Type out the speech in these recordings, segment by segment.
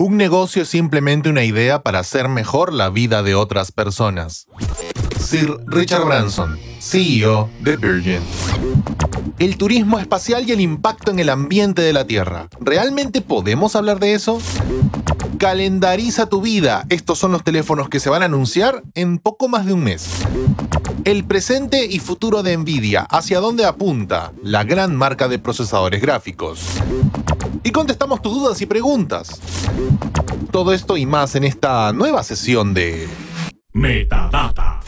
Un negocio es simplemente una idea para hacer mejor la vida de otras personas. Sir Richard Branson, CEO de Virgin. El turismo espacial y el impacto en el ambiente de la Tierra. ¿Realmente podemos hablar de eso? Calendariza tu vida. Estos son los teléfonos que se van a anunciar en poco más de un mes. El presente y futuro de Nvidia, hacia dónde apunta la gran marca de procesadores gráficos. Y contestamos tus dudas y preguntas. Todo esto y más en esta nueva sesión de Metadata.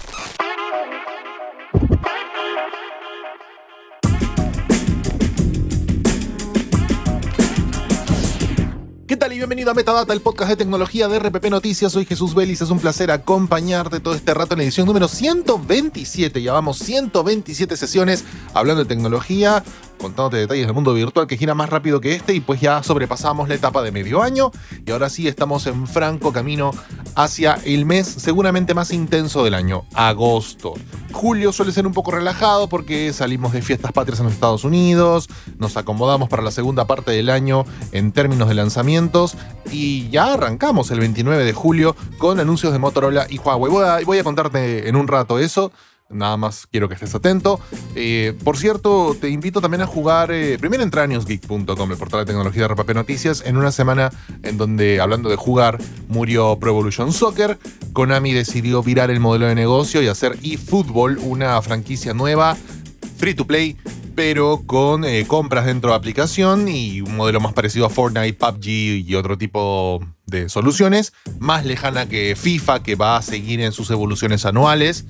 Y bienvenido a Metadata, el podcast de tecnología de RPP Noticias. Soy Jesús Vélez, es un placer acompañarte todo este rato en la edición número 127. Llevamos 127 sesiones hablando de tecnología, contándote detalles del mundo virtual que gira más rápido que este y pues ya sobrepasamos la etapa de medio año y ahora sí estamos en franco camino hacia el mes seguramente más intenso del año, agosto. Julio suele ser un poco relajado porque salimos de fiestas patrias en los Estados Unidos, nos acomodamos para la segunda parte del año en términos de lanzamientos y ya arrancamos el 29 de julio con anuncios de Motorola y Huawei. Voy a, voy a contarte en un rato eso. Nada más quiero que estés atento. Eh, por cierto, te invito también a jugar. Eh, primero entra a newsgeek.com, el portal de tecnología de Repapel Noticias, en una semana en donde, hablando de jugar, murió Pro Evolution Soccer. Konami decidió virar el modelo de negocio y hacer eFootball, una franquicia nueva, free to play, pero con eh, compras dentro de aplicación y un modelo más parecido a Fortnite, PUBG y otro tipo de soluciones, más lejana que FIFA, que va a seguir en sus evoluciones anuales.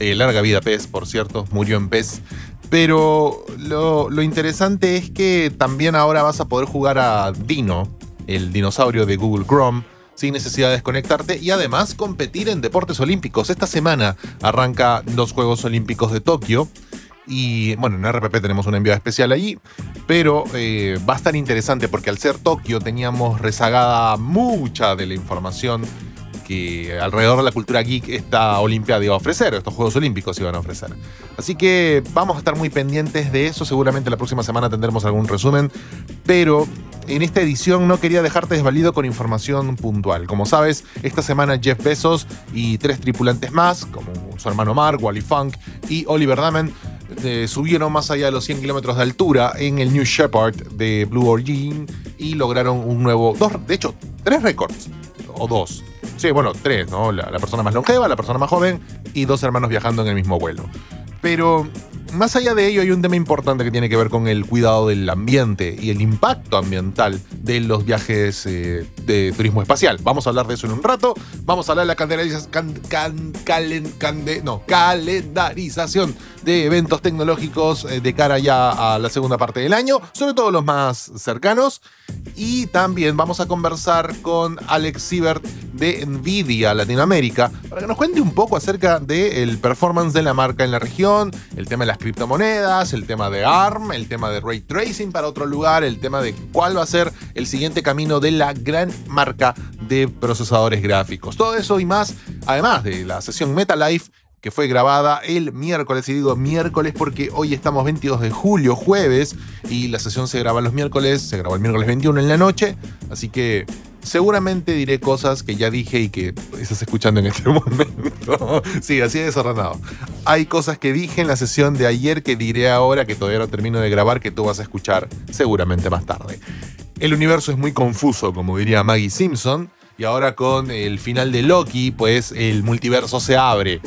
Eh, larga vida PES, por cierto, murió en PES. Pero lo, lo interesante es que también ahora vas a poder jugar a Dino, el dinosaurio de Google Chrome, sin necesidad de desconectarte y además competir en deportes olímpicos. Esta semana arranca los Juegos Olímpicos de Tokio y bueno, en RPP tenemos un envío especial allí, pero eh, va a estar interesante porque al ser Tokio teníamos rezagada mucha de la información que alrededor de la cultura geek esta Olimpiada iba a ofrecer, estos Juegos Olímpicos iban a ofrecer. Así que vamos a estar muy pendientes de eso, seguramente la próxima semana tendremos algún resumen, pero en esta edición no quería dejarte desvalido con información puntual. Como sabes, esta semana Jeff Bezos y tres tripulantes más, como su hermano Mark, Wally Funk y Oliver Damen, subieron más allá de los 100 kilómetros de altura en el New Shepard de Blue Origin y lograron un nuevo, dos, de hecho, tres récords, o dos. Sí, bueno, tres, ¿no? la persona más longeva, la persona más joven y dos hermanos viajando en el mismo vuelo. Pero más allá de ello hay un tema importante que tiene que ver con el cuidado del ambiente y el impacto ambiental de los viajes eh, de turismo espacial. Vamos a hablar de eso en un rato. Vamos a hablar de la calendarización de eventos tecnológicos eh, de cara ya a la segunda parte del año, sobre todo los más cercanos. Y también vamos a conversar con Alex Siebert de Nvidia Latinoamérica para que nos cuente un poco acerca del performance de la marca en la región el tema de las criptomonedas, el tema de ARM, el tema de ray tracing para otro lugar, el tema de cuál va a ser el siguiente camino de la gran marca de procesadores gráficos. Todo eso y más, además de la sesión MetaLife que fue grabada el miércoles, y digo miércoles porque hoy estamos 22 de julio, jueves, y la sesión se graba los miércoles, se grabó el miércoles 21 en la noche, así que seguramente diré cosas que ya dije y que estás escuchando en este momento. sí, así de desordenado. Hay cosas que dije en la sesión de ayer que diré ahora que todavía no termino de grabar que tú vas a escuchar seguramente más tarde. El universo es muy confuso, como diría Maggie Simpson, y ahora con el final de Loki, pues el multiverso se abre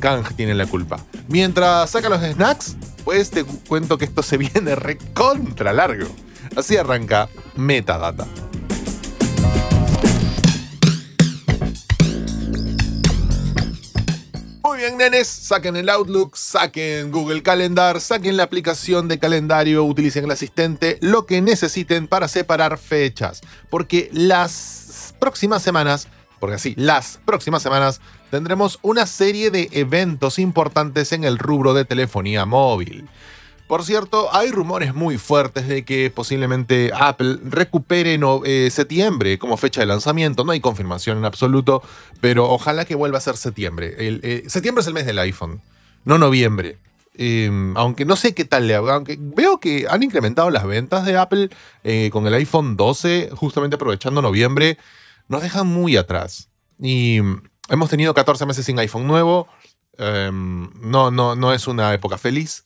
Kang tiene la culpa. Mientras saca los snacks, pues te cuento que esto se viene recontra largo. Así arranca Metadata. Muy bien, nenes, saquen el Outlook, saquen Google Calendar, saquen la aplicación de calendario, utilicen el asistente, lo que necesiten para separar fechas, porque las próximas semanas, porque así, las próximas semanas tendremos una serie de eventos importantes en el rubro de telefonía móvil. Por cierto, hay rumores muy fuertes de que posiblemente Apple recupere eh, septiembre como fecha de lanzamiento. No hay confirmación en absoluto, pero ojalá que vuelva a ser septiembre. Eh, septiembre es el mes del iPhone, no noviembre. Em, aunque no sé qué tal le aunque veo que han incrementado las ventas de Apple eh, con el iPhone 12, justamente aprovechando noviembre, nos dejan muy atrás. Y hemos tenido 14 meses sin iPhone nuevo. Em, no, no, no es una época feliz.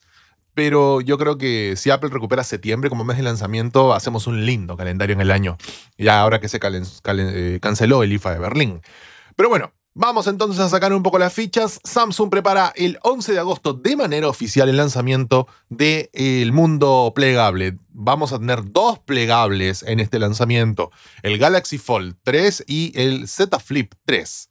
Pero yo creo que si Apple recupera septiembre como mes de lanzamiento, hacemos un lindo calendario en el año. Ya ahora que se eh, canceló el IFA de Berlín. Pero bueno, Vamos entonces a sacar un poco las fichas. Samsung prepara el 11 de agosto de manera oficial el lanzamiento del mundo plegable. Vamos a tener dos plegables en este lanzamiento, el Galaxy Fold 3 y el Z Flip 3.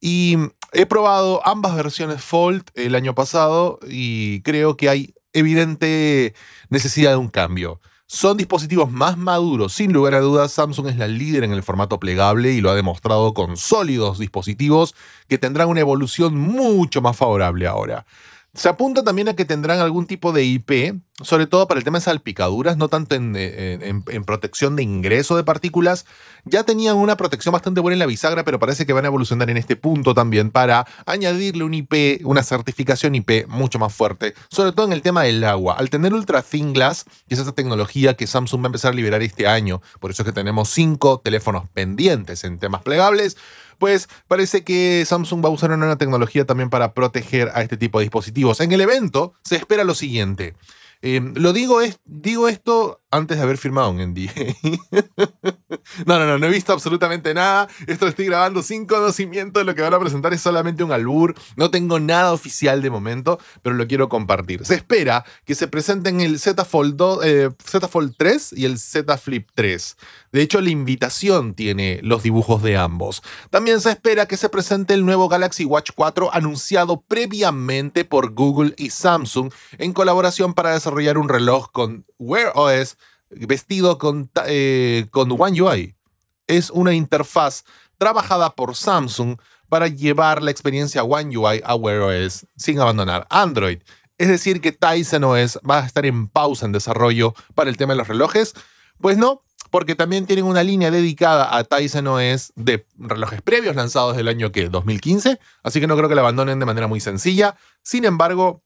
Y he probado ambas versiones Fold el año pasado y creo que hay evidente necesidad de un cambio. Son dispositivos más maduros, sin lugar a dudas Samsung es la líder en el formato plegable y lo ha demostrado con sólidos dispositivos que tendrán una evolución mucho más favorable ahora. Se apunta también a que tendrán algún tipo de IP, sobre todo para el tema de salpicaduras, no tanto en, protección de ingreso de partículas. Ya tenían una protección bastante buena en la bisagra, pero parece que van a evolucionar en este punto también para añadirle un IP, una certificación IP mucho más fuerte, sobre todo en el tema del agua. Al tener Ultra Thin Glass, que es esa tecnología que Samsung va a empezar a liberar este año, por eso es que tenemos cinco teléfonos pendientes en temas plegables, pues parece que Samsung va a usar una nueva tecnología también para proteger a este tipo de dispositivos. En el evento se espera lo siguiente. Em, lo digo, es, digo esto antes de haber firmado un NDA. no, no, no, no he visto absolutamente nada. Esto lo estoy grabando sin conocimiento. Lo que van a presentar es solamente un albur. No tengo nada oficial de momento, pero lo quiero compartir. Se espera que se presenten el Z Fold, eh, Z Fold 3 y el Z Flip 3. De hecho, la invitación tiene los dibujos de ambos. También se espera que se presente el nuevo Galaxy Watch 4 anunciado previamente por Google y Samsung en colaboración para desarrollar un reloj con Wear OS vestido con, eh, One UI. Es una interfaz trabajada por Samsung para llevar la experiencia One UI a Wear OS sin abandonar Android. Es decir, que Tizen OS va a estar en pausa en desarrollo para el tema de los relojes. Pues no, porque también tienen una línea dedicada a Tyson OS de relojes previos lanzados del año que 2015, así que no creo que la abandonen de manera muy sencilla. Sin embargo,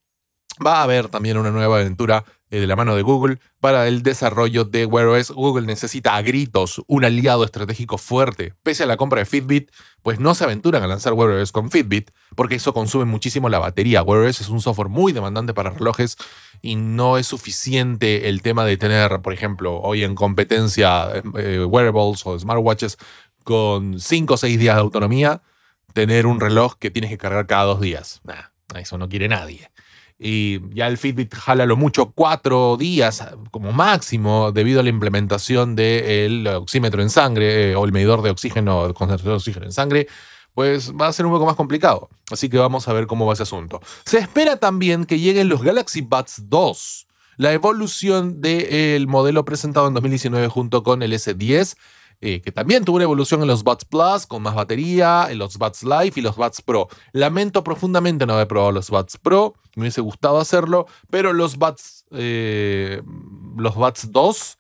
va a haber también una nueva aventura eh, de la mano de Google para el desarrollo de Wear OS. Google necesita a gritos un aliado estratégico fuerte. Pese a la compra de Fitbit, pues no se aventuran a lanzar Wear OS con Fitbit porque eso consume muchísimo la batería. Wear OS es un software muy demandante para relojes y no es suficiente el tema de tener, por ejemplo, hoy en competencia eh, wearables o smartwatches con 5 o 6 días de autonomía, tener un reloj que tienes que cargar cada dos días. eso no quiere nadie y ya el Fitbit jala lo mucho cuatro días como máximo debido a la implementación del oxímetro en sangre eh, o el medidor de oxígeno, de concentración de oxígeno en sangre, pues va a ser un poco más complicado. Así que vamos a ver cómo va ese asunto. Se espera también que lleguen los Galaxy Buds 2, la evolución del modelo presentado en 2019 junto con el S10 eh, que también tuvo una evolución en los Buds Plus, con más batería, en los Buds life y los Buds Pro. Lamento profundamente no haber probado los Buds Pro, me hubiese gustado hacerlo, pero los Buds, eh, los Buds 2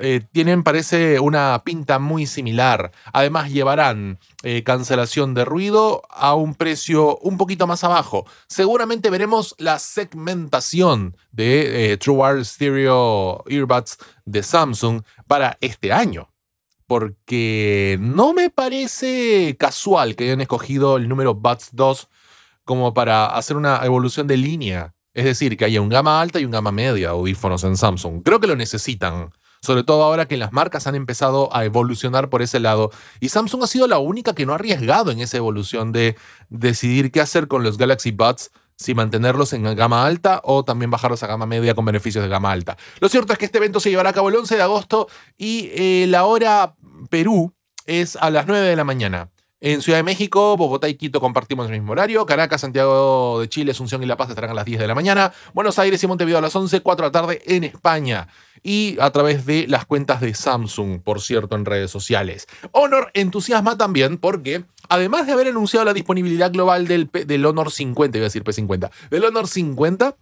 eh, tienen, parece, una pinta muy similar. Además, llevarán cancelación de ruido a un precio un poquito más abajo. Seguramente veremos la segmentación de true wireless Stereo Earbuds de Samsung para este año porque no me parece casual que hayan escogido el número BATS 2 como para hacer una evolución de línea. Es decir, que haya un gama alta y un gama media audífonos en Samsung. Creo que lo necesitan. Sobre todo ahora que las marcas han empezado a evolucionar por ese lado. Y Samsung ha sido la única que no ha arriesgado en esa evolución de decidir qué hacer con los Galaxy Buds si mantenerlos en gama alta o también bajarlos a gama media con beneficios de gama alta. Lo cierto es que este evento se llevará a cabo el 11 de agosto y eh, la hora Perú es a las 9 de la mañana. En Ciudad de México, Bogotá y Quito compartimos el mismo horario. Caracas, Santiago de Chile, Asunción y La Paz estarán a las 10 de la mañana. Buenos Aires y Montevideo a las 11, 4 de la tarde en España. Y a través de las cuentas de Samsung, por cierto, en redes sociales. Honor entusiasma también porque además de haber anunciado la disponibilidad global del, Honor 50, iba a decir P50, del Honor 50,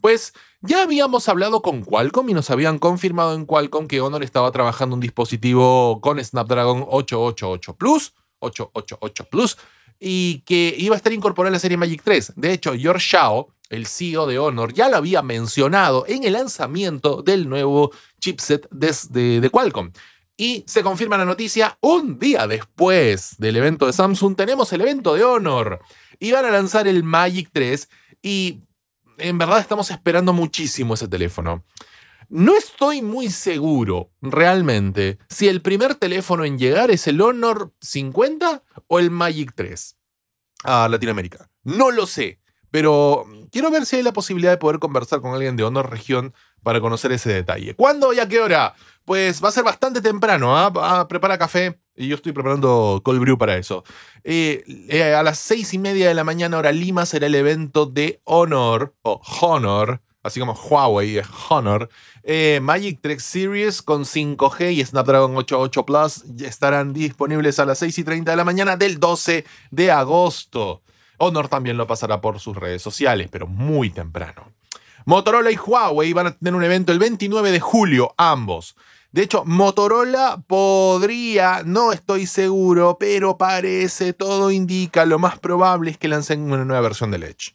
pues ya habíamos hablado con Qualcomm y nos habían confirmado en Qualcomm que Honor estaba trabajando un dispositivo con Snapdragon 888 Plus, 888 Plus, y que iba a estar incorporado en la serie Magic 3. De hecho, George Shao, el CEO de Honor, ya lo había mencionado en el lanzamiento del nuevo chipset de Qualcomm. Y se confirma la noticia, un día después del evento de Samsung tenemos el evento de Honor Iban a lanzar el Magic 3 y en verdad estamos esperando muchísimo ese teléfono. No estoy muy seguro realmente si el primer teléfono en llegar es el Honor 50 o el Magic 3 a Latinoamérica. No lo sé, pero quiero ver si hay la posibilidad de poder conversar con alguien de Honor Región para conocer ese detalle. ¿Cuándo y a qué hora? Pues va a ser bastante temprano. ¿ah? prepara café y yo estoy preparando cold brew para eso. Eh, eh, a las seis y media de la mañana, hora Lima, será el evento de Honor o Honor así como Huawei es Honor. Eh, Magic Trek Series con 5G y Snapdragon 88 Plus estarán disponibles a las seis y treinta de la mañana del 12 de agosto. Honor también lo pasará por sus redes sociales, pero muy temprano. Motorola y Huawei van a tener un evento el 29 de julio, ambos. De hecho, Motorola podría, no estoy seguro, pero parece, todo indica, lo más probable es que lancen una nueva versión del Edge.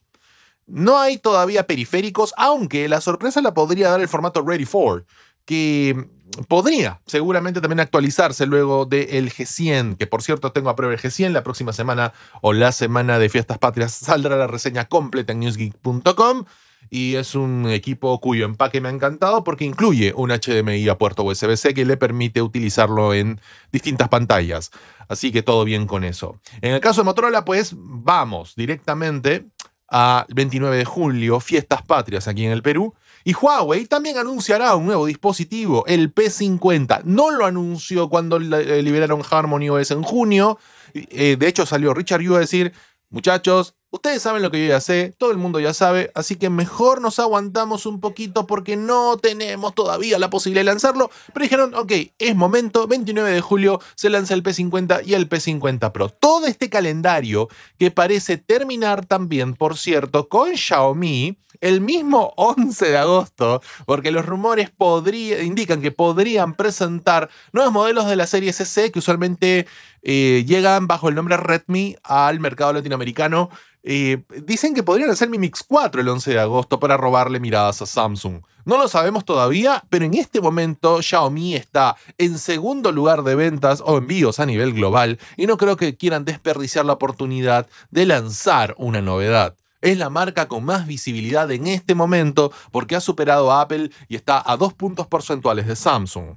No hay todavía periféricos, aunque la sorpresa la podría dar el formato Ready For, que podría seguramente también actualizarse luego del G100, que por cierto tengo a prueba el G100, la próxima semana o la semana de Fiestas Patrias saldrá la reseña completa en newsgeek.com y es un equipo cuyo empaque me ha encantado porque incluye un HDMI a puerto USB-C que le permite utilizarlo en distintas pantallas. Así que todo bien con eso. En el caso de Motorola, pues vamos directamente a 29 de julio, fiestas patrias aquí en el Perú. Y Huawei también anunciará un nuevo dispositivo, el P50. No lo anunció cuando eh, liberaron Harmony OS en junio. Eh, de hecho, salió Richard Yu a decir, muchachos, Ustedes saben lo que yo ya sé, todo el mundo ya sabe, así que mejor nos aguantamos un poquito porque no tenemos todavía la posibilidad de lanzarlo. Pero dijeron, ok, es momento, 29 de julio se lanza el P50 y el P50 Pro. Todo este calendario que parece terminar también, por cierto, con Xiaomi el mismo 11 de agosto, porque los rumores indican que podrían presentar nuevos modelos de la serie CC que usualmente eh, llegan bajo el nombre Redmi al mercado latinoamericano. Eh, dicen que podrían hacer Mi Mix 4 el 11 de agosto para robarle miradas a Samsung. No lo sabemos todavía, pero en este momento Xiaomi está en segundo lugar de ventas o envíos a nivel global y no creo que quieran desperdiciar la oportunidad de lanzar una novedad. Es la marca con más visibilidad en este momento porque ha superado a Apple y está a dos puntos porcentuales de Samsung.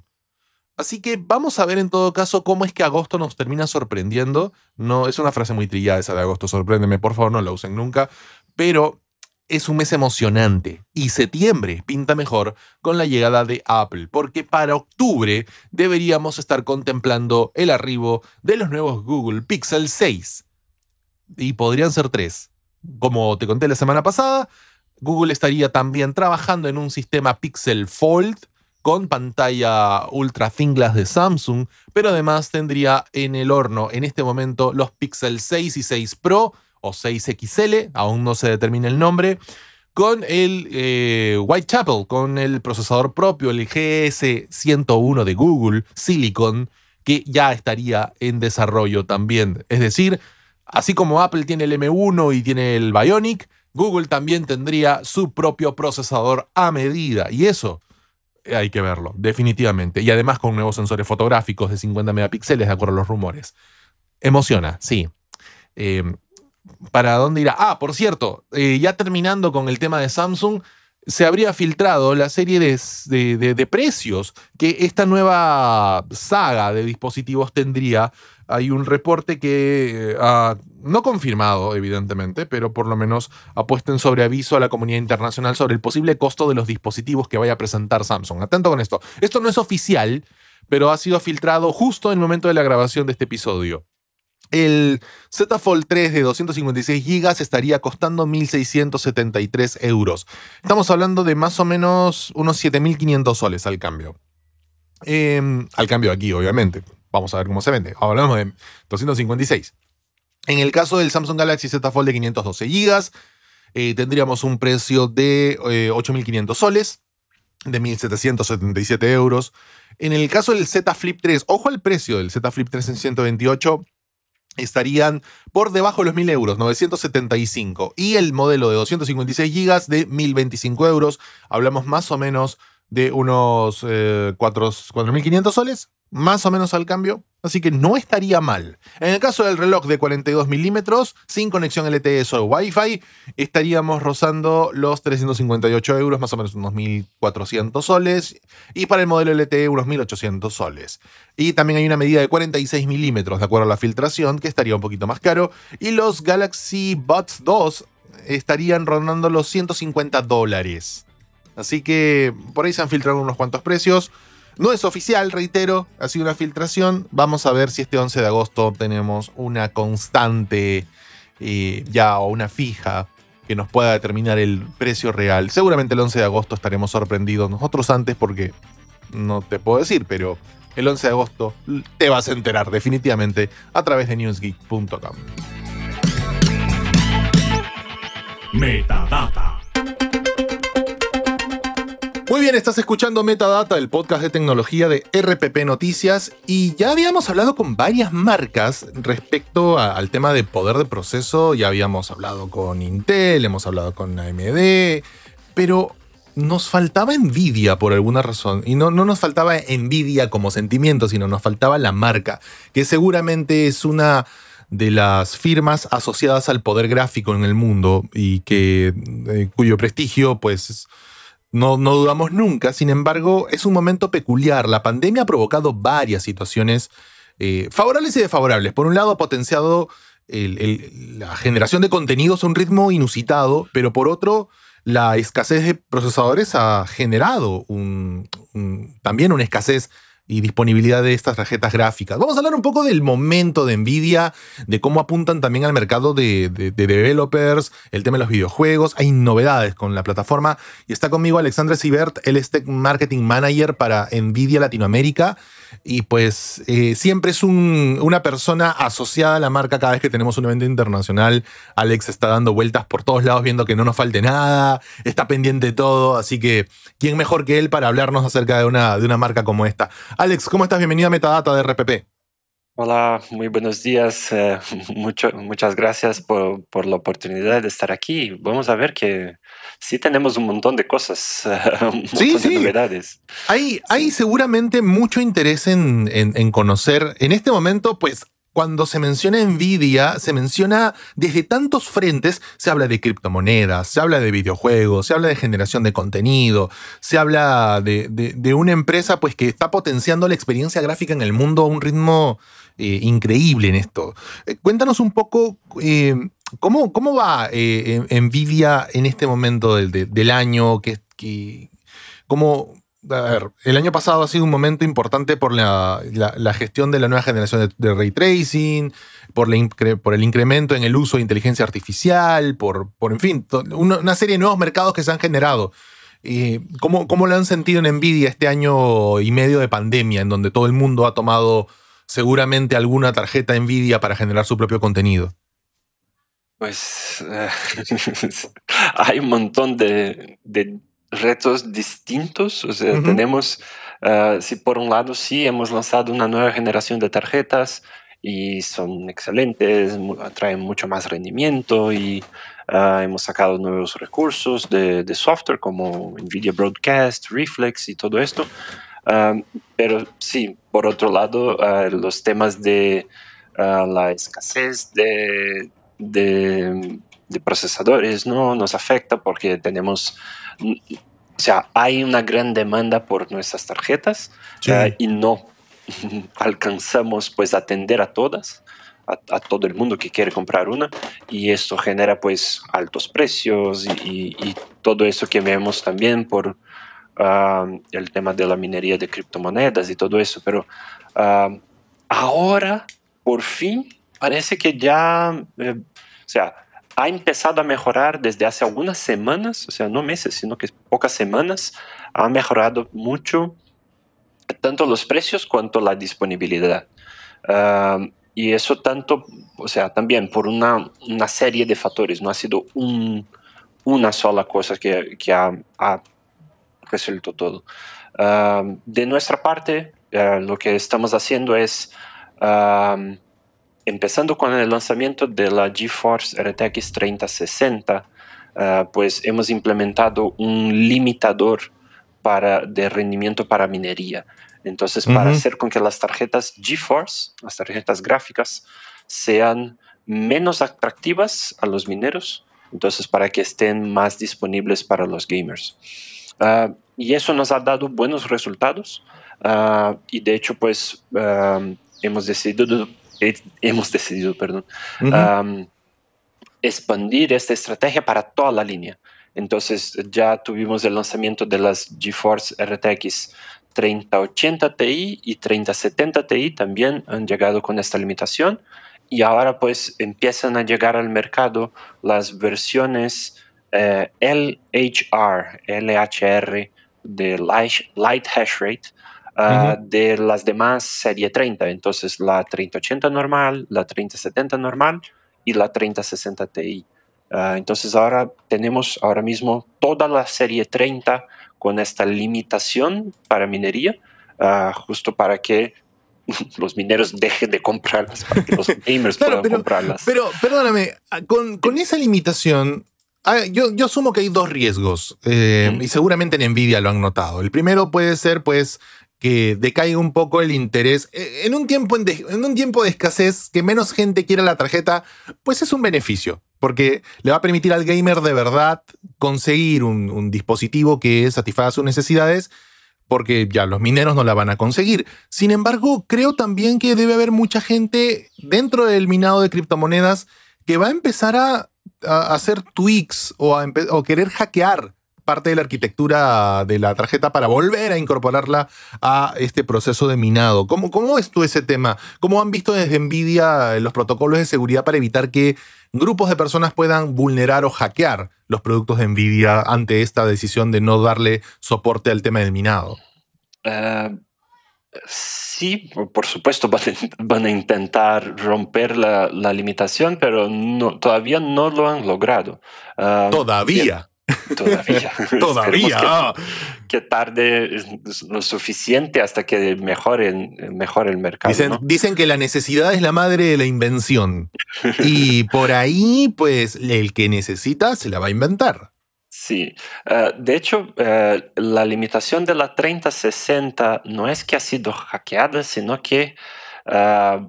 Así que vamos a ver en todo caso cómo es que agosto nos termina sorprendiendo. No, es una frase muy trillada esa de agosto, sorpréndeme, por favor, no la usen nunca. Pero es un mes emocionante y septiembre pinta mejor con la llegada de Apple, porque para octubre deberíamos estar contemplando el arribo de los nuevos Google Pixel 6. Y podrían ser tres. Como te conté la semana pasada, Google estaría también trabajando en un sistema Pixel Fold, con pantalla ultra thin glass de Samsung, pero además tendría en el horno en este momento los Pixel 6 y 6 Pro o 6XL, aún no se determina el nombre, con el eh, Whitechapel, con el procesador propio, el GS101 de Google, Silicon, que ya estaría en desarrollo también. Es decir, así como Apple tiene el M1 y tiene el Bionic, Google también tendría su propio procesador a medida. Y eso hay que verlo, definitivamente. Y además con nuevos sensores fotográficos de 50 megapíxeles, de acuerdo a los rumores. Emociona, sí. Em, ¿Para dónde irá? Ah, por cierto, eh, ya terminando con el tema de Samsung, se habría filtrado la serie de precios que esta nueva saga de dispositivos tendría hay un reporte que eh, ha, no confirmado, evidentemente, pero por lo menos ha puesto en sobreaviso a la comunidad internacional sobre el posible costo de los dispositivos que vaya a presentar Samsung. Atento con esto. Esto no es oficial, pero ha sido filtrado justo en el momento de la grabación de este episodio. El Z Fold 3 de 256 GB estaría costando 1.673 euros. Estamos hablando de más o menos unos 7.500 soles al cambio. Em, al cambio aquí, obviamente. Vamos a ver cómo se vende. Hablamos de 256. En el caso del Samsung Galaxy Z Fold de 512 GB, eh, tendríamos un precio de 8.500 eh, soles, de 1.777 euros. En el caso del Z Flip 3, ojo al precio del Z Flip 3 en 128, estarían por debajo de los 1.000 euros, 975. Y el modelo de 256 GB de 1.025 euros, hablamos más o menos de unos 4.500 eh, soles, más o menos al cambio, así que no estaría mal. En el caso del reloj de 42 milímetros, sin conexión LTE o Wi-Fi, estaríamos rozando los 358 euros, más o menos unos 1.400 soles, y para el modelo LTE unos 1.800 soles. Y también hay una medida de 46 milímetros, de acuerdo a la filtración, que estaría un poquito más caro, y los Galaxy Buds 2 estarían rondando los 150 dólares. Así que por ahí se han filtrado unos cuantos precios. No es oficial, reitero, ha sido una filtración. Vamos a ver si este 11 de agosto tenemos una constante eh, ya o una fija que nos pueda determinar el precio real. Seguramente el 11 de agosto estaremos sorprendidos nosotros antes porque no te puedo decir, pero el 11 de agosto te vas a enterar definitivamente a través de newsgeek.com. Metadata. Muy bien, estás escuchando Metadata, el podcast de tecnología de RPP Noticias, y ya habíamos hablado con varias marcas respecto al tema de poder de proceso, ya habíamos hablado con Intel, hemos hablado con AMD, pero nos faltaba envidia por alguna razón, y no, no nos faltaba envidia como sentimiento, sino nos faltaba la marca, que seguramente es una de las firmas asociadas al poder gráfico en el mundo y que eh, cuyo prestigio pues no, no dudamos nunca, sin embargo, es un momento peculiar. La pandemia ha provocado varias situaciones eh, favorables y desfavorables. Por un lado, ha potenciado la generación de contenidos a un ritmo inusitado, pero por otro, la escasez de procesadores ha generado también una escasez y disponibilidad de estas tarjetas gráficas. Vamos a hablar un poco del momento de Nvidia, de cómo apuntan también al mercado de, developers, el tema de los videojuegos. Hay novedades con la plataforma. Y está conmigo Alexandre Sibert, El Tech Marketing Manager para Nvidia Latinoamérica y pues eh, siempre es una persona asociada a la marca cada vez que tenemos un evento internacional. Alex está dando vueltas por todos lados viendo que no nos falte nada, está pendiente de todo, así que ¿quién mejor que él para hablarnos acerca de una, de una marca como esta? Alex, ¿cómo estás? Bienvenido a Metadata de RPP. Hola, muy buenos días. Eh, mucho, muchas gracias por, por, la oportunidad de estar aquí. Vamos a ver qué, sí tenemos un montón de cosas, un montón novedades. Hay, seguramente mucho interés en, conocer. En este momento, pues cuando se menciona Nvidia, se menciona desde tantos frentes, se habla de criptomonedas, se habla de videojuegos, se habla de generación de contenido, se habla de, una empresa pues, que está potenciando la experiencia gráfica en el mundo a un ritmo eh, increíble en esto. Eh, cuéntanos un poco eh, ¿Cómo, va eh, Nvidia en este momento del, año? Que, el año pasado ha sido un momento importante por la, gestión de la nueva generación de, ray tracing, por, por, el incremento en el uso de inteligencia artificial, por, por en fin, una, serie de nuevos mercados que se han generado. Eh, ¿cómo, ¿Cómo lo han sentido en Nvidia este año y medio de pandemia, en donde todo el mundo ha tomado seguramente alguna tarjeta Nvidia para generar su propio contenido? Pues eh, hay un montón de, retos distintos. O sea, tenemos, eh, si por un lado sí hemos lanzado una nueva generación de tarjetas y son excelentes, traen mucho más rendimiento y eh, hemos sacado nuevos recursos de, de, software como Nvidia Broadcast, Reflex y todo esto. pero sí, por otro lado, los temas de la escasez de de, procesadores no nos afecta porque tenemos mm, o sea, hay una gran demanda por nuestras tarjetas ah, y no alcanzamos pues atender a todas, a, todo el mundo que quiere comprar una y esto genera pues altos precios y, todo eso que vemos también por ah, el tema de la minería de criptomonedas y todo eso, pero ah, ahora por fin parece que ya, eh, o sea, ha empezado a mejorar desde hace algunas semanas, o sea, no meses, sino que pocas semanas, ha mejorado mucho tanto los precios cuanto la disponibilidad. y eso tanto, o sea, también por una, una serie de factores, no ha sido una sola cosa que, que ha, resuelto todo. de nuestra parte, eh, lo que estamos haciendo es empezando con el lanzamiento de la GeForce RTX 3060, ah, pues hemos implementado un limitador para, de rendimiento para minería. Entonces, para hacer con que las tarjetas GeForce, las tarjetas gráficas, sean menos atractivas a los mineros, entonces para que estén más disponibles para los gamers. Ah, y eso nos ha dado buenos resultados ah, y de hecho pues hemos decidido hemos decidido, perdón, expandir esta estrategia para toda la línea. Entonces ya tuvimos el lanzamiento de las GeForce RTX 3080 Ti y 3070 Ti también han llegado con esta limitación y ahora pues empiezan a llegar al mercado las versiones eh, LHR, LHR de Light, light Hash Rate, Ah, de las demás serie 30. Entonces la 3080 normal, la 3070 normal y la 3060 Ti. Ah, entonces ahora tenemos ahora mismo toda la serie 30 con esta limitación para minería, ah, justo para que los mineros dejen de comprarlas, para que los gamers puedan pero, comprarlas. Pero perdóname, con, esa limitación, yo, asumo que hay dos riesgos eh, y seguramente en Nvidia lo han notado. El primero puede ser pues que decaiga un poco el interés. Eh, en un, tiempo en, de, un tiempo de escasez, que menos gente quiera la tarjeta, pues es un beneficio, porque le va a permitir al gamer de verdad conseguir un, dispositivo que satisfaga sus necesidades porque ya los mineros no la van a conseguir. Sin embargo, creo también que debe haber mucha gente dentro del minado de criptomonedas que va a empezar a, hacer tweaks o, a o querer hackear parte de la arquitectura de la tarjeta para volver a incorporarla a este proceso de minado. ¿Cómo, cómo es tú ese tema? ¿Cómo han visto desde Nvidia eh, los protocolos de seguridad para evitar que grupos de personas puedan vulnerar o hackear los productos de Nvidia ante esta decisión de no darle soporte al tema del minado? Ah, sí, por supuesto van a, intentar romper la, limitación, pero todavía no lo han logrado. Ah, todavía. Todavía. Todavía. Que, tarde lo suficiente hasta que mejore, mejore el mercado. Dicen, dicen, que la necesidad es la madre de la invención. y por ahí, pues, el que necesita se la va a inventar. Sí. Eh, de hecho, eh, la limitación de la 3060 no es que ha sido hackeada, sino que... Eh,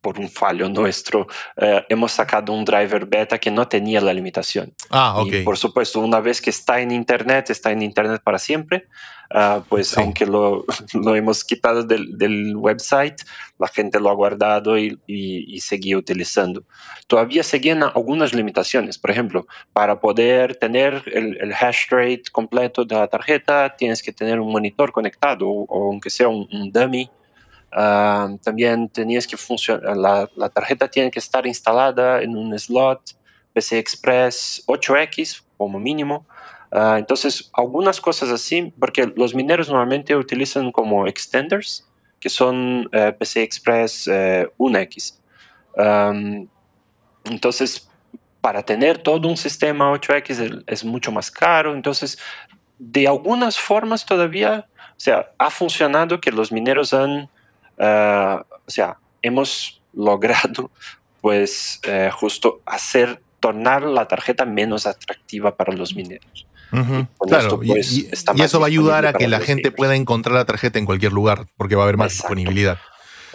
por un fallo nuestro, eh, hemos sacado un driver beta que no tenía la limitación. Ah, ok. Y por supuesto, una vez que está en Internet, está en Internet para siempre. Ah, pues aunque lo, hemos quitado del, website, la gente lo ha guardado y, y, seguía utilizando. Todavía seguían algunas limitaciones. Por ejemplo, para poder tener el, el, hash rate completo de la tarjeta, tienes que tener un monitor conectado o, aunque sea un dummy Ah, también tenías que funcionar, la, tarjeta tiene que estar instalada en un slot PC Express 8X como mínimo. Ah, entonces, algunas cosas así, porque los mineros normalmente utilizan como extenders, que son eh, PC Express 1X. Eh, entonces, para tener todo un sistema 8X es mucho más caro. Entonces, de algunas formas todavía, o sea, ha funcionado que los mineros han Ah, o sea, hemos logrado pues eh, justo hacer, tornar la tarjeta menos atractiva para los mineros. y claro, pues, y, eso va a ayudar a que la gente pueda encontrar la tarjeta en cualquier lugar, porque va a haber más disponibilidad.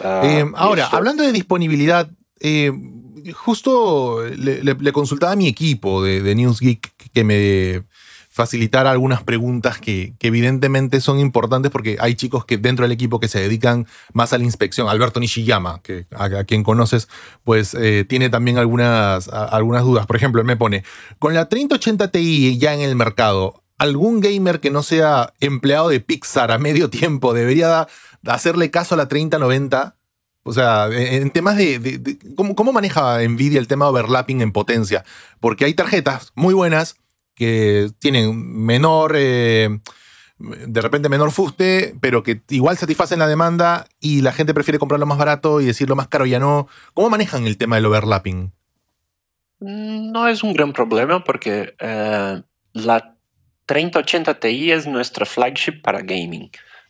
Ah, eh, ahora, hablando de disponibilidad, eh, justo le, consultaba a mi equipo de, de NewsGeek que me facilitar algunas preguntas que, evidentemente son importantes porque hay chicos que dentro del equipo que se dedican más a la inspección. Alberto Nishiyama, que a, quien conoces, pues eh, tiene también algunas, algunas dudas. Por ejemplo, él me pone, con la 3080 Ti ya en el mercado, ¿algún gamer que no sea empleado de Pixar a medio tiempo debería hacerle caso a la 3090? O sea, e, en temas de, ¿cómo, ¿cómo maneja Nvidia el tema overlapping en potencia? Porque hay tarjetas muy buenas que tienen menor, eh, de repente menor fuste, pero que igual satisfacen la demanda y la gente prefiere comprarlo más barato y decirlo más caro ya no. ¿Cómo manejan el tema del overlapping? Mm, no es un gran problema porque eh, la 3080 Ti es nuestra flagship para gaming.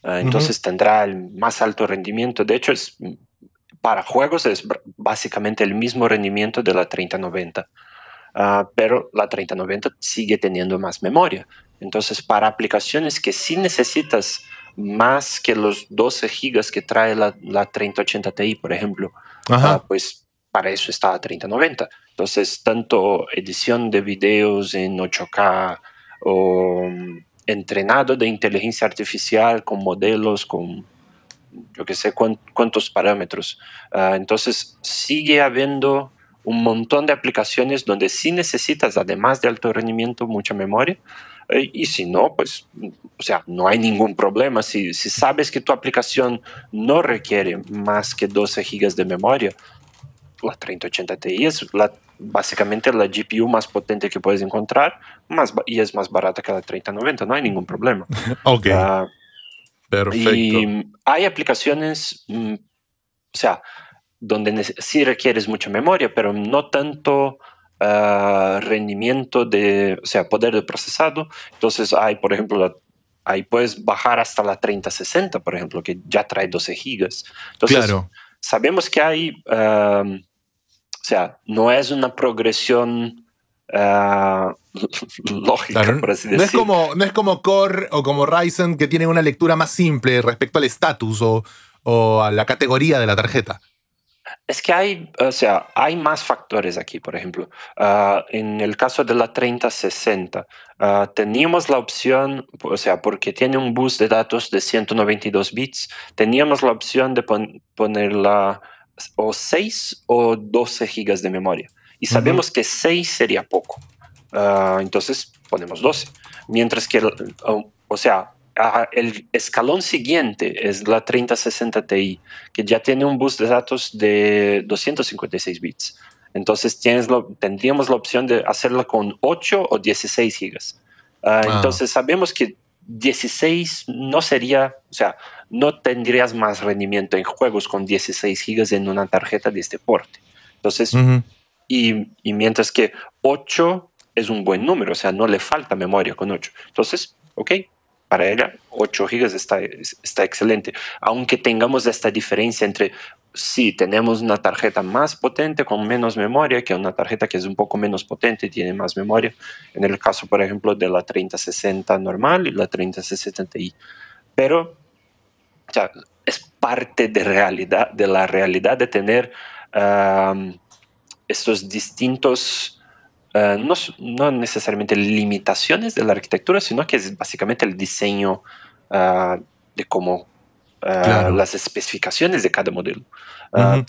Eh, entonces tendrá el más alto rendimiento. De hecho, es, para juegos es básicamente el mismo rendimiento de la 3090. Ah, pero la 3090 sigue teniendo más memoria. Entonces, para aplicaciones que sí necesitas más que los 12 gigas que trae la, la 3080 Ti, por ejemplo, ah, pues para eso está la 3090. Entonces, tanto edición de videos en 8K o mm, entrenado de inteligencia artificial con modelos, con yo qué sé cuántos parámetros. Ah, entonces, sigue habiendo un montón de aplicaciones donde sí necesitas, además de alto rendimiento, mucha memoria. Eh, y si no, pues, o sea, no hay ningún problema. Si, sabes que tu aplicación no requiere más que 12 gigas de memoria, la 3080 Ti es la, básicamente la GPU más potente que puedes encontrar más, y es más barata que la 3090, no hay ningún problema. ok. Ah, Perfecto. Y hay aplicaciones, mm, o sea, donde sí requieres mucha memoria, pero no tanto ah, rendimiento de, o sea, poder de procesado. Entonces hay, por ejemplo, ahí puedes bajar hasta la 3060, por ejemplo, que ya trae 12 gigas. Entonces, sabemos que hay, o sea, no es una progresión ah, lógica, por así no Es como, no es como Core o como Ryzen que tiene una lectura más simple respecto al estatus o, o, a la categoría de la tarjeta. Es que hay, o sea, hay más factores aquí, por ejemplo. Ah, en el caso de la 3060, ah, teníamos la opción, o sea, porque tiene un bus de datos de 192 bits, teníamos la opción de ponerla o 6 o 12 gigas de memoria. Y sabemos que 6 sería poco. Ah, entonces ponemos 12. Mientras que, o sea, el escalón siguiente es la 3060 Ti, que ya tiene un bus de datos de 256 bits. Entonces tienes lo, tendríamos la opción de hacerla con 8 o 16 gigas. Ah, ah. Entonces sabemos que 16 no sería, o sea, no tendrías más rendimiento en juegos con 16 gigas en una tarjeta de este porte. Entonces, y, y mientras que 8 es un buen número, o sea, no le falta memoria con 8. Entonces, ok, para ella 8 gigas está, está excelente, aunque tengamos esta diferencia entre si sí, tenemos una tarjeta más potente con menos memoria que una tarjeta que es un poco menos potente y tiene más memoria. En el caso, por ejemplo, de la 3060 normal y la 3060 i Pero es parte de, realidad, de la realidad de tener ah, estos distintos eh, no, necesariamente limitaciones de la arquitectura, sino que es básicamente el diseño eh, de cómo eh, las especificaciones de cada modelo.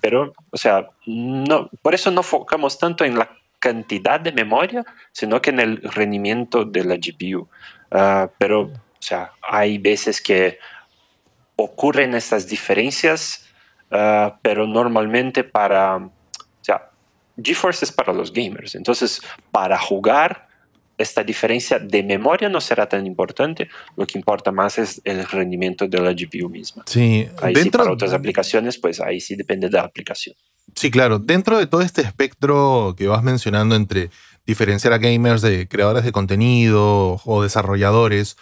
Pero, o sea, no, por eso no focamos tanto en la cantidad de memoria, sino que en el rendimiento de la GPU. pero, o sea, hay veces que ocurren estas diferencias, pero normalmente para GeForce es para los gamers, entonces para jugar esta diferencia de memoria no será tan importante, lo que importa más es el rendimiento de la GPU misma. Sí, dentro, sí para otras aplicaciones, pues ahí sí depende de la aplicación. Sí, claro, dentro de todo este espectro que vas mencionando entre diferenciar a gamers de creadores de contenido o desarrolladores,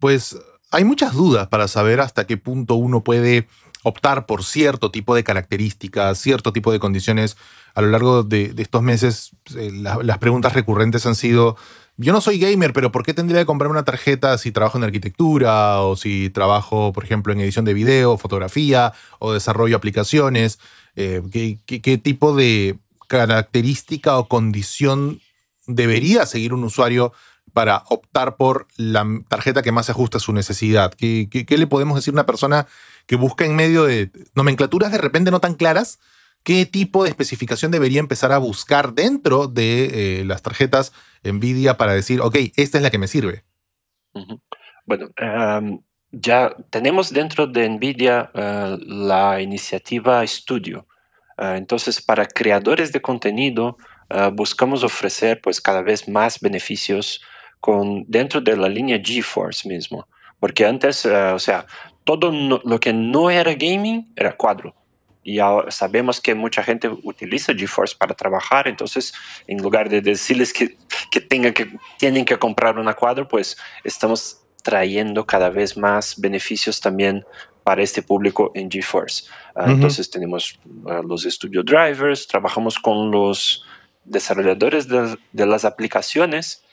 pues hay muchas dudas para saber hasta qué punto uno puede optar por cierto tipo de características, cierto tipo de condiciones a lo largo de, estos meses eh, las preguntas recurrentes han sido, yo no soy gamer, pero ¿por qué tendría que comprarme una tarjeta si trabajo en arquitectura o si trabajo, por ejemplo, en edición de video, fotografía o desarrollo de aplicaciones? Eh, ¿qué, tipo de característica o condición debería seguir un usuario para optar por la tarjeta que más se ajusta a su necesidad? ¿Qué, ¿Qué, le podemos decir a una persona que busca en medio de nomenclaturas de repente no tan claras, qué tipo de especificación debería empezar a buscar dentro de eh, las tarjetas NVIDIA para decir, ok, esta es la que me sirve? Bueno, em, ya tenemos dentro de NVIDIA eh, la iniciativa Studio. Eh, entonces, para creadores de contenido, buscamos ofrecer pues cada vez más beneficios con, dentro de la línea GeForce mismo. Porque antes, o sea, todo lo que no era gaming era cuadro y sabemos que mucha gente utiliza GeForce para trabajar, entonces en lugar de decirles que, tengan que tienen que comprar una cuadro, pues estamos trayendo cada vez más beneficios también para este público en GeForce. Ah, entonces tenemos ah, los Studio Drivers, trabajamos con los desarrolladores de las aplicaciones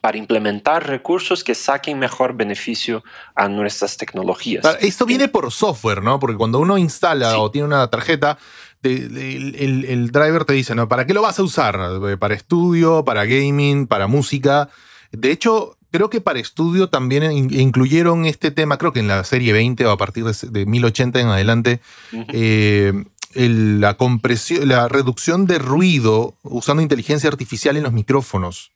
para implementar recursos que saquen mejor beneficio a nuestras tecnologías. Esto viene por software, ¿no? Porque cuando uno instala o tiene una tarjeta, el, driver te dice, ¿no? ¿Para qué lo vas a usar? Eh, ¿Para estudio? ¿Para gaming? ¿Para música? De hecho, creo que para estudio también incluyeron este tema, creo que en la serie 20 o a partir de, 1080 en adelante. Eh, la, compresión, la reducción de ruido usando inteligencia artificial en los micrófonos.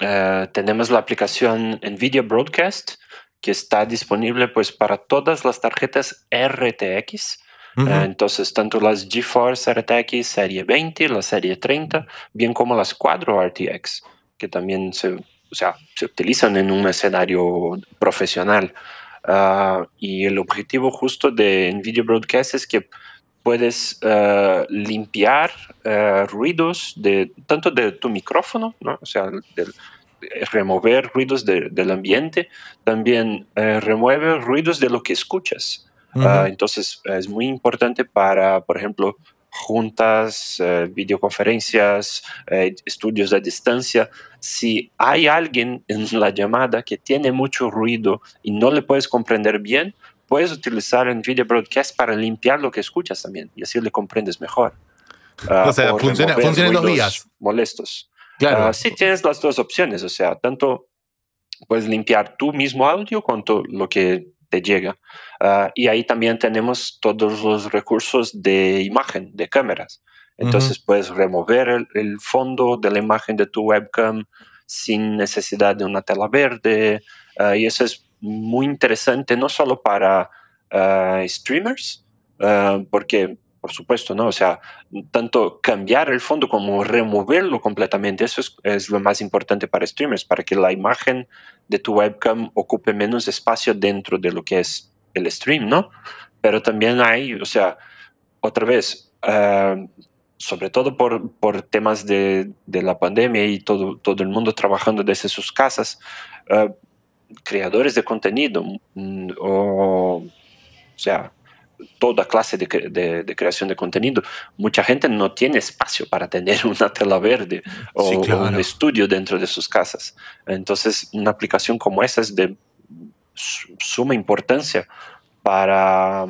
Eh, tenemos la aplicación NVIDIA Broadcast que está disponible pues para todas las tarjetas RTX. Eh, entonces, tanto las GeForce RTX Serie 20, la Serie 30, bien como las Quadro RTX, que también se, se utilizan en un escenario profesional. Ah, y el objetivo justo de NVIDIA Broadcast es que puedes eh, limpiar eh, ruidos de tanto de tu micrófono, o sea, del, remover ruidos del ambiente, también eh, remueve ruidos de lo que escuchas. Ah, entonces es muy importante para, por ejemplo, juntas, videoconferencias, estudios a distancia. Si hay alguien en la llamada que tiene mucho ruido y no le puedes comprender bien, puedes utilizar NVIDIA Broadcast para limpiar lo que escuchas también y así le comprendes mejor. Ah, o sea, funciona, en dos días. Molestos. Claro. Ah, sí, tienes las dos opciones, o sea, tanto puedes limpiar tu mismo audio cuanto lo que te llega. Ah, y ahí también tenemos todos los recursos de imagen, de cámaras. Entonces puedes remover el, fondo de la imagen de tu webcam sin necesidad de una tela verde. y eso es muy interesante, no solo para ah, streamers, ah, porque por supuesto, ¿no? O sea, tanto cambiar el fondo como removerlo completamente, eso es, lo más importante para streamers, para que la imagen de tu webcam ocupe menos espacio dentro de lo que es el stream, ¿no? Pero también hay, o sea, otra vez, ah, sobre todo por, por temas de, de, la pandemia y todo, todo el mundo trabajando desde sus casas, creadores de contenido mm, o, o sea, toda clase de, creación de contenido, mucha gente no tiene espacio para tener una tela verde o, un estudio dentro de sus casas. Entonces, una aplicación como esa es de suma importancia para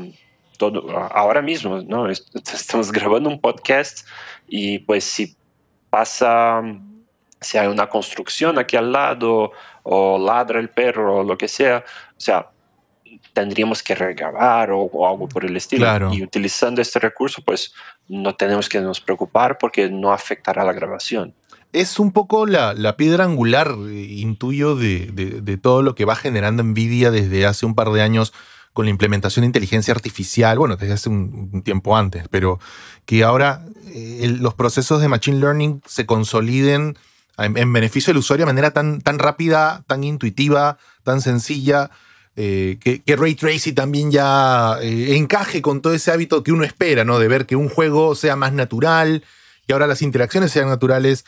todo ahora mismo, Estamos grabando un podcast y pues si pasa si hay una construcción aquí al lado o ladra el perro o lo que sea. O sea, tendríamos que regrabar o, algo por el estilo. Y utilizando este recurso, pues no tenemos que nos preocupar porque no afectará la grabación. Es un poco la, la piedra angular, eh, intuyo, de, de, todo lo que va generando Nvidia desde hace un par de años con la implementación de inteligencia artificial, bueno, desde hace un, tiempo antes, pero que ahora eh, los procesos de Machine Learning se consoliden en, beneficio del usuario de manera tan, tan rápida, tan intuitiva, tan sencilla, eh, que, Ray Tracy también ya eh, encaje con todo ese hábito que uno espera, ¿no? De ver que un juego sea más natural, que ahora las interacciones sean naturales.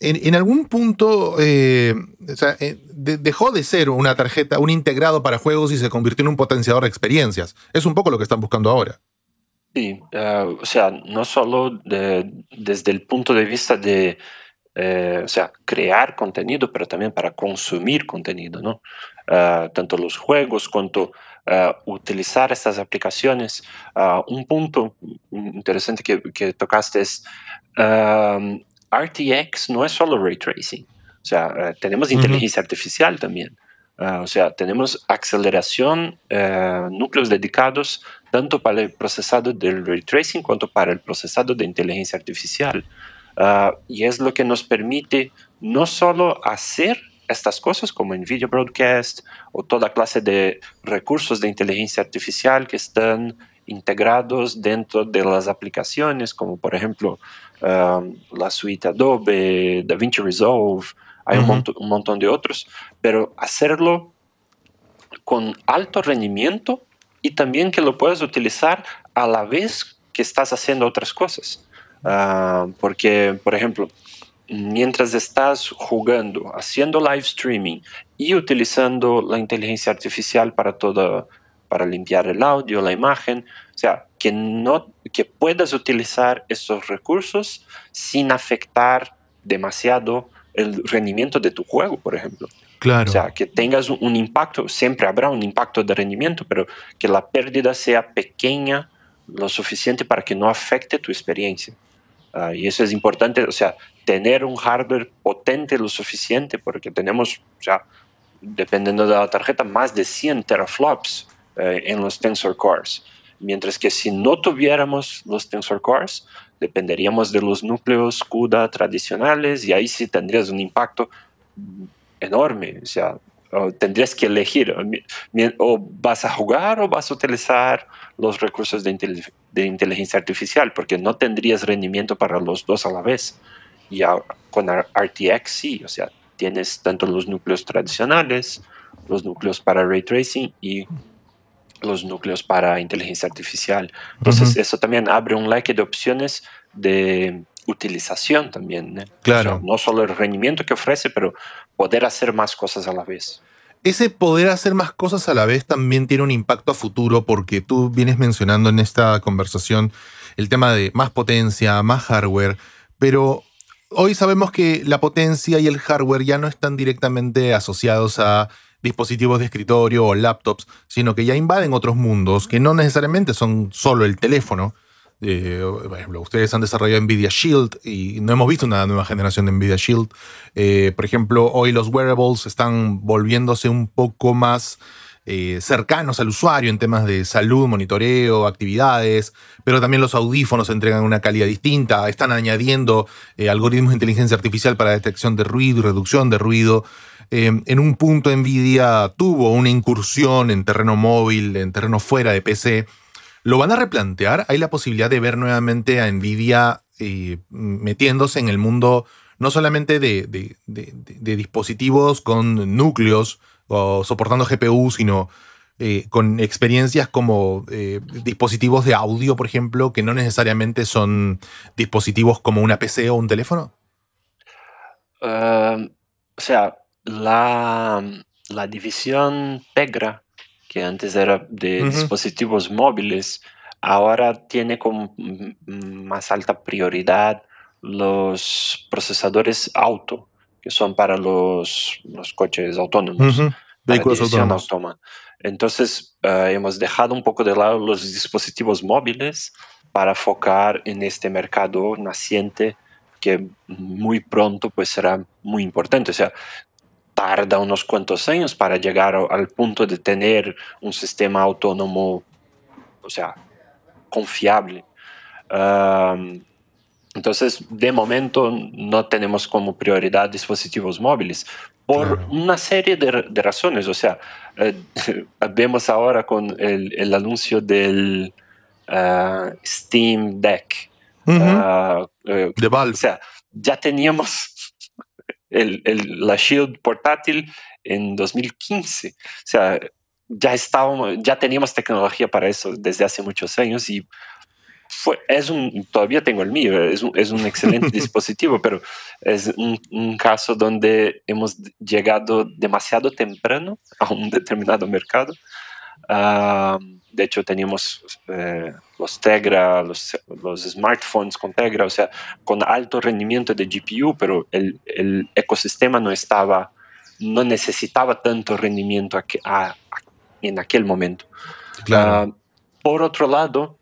En, algún punto eh, dejó de ser una tarjeta, un integrado para juegos y se convirtió en un potenciador de experiencias. Es un poco lo que están buscando ahora. Sí, o sea, no solo desde el punto de vista de eh, o sea, crear contenido, pero también para consumir contenido, ¿no? Ah, tanto los juegos cuanto ah, utilizar estas aplicaciones. Ah, un punto interesante que, tocaste es RTX no es solo ray tracing, o sea, eh, tenemos inteligencia artificial también. o sea, tenemos aceleración, eh, núcleos dedicados tanto para el procesado del ray tracing cuanto para el procesado de inteligencia artificial. Ah, y es lo que nos permite no solo hacer estas cosas como en video broadcast o toda clase de recursos de inteligencia artificial que están integrados dentro de las aplicaciones, como por ejemplo ah, la suite Adobe, DaVinci Resolve, hay un, un, montón de otros, pero hacerlo con alto rendimiento y también que lo puedas utilizar a la vez que estás haciendo otras cosas. Ah, porque, por ejemplo, mientras estás jugando, haciendo live streaming y utilizando la inteligencia artificial para todo, para limpiar el audio, la imagen, o sea, que, no, que puedas utilizar esos recursos sin afectar demasiado el rendimiento de tu juego, por ejemplo. Claro. O sea, que tengas un impacto, siempre habrá un impacto de rendimiento, pero que la pérdida sea pequeña lo suficiente para que no afecte tu experiencia. Ah, y eso es importante, o sea, tener un hardware potente lo suficiente, porque tenemos, o sea, dependiendo de la tarjeta, más de 100 teraflops eh, en los tensor cores. Mientras que si no tuviéramos los tensor cores, dependeríamos de los núcleos CUDA tradicionales y ahí sí tendrías un impacto enorme. O sea, tendrías que elegir, o vas a jugar o vas a utilizar los recursos de, inteligencia artificial, porque no tendrías rendimiento para los dos a la vez. Y con RTX sí, o sea, tienes tanto los núcleos tradicionales, los núcleos para ray tracing y los núcleos para inteligencia artificial. Entonces, eso también abre un like de opciones de utilización también. ¿eh? no solo el rendimiento que ofrece, pero poder hacer más cosas a la vez. Ese poder hacer más cosas a la vez también tiene un impacto a futuro porque tú vienes mencionando en esta conversación el tema de más potencia, más hardware, pero hoy sabemos que la potencia y el hardware ya no están directamente asociados a dispositivos de escritorio o laptops, sino que ya invaden otros mundos que no necesariamente son solo el teléfono. Eh, por ejemplo, ustedes han desarrollado NVIDIA Shield y no hemos visto una nueva generación de NVIDIA Shield. Eh, por ejemplo, hoy los wearables están volviéndose un poco más eh, cercanos al usuario en temas de salud, monitoreo, actividades, pero también los audífonos entregan una calidad distinta, están añadiendo algoritmos de inteligencia artificial para detección de ruido y reducción de ruido. en un punto Nvidia tuvo una incursión en terreno móvil, en terreno fuera de PC, ¿Lo van a replantear? ¿Hay la posibilidad de ver nuevamente a Nvidia eh, metiéndose en el mundo no solamente de, dispositivos con núcleos o soportando GPU, sino eh, con experiencias como eh, dispositivos de audio, por ejemplo, que no necesariamente son dispositivos como una PC o un teléfono? o sea, la, la división Tegra que antes era de dispositivos móviles, ahora tiene como más alta prioridad los procesadores auto, que son para los, los coches autónomos, vehículos autónomos. Entonces, eh, hemos dejado un poco de lado los dispositivos móviles para enfocar en este mercado naciente que muy pronto pues será muy importante. O sea, tarda unos cuantos años para llegar al punto de tener un sistema autónomo, o sea, confiable. entonces, de momento no tenemos como prioridad dispositivos móviles por una serie de, razones. O sea, eh, vemos ahora con el, anuncio del ah, Steam Deck. Ah, eh, de Valve. O sea, ya teníamos el, la Shield portátil en 2015. O sea, ya, estábamos, ya teníamos tecnología para eso desde hace muchos años y fue, es un, todavía tengo el mío, es un, es un excelente dispositivo, pero es un, caso donde hemos llegado demasiado temprano a un determinado mercado de hecho, teníamos eh, los Tegra, los, los, smartphones con Tegra, o sea, con alto rendimiento de GPU, pero el, el ecosistema no estaba, no necesitaba tanto rendimiento a, en aquel momento. Claro. por otro lado,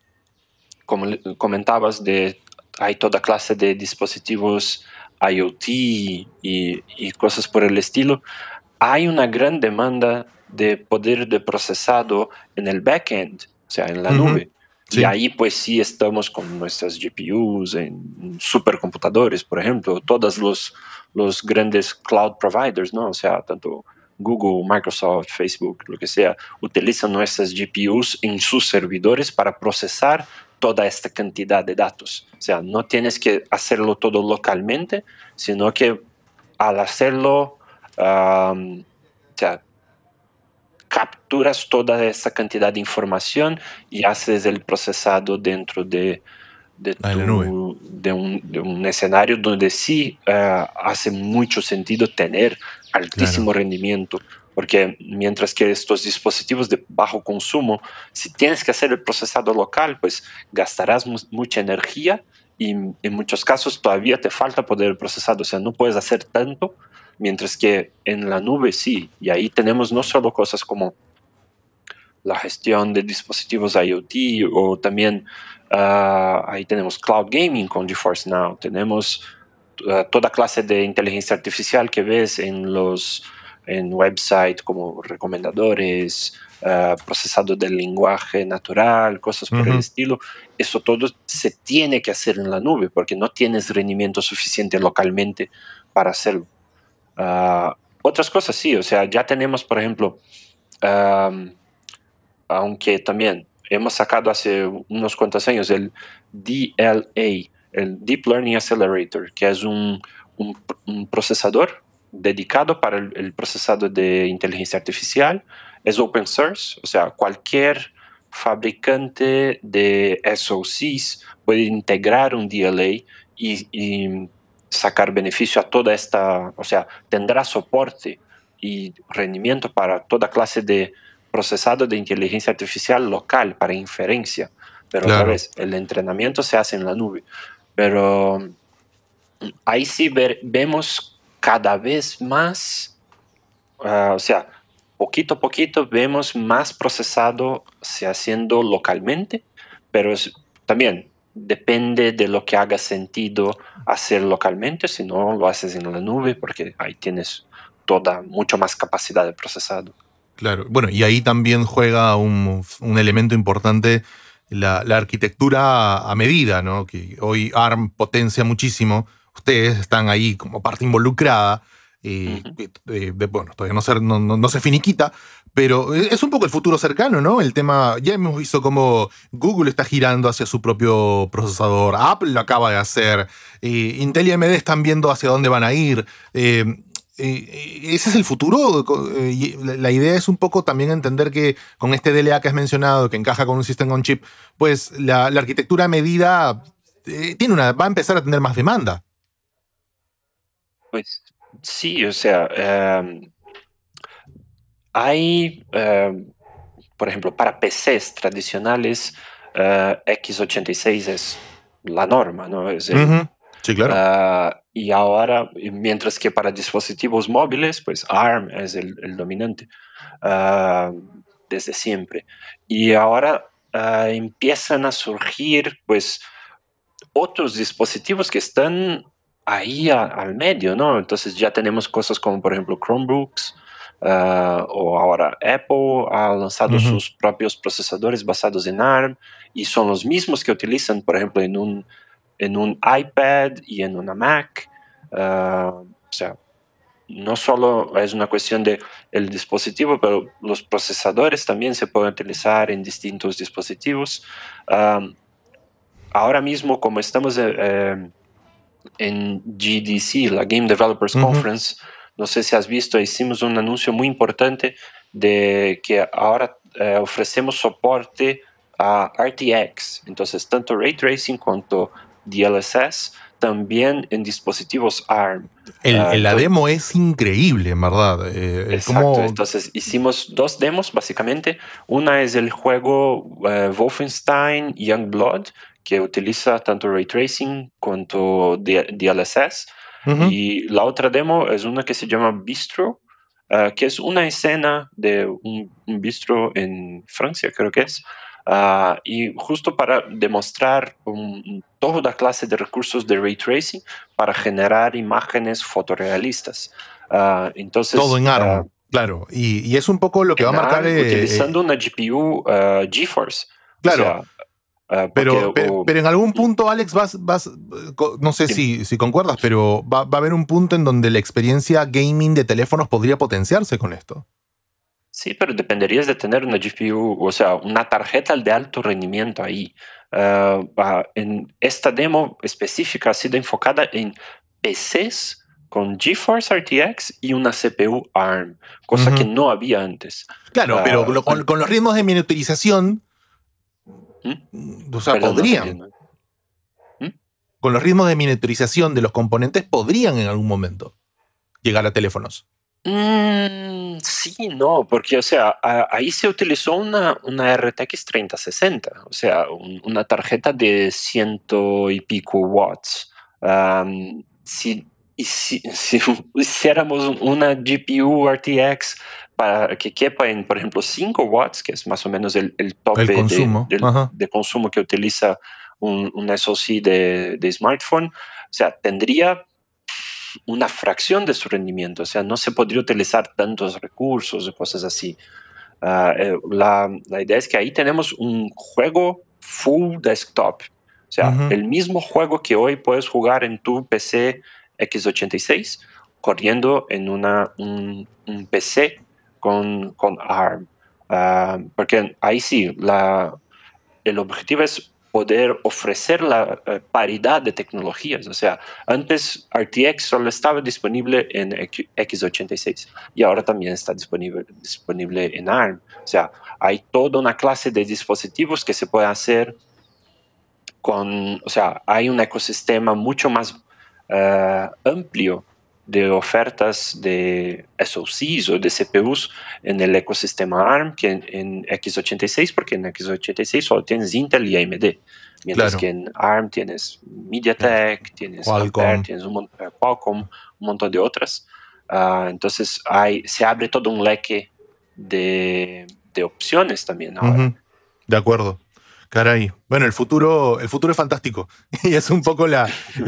como comentabas, de, hay toda clase de dispositivos IoT y, y cosas por el estilo. Hay una gran demanda de poder de procesado en el backend, o sea, en la nube. Y ahí pues sí estamos con nuestras GPUs, en supercomputadores, por ejemplo, todos los, los grandes cloud providers, ¿no? O sea, tanto Google, Microsoft, Facebook, lo que sea, utilizan nuestras GPUs en sus servidores para procesar toda esta cantidad de datos. O sea, no tienes que hacerlo todo localmente, sino que al hacerlo, o sea, capturas toda esa cantidad de información y haces el procesado dentro de, de, ah, un, escenario donde sí eh, hace mucho sentido tener altísimo rendimiento. Porque mientras que estos dispositivos de bajo consumo, si tienes que hacer el procesado local, pues gastarás mucha energía y en muchos casos todavía te falta poder procesar o sea, no puedes hacer tanto Mientras que en la nube sí, y ahí tenemos no solo cosas como la gestión de dispositivos IoT o también ah, ahí tenemos cloud gaming con GeForce Now, tenemos ah, toda clase de inteligencia artificial que ves en los en website como recomendadores, ah, procesado del lenguaje natural, cosas por el estilo. Eso todo se tiene que hacer en la nube porque no tienes rendimiento suficiente localmente para hacerlo. Ah, otras cosas sí, o sea, ya tenemos, por ejemplo, aunque también hemos sacado hace unos cuantos años el DLA, el Deep Learning Accelerator, que es un, procesador dedicado para el, el, procesado de inteligencia artificial. Es open source, o sea, cualquier fabricante de SOCs puede integrar un DLA y sacar beneficio a toda esta, o sea, tendrá soporte y rendimiento para toda clase de procesado de inteligencia artificial local para inferencia. Pero vez, el entrenamiento se hace en la nube. Pero mm, ahí sí vemos cada vez más, ah, o sea, poquito a poquito vemos más procesado se haciendo localmente, pero también depende de lo que haga sentido hacer localmente, si no lo haces en la nube, porque ahí tienes toda, mucho más capacidad de procesado. Claro, bueno, y ahí también juega un, elemento importante la, arquitectura a medida, ¿no? Que hoy ARM potencia muchísimo, ustedes están ahí como parte involucrada, y eh, bueno, todavía no, no se finiquita, pero eh, es un poco el futuro cercano, ¿no? El tema, ya hemos visto cómo Google está girando hacia su propio procesador, Apple lo acaba de hacer, Intel y AMD están viendo hacia dónde van a ir. Eh, eh, ese es el futuro. La idea es un poco también entender que con este DLA que has mencionado, que encaja con un System on Chip, pues la, arquitectura medida tiene una, va a empezar a tener más demanda. Pues sí, o sea, em, hay, eh, por ejemplo, para PCs tradicionales, eh, x86 es la norma, ¿no? Sí, claro. Eh, y ahora, mientras que para dispositivos móviles, pues ARM es el, dominante desde siempre. Y ahora empiezan a surgir, pues, otros dispositivos que están ahí al medio, ¿no? Entonces ya tenemos cosas como, por ejemplo, Chromebooks, Ah, o ahora Apple ha lanzado sus propios procesadores basados en ARM y son los mismos que utilizan, por ejemplo, en un, iPad y en una Mac. Ah, o sea, no solo es una cuestión de el dispositivo, pero los procesadores también se pueden utilizar en distintos dispositivos. ahora mismo, como estamos eh, eh, en GDC, la Game Developers Conference, no sé si has visto, hicimos un anuncio muy importante de que ahora eh, ofrecemos soporte a RTX. Entonces, tanto ray tracing cuanto DLSS también en dispositivos ARM. Ah, el, la demo es increíble, en verdad. Eh, exacto. Entonces hicimos dos demos, básicamente. Una es el juego wolfenstein eh, Wolfenstein Youngblood, que utiliza tanto ray tracing como DLSS. Y la otra demo es una que se llama Bistro, ah, que es una escena de un, bistro en Francia, creo que es. Ah, y justo para demostrar toda clase de recursos de ray tracing para generar imágenes fotorealistas. Ah, entonces, Todo en ARM, claro. Y, es un poco lo que va a marcar. Arm, eh, utilizando eh, una GPU GeForce. Claro. Ah, pero, pero, en algún punto, Alex, vas, no sé si, concuerdas, pero va, a haber un punto en donde la experiencia gaming de teléfonos podría potenciarse con esto. Sí, pero dependerías de tener una GPU, o sea, una tarjeta de alto rendimiento ahí. Ah, ah, en esta demo específica ha sido enfocada en PCs con GeForce RTX y una CPU ARM, cosa que no había antes. Claro, pero con, con los ritmos de miniaturización ¿Mm? Mm, o sea, podrían. ¿Mm? Con los ritmos de miniaturización de los componentes, podrían en algún momento llegar a teléfonos. sí, no, porque, o sea, ahí se utilizó una, una RTX 3060, o sea, una tarjeta de ciento y pico watts. si y si, hiciéramos una GPU RTX para que quepa en, por ejemplo, 5 watts, que es más o menos el, el tope De, consumo que utiliza un, SoC de, de smartphone, o sea, tendría una fracción de su rendimiento, o sea, no se podría utilizar tantos recursos o cosas así. Ah, eh, la, idea es que ahí tenemos un juego full desktop, o sea, el mismo juego que hoy puedes jugar en tu PC x86 corriendo en una, un, PC con, con ARM. Ah, porque ahí sí, la, el objetivo es poder ofrecer la eh, paridad de tecnologías. O sea, antes RTX solo estaba disponible en x86 y ahora también está disponible, disponible en ARM. O sea, hay toda una clase de dispositivos que se puede hacer con, o sea, hay un ecosistema mucho más eh, amplio de ofertas de SOCs o de CPUs en el ecosistema ARM que en, x86, porque en x86 solo tienes Intel y AMD, mientras que en ARM tienes MediaTek, tienes Qualcomm, tienes eh, un, montón de otras. Ah, entonces hay, se abre todo un leque de, de opciones también De acuerdo. Caray. Bueno, el futuro, el futuro es fantástico. y es un poco la,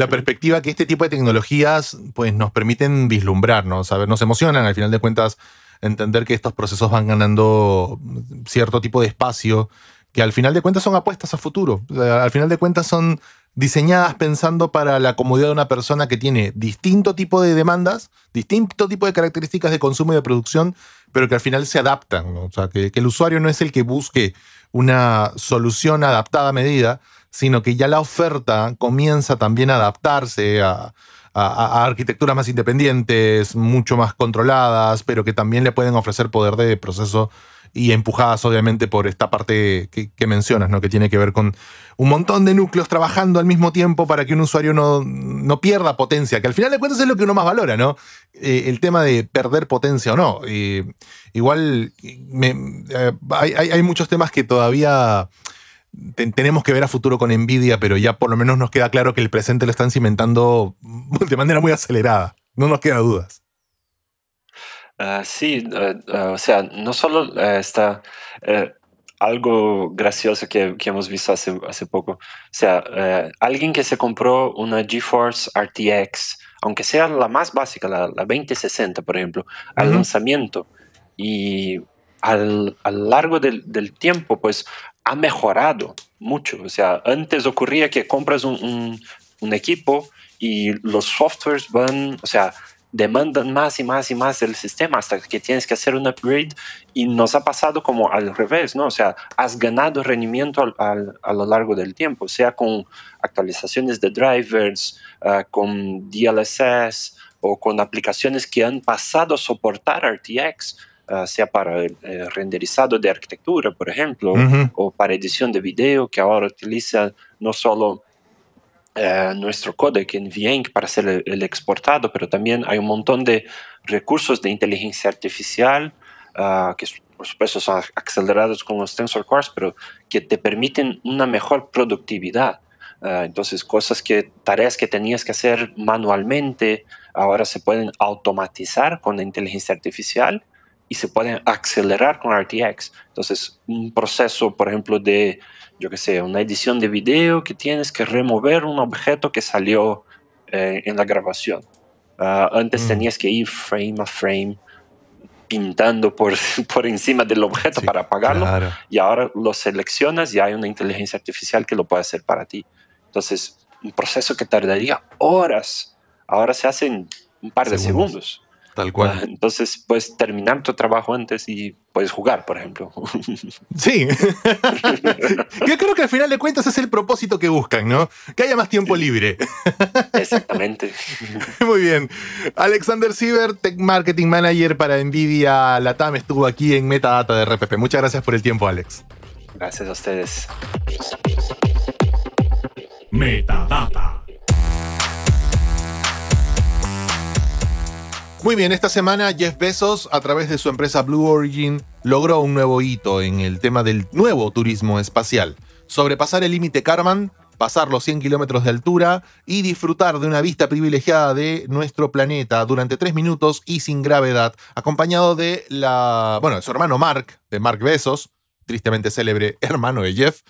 perspectiva que este tipo de tecnologías pues, nos permiten vislumbrarnos. ¿no? nos emocionan, al final de cuentas, entender que estos procesos van ganando cierto tipo de espacio, que al final de cuentas son apuestas a futuro. al final de cuentas son diseñadas pensando para la comodidad de una persona que tiene distinto tipo de demandas, distinto tipo de características de consumo y de producción, pero que al final se adaptan. ¿no? O sea, que, que el usuario no es el que busque una solución adaptada a medida, sino que ya la oferta comienza también a adaptarse a, arquitecturas más independientes, mucho más controladas, pero que también le pueden ofrecer poder de proceso y empujadas obviamente por esta parte que, mencionas, ¿no? que tiene que ver con un montón de núcleos trabajando al mismo tiempo para que un usuario no, pierda potencia, que al final de cuentas es lo que uno más valora, ¿no? Eh, el tema de perder potencia o no. igual eh, hay, muchos temas que todavía tenemos que ver a futuro con envidia, pero ya por lo menos nos queda claro que el presente lo están cimentando de manera muy acelerada, no nos queda dudas. Ah, sí, eh, ah, o sea, no solo eh, está eh, algo gracioso que, hemos visto hace, hace poco. O sea, alguien que se compró una GeForce RTX, aunque sea la más básica, la, 2060, por ejemplo, al lanzamiento y a lo largo del, tiempo, pues ha mejorado mucho. O sea, antes ocurría que compras un, un equipo y los softwares van, o sea, demandan más y más y más del sistema hasta que tienes que hacer un upgrade y nos ha pasado como al revés, ¿no? O sea, has ganado rendimiento al, a lo largo del tiempo, sea con actualizaciones de drivers, ah, con DLSS o con aplicaciones que han pasado a soportar RTX. Ah, sea para el renderizado de arquitectura, por ejemplo, o para edición de video, que ahora utiliza no solo eh, nuestro codec en Vieng para ser el, exportado, pero también hay un montón de recursos de inteligencia artificial ah, que por supuesto son acelerados con los tensor cores, pero que te permiten una mejor productividad. Ah, entonces, cosas que, tareas que tenías que hacer manualmente, ahora se pueden automatizar con la inteligencia artificial y se pueden acelerar con RTX. Entonces, un proceso, por ejemplo, de yo que sé, una edición de video que tienes que remover un objeto que salió eh, en la grabación. Ah, antes mm. tenías que ir frame a frame pintando por, por encima del objeto para apagarlo y ahora lo seleccionas y hay una inteligencia artificial que lo puede hacer para ti. Entonces, un proceso que tardaría horas, ahora se hace en un par de segundos. Tal cual. Ah, entonces, puedes terminar tu trabajo antes y puedes jugar, por ejemplo. Sí. Yo creo que al final de cuentas es el propósito que buscan, ¿no? Que haya más tiempo libre. Exactamente. Muy bien. Alexander Siebert Tech Marketing Manager para Nvidia Latam, estuvo aquí en Metadata de RPP. Muchas gracias por el tiempo, Alex. Gracias a ustedes. Metadata. Muy bien, esta semana Jeff Bezos, a través de su empresa Blue Origin, logró un nuevo hito en el tema del nuevo turismo espacial. Sobrepasar el límite Karman, pasar los 100 kilómetros de altura y disfrutar de una vista privilegiada de nuestro planeta durante tres minutos y sin gravedad, acompañado de la, bueno, su hermano Mark, de Mark Bezos, tristemente célebre hermano de Jeff,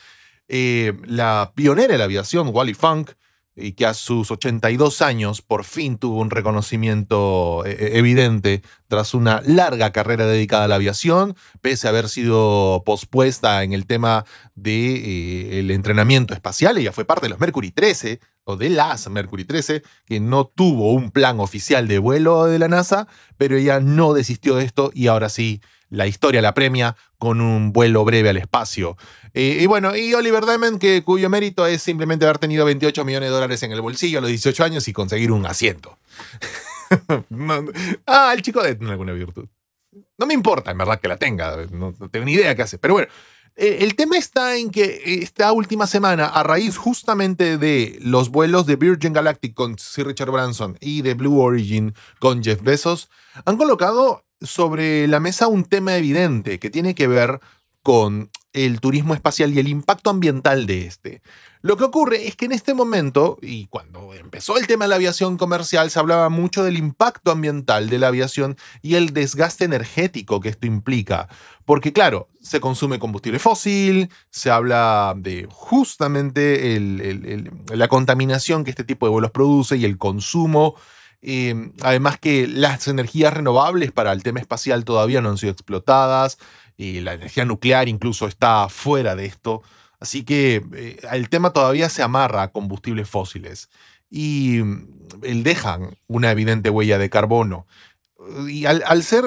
eh, la pionera de la aviación Wally Funk, y que a sus 82 años por fin tuvo un reconocimiento eh, eh, evidente tras una larga carrera dedicada a la aviación, pese a haber sido pospuesta en el tema del de, eh, el entrenamiento espacial. Ella fue parte de los Mercury 13, o de las Mercury 13, que no tuvo un plan oficial de vuelo de la NASA, pero ella no desistió de esto y ahora sí la historia la premia con un vuelo breve al espacio. Eh, y bueno, y Oliver Diamond, que, cuyo mérito es simplemente haber tenido 28 millones de dólares en el bolsillo a los 18 años y conseguir un asiento. ah, el chico de alguna virtud. No me importa, en verdad, que la tenga. No, no tengo ni idea qué hace. Pero bueno, eh, el tema está en que esta última semana, a raíz justamente de los vuelos de Virgin Galactic con Sir Richard Branson y de Blue Origin con Jeff Bezos, han colocado sobre la mesa un tema evidente que tiene que ver con el turismo espacial y el impacto ambiental de este. Lo que ocurre es que en este momento, y cuando empezó el tema de la aviación comercial, se hablaba mucho del impacto ambiental de la aviación y el desgaste energético que esto implica. Porque claro, se consume combustible fósil, se habla de justamente la contaminación que este tipo de vuelos produce y el consumo Em, además que las energías renovables para el tema espacial todavía no han sido explotadas y la energía nuclear incluso está fuera de esto. Así que eh, el tema todavía se amarra a combustibles fósiles y mm, el dejan una evidente huella de carbono. Y al ser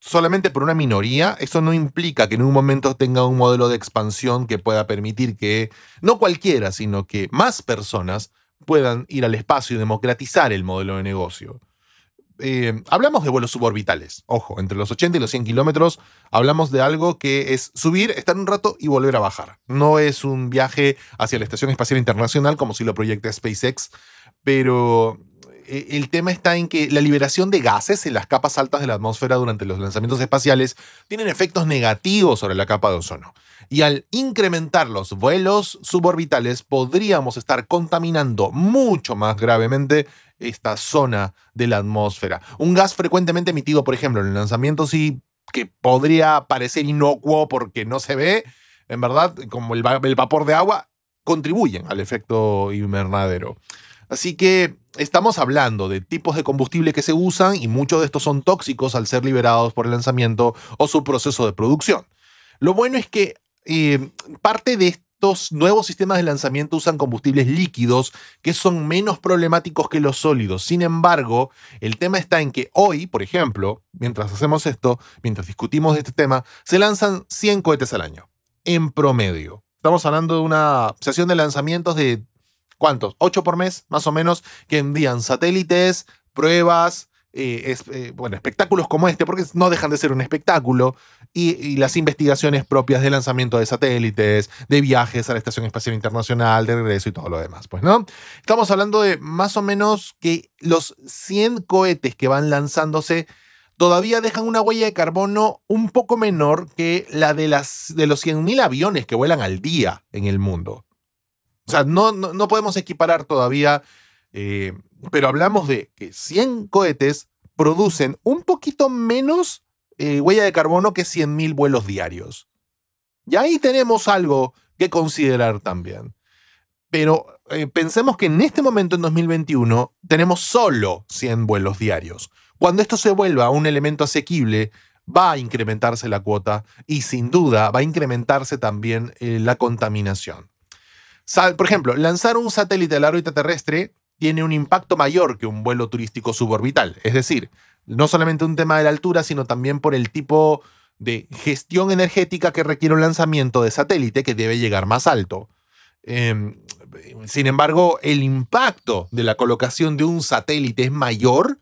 solamente por una minoría, eso no implica que en un momento tenga un modelo de expansión que pueda permitir que no cualquiera, sino que más personas puedan ir al espacio y democratizar el modelo de negocio. Eh, hablamos de vuelos suborbitales. Ojo, entre los 80 y los 100 kilómetros hablamos de algo que es subir, estar un rato y volver a bajar. No es un viaje hacia la Estación Espacial Internacional como si lo proyecta SpaceX, pero eh, el tema está en que la liberación de gases en las capas altas de la atmósfera durante los lanzamientos espaciales tienen efectos negativos sobre la capa de ozono. Y al incrementar los vuelos suborbitales podríamos estar contaminando mucho más gravemente esta zona de la atmósfera. Un gas frecuentemente emitido, por ejemplo, en lanzamientos y que podría parecer inocuo porque no se ve, en verdad, como el, el vapor de agua, contribuyen al efecto invernadero. Así que estamos hablando de tipos de combustible que se usan y muchos de estos son tóxicos al ser liberados por el lanzamiento o su proceso de producción. Lo bueno es que eh, parte de estos nuevos sistemas de lanzamiento usan combustibles líquidos que son menos problemáticos que los sólidos. Sin embargo, el tema está en que hoy, por ejemplo, mientras hacemos esto, mientras discutimos este tema, se lanzan 100 cohetes al año, en promedio. Estamos hablando de una sesión de lanzamientos de ¿cuántos? Ocho por mes, más o menos, que envían satélites, pruebas, eh, eh, bueno, espectáculos como este, porque no dejan de ser un espectáculo, y, las investigaciones propias de lanzamiento de satélites, de viajes a la Estación Espacial Internacional, de regreso y todo lo demás, pues, ¿no? Estamos hablando de más o menos que los 100 cohetes que van lanzándose todavía dejan una huella de carbono un poco menor que la de, las, de los 100.000 aviones que vuelan al día en el mundo. O sea, no, podemos equiparar todavía, eh, pero hablamos de que 100 cohetes producen un poquito menos eh, huella de carbono que 100.000 vuelos diarios. Y ahí tenemos algo que considerar también. Pero eh, pensemos que en este momento, en 2021, tenemos solo 100 vuelos diarios. Cuando esto se vuelva un elemento asequible, va a incrementarse la cuota y sin duda va a incrementarse también la contaminación. Por ejemplo, lanzar un satélite a la órbita terrestre tiene un impacto mayor que un vuelo turístico suborbital. Es decir, no solamente un tema de la altura, sino también por el tipo de gestión energética que requiere un lanzamiento de satélite que debe llegar más alto. Em, sin embargo, el impacto de la colocación de un satélite es mayor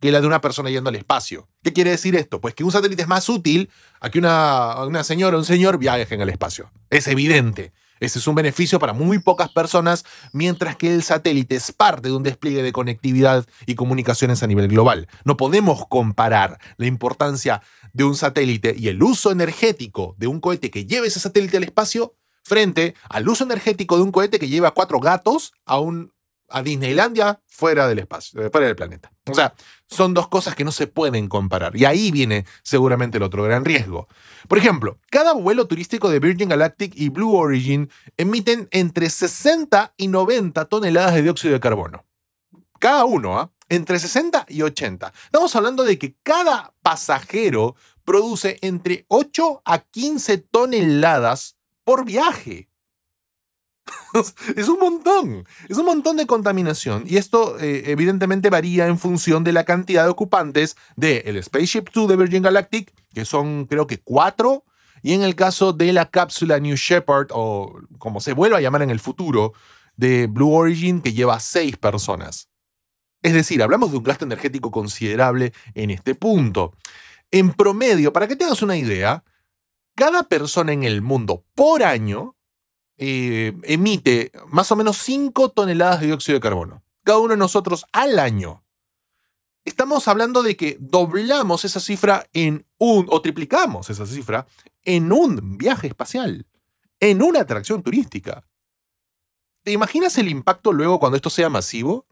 que la de una persona yendo al espacio. ¿Qué quiere decir esto? Pues que un satélite es más útil a que una, una señora o un señor viaje en el espacio. Es evidente. Ese es un beneficio para muy pocas personas, mientras que el satélite es parte de un despliegue de conectividad y comunicaciones a nivel global. No podemos comparar la importancia de un satélite y el uso energético de un cohete que lleve ese satélite al espacio frente al uso energético de un cohete que lleva cuatro gatos a, un, a Disneylandia fuera del espacio, eh, fuera del planeta. O sea, son dos cosas que no se pueden comparar. Y ahí viene seguramente el otro gran riesgo. Por ejemplo, cada vuelo turístico de Virgin Galactic y Blue Origin emiten entre 60 y 90 toneladas de dióxido de carbono. Cada uno, ¿ah? Entre 60 y 80. Estamos hablando de que cada pasajero produce entre 8 a 15 toneladas por viaje. es un montón, es un montón de contaminación. Y esto eh, evidentemente varía en función de la cantidad de ocupantes del el Spaceship 2 de Virgin Galactic, que son creo que cuatro, y en el caso de la cápsula New Shepard, o como se vuelva a llamar en el futuro, de Blue Origin, que lleva seis personas. Es decir, hablamos de un gasto energético considerable en este punto. En promedio, para que tengas una idea, cada persona en el mundo por año eh, emite más o menos 5 toneladas de dióxido de carbono, cada uno de nosotros al año. Estamos hablando de que doblamos esa cifra en un, o triplicamos esa cifra en un viaje espacial, en una atracción turística. ¿Te imaginas el impacto luego cuando esto sea masivo?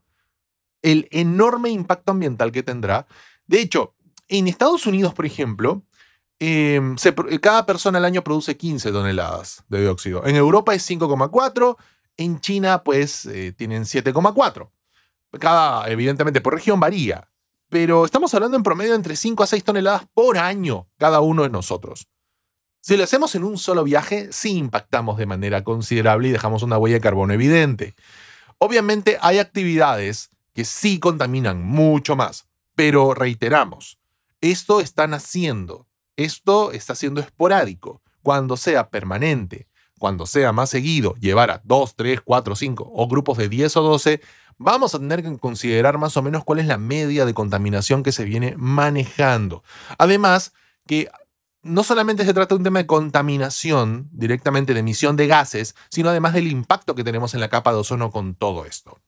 El enorme impacto ambiental que tendrá. De hecho, en Estados Unidos, por ejemplo, Em, eh, cada persona al año produce 15 toneladas de dióxido. En Europa es 5,4, en China pues eh, tienen 7,4. Cada, evidentemente, por región varía, pero estamos hablando en promedio entre 5 a 6 toneladas por año cada uno de nosotros. Si lo hacemos en un solo viaje, sí impactamos de manera considerable y dejamos una huella de carbono evidente. Obviamente hay actividades que sí contaminan mucho más, pero reiteramos, esto están haciendo esto está siendo esporádico. Cuando sea permanente, cuando sea más seguido, llevar a 2, 3, 4, 5 o grupos de 10 o 12, vamos a tener que considerar más o menos cuál es la media de contaminación que se viene manejando. Además, que no solamente se trata de un tema de contaminación directamente de emisión de gases, sino además del impacto que tenemos en la capa de ozono con todo esto.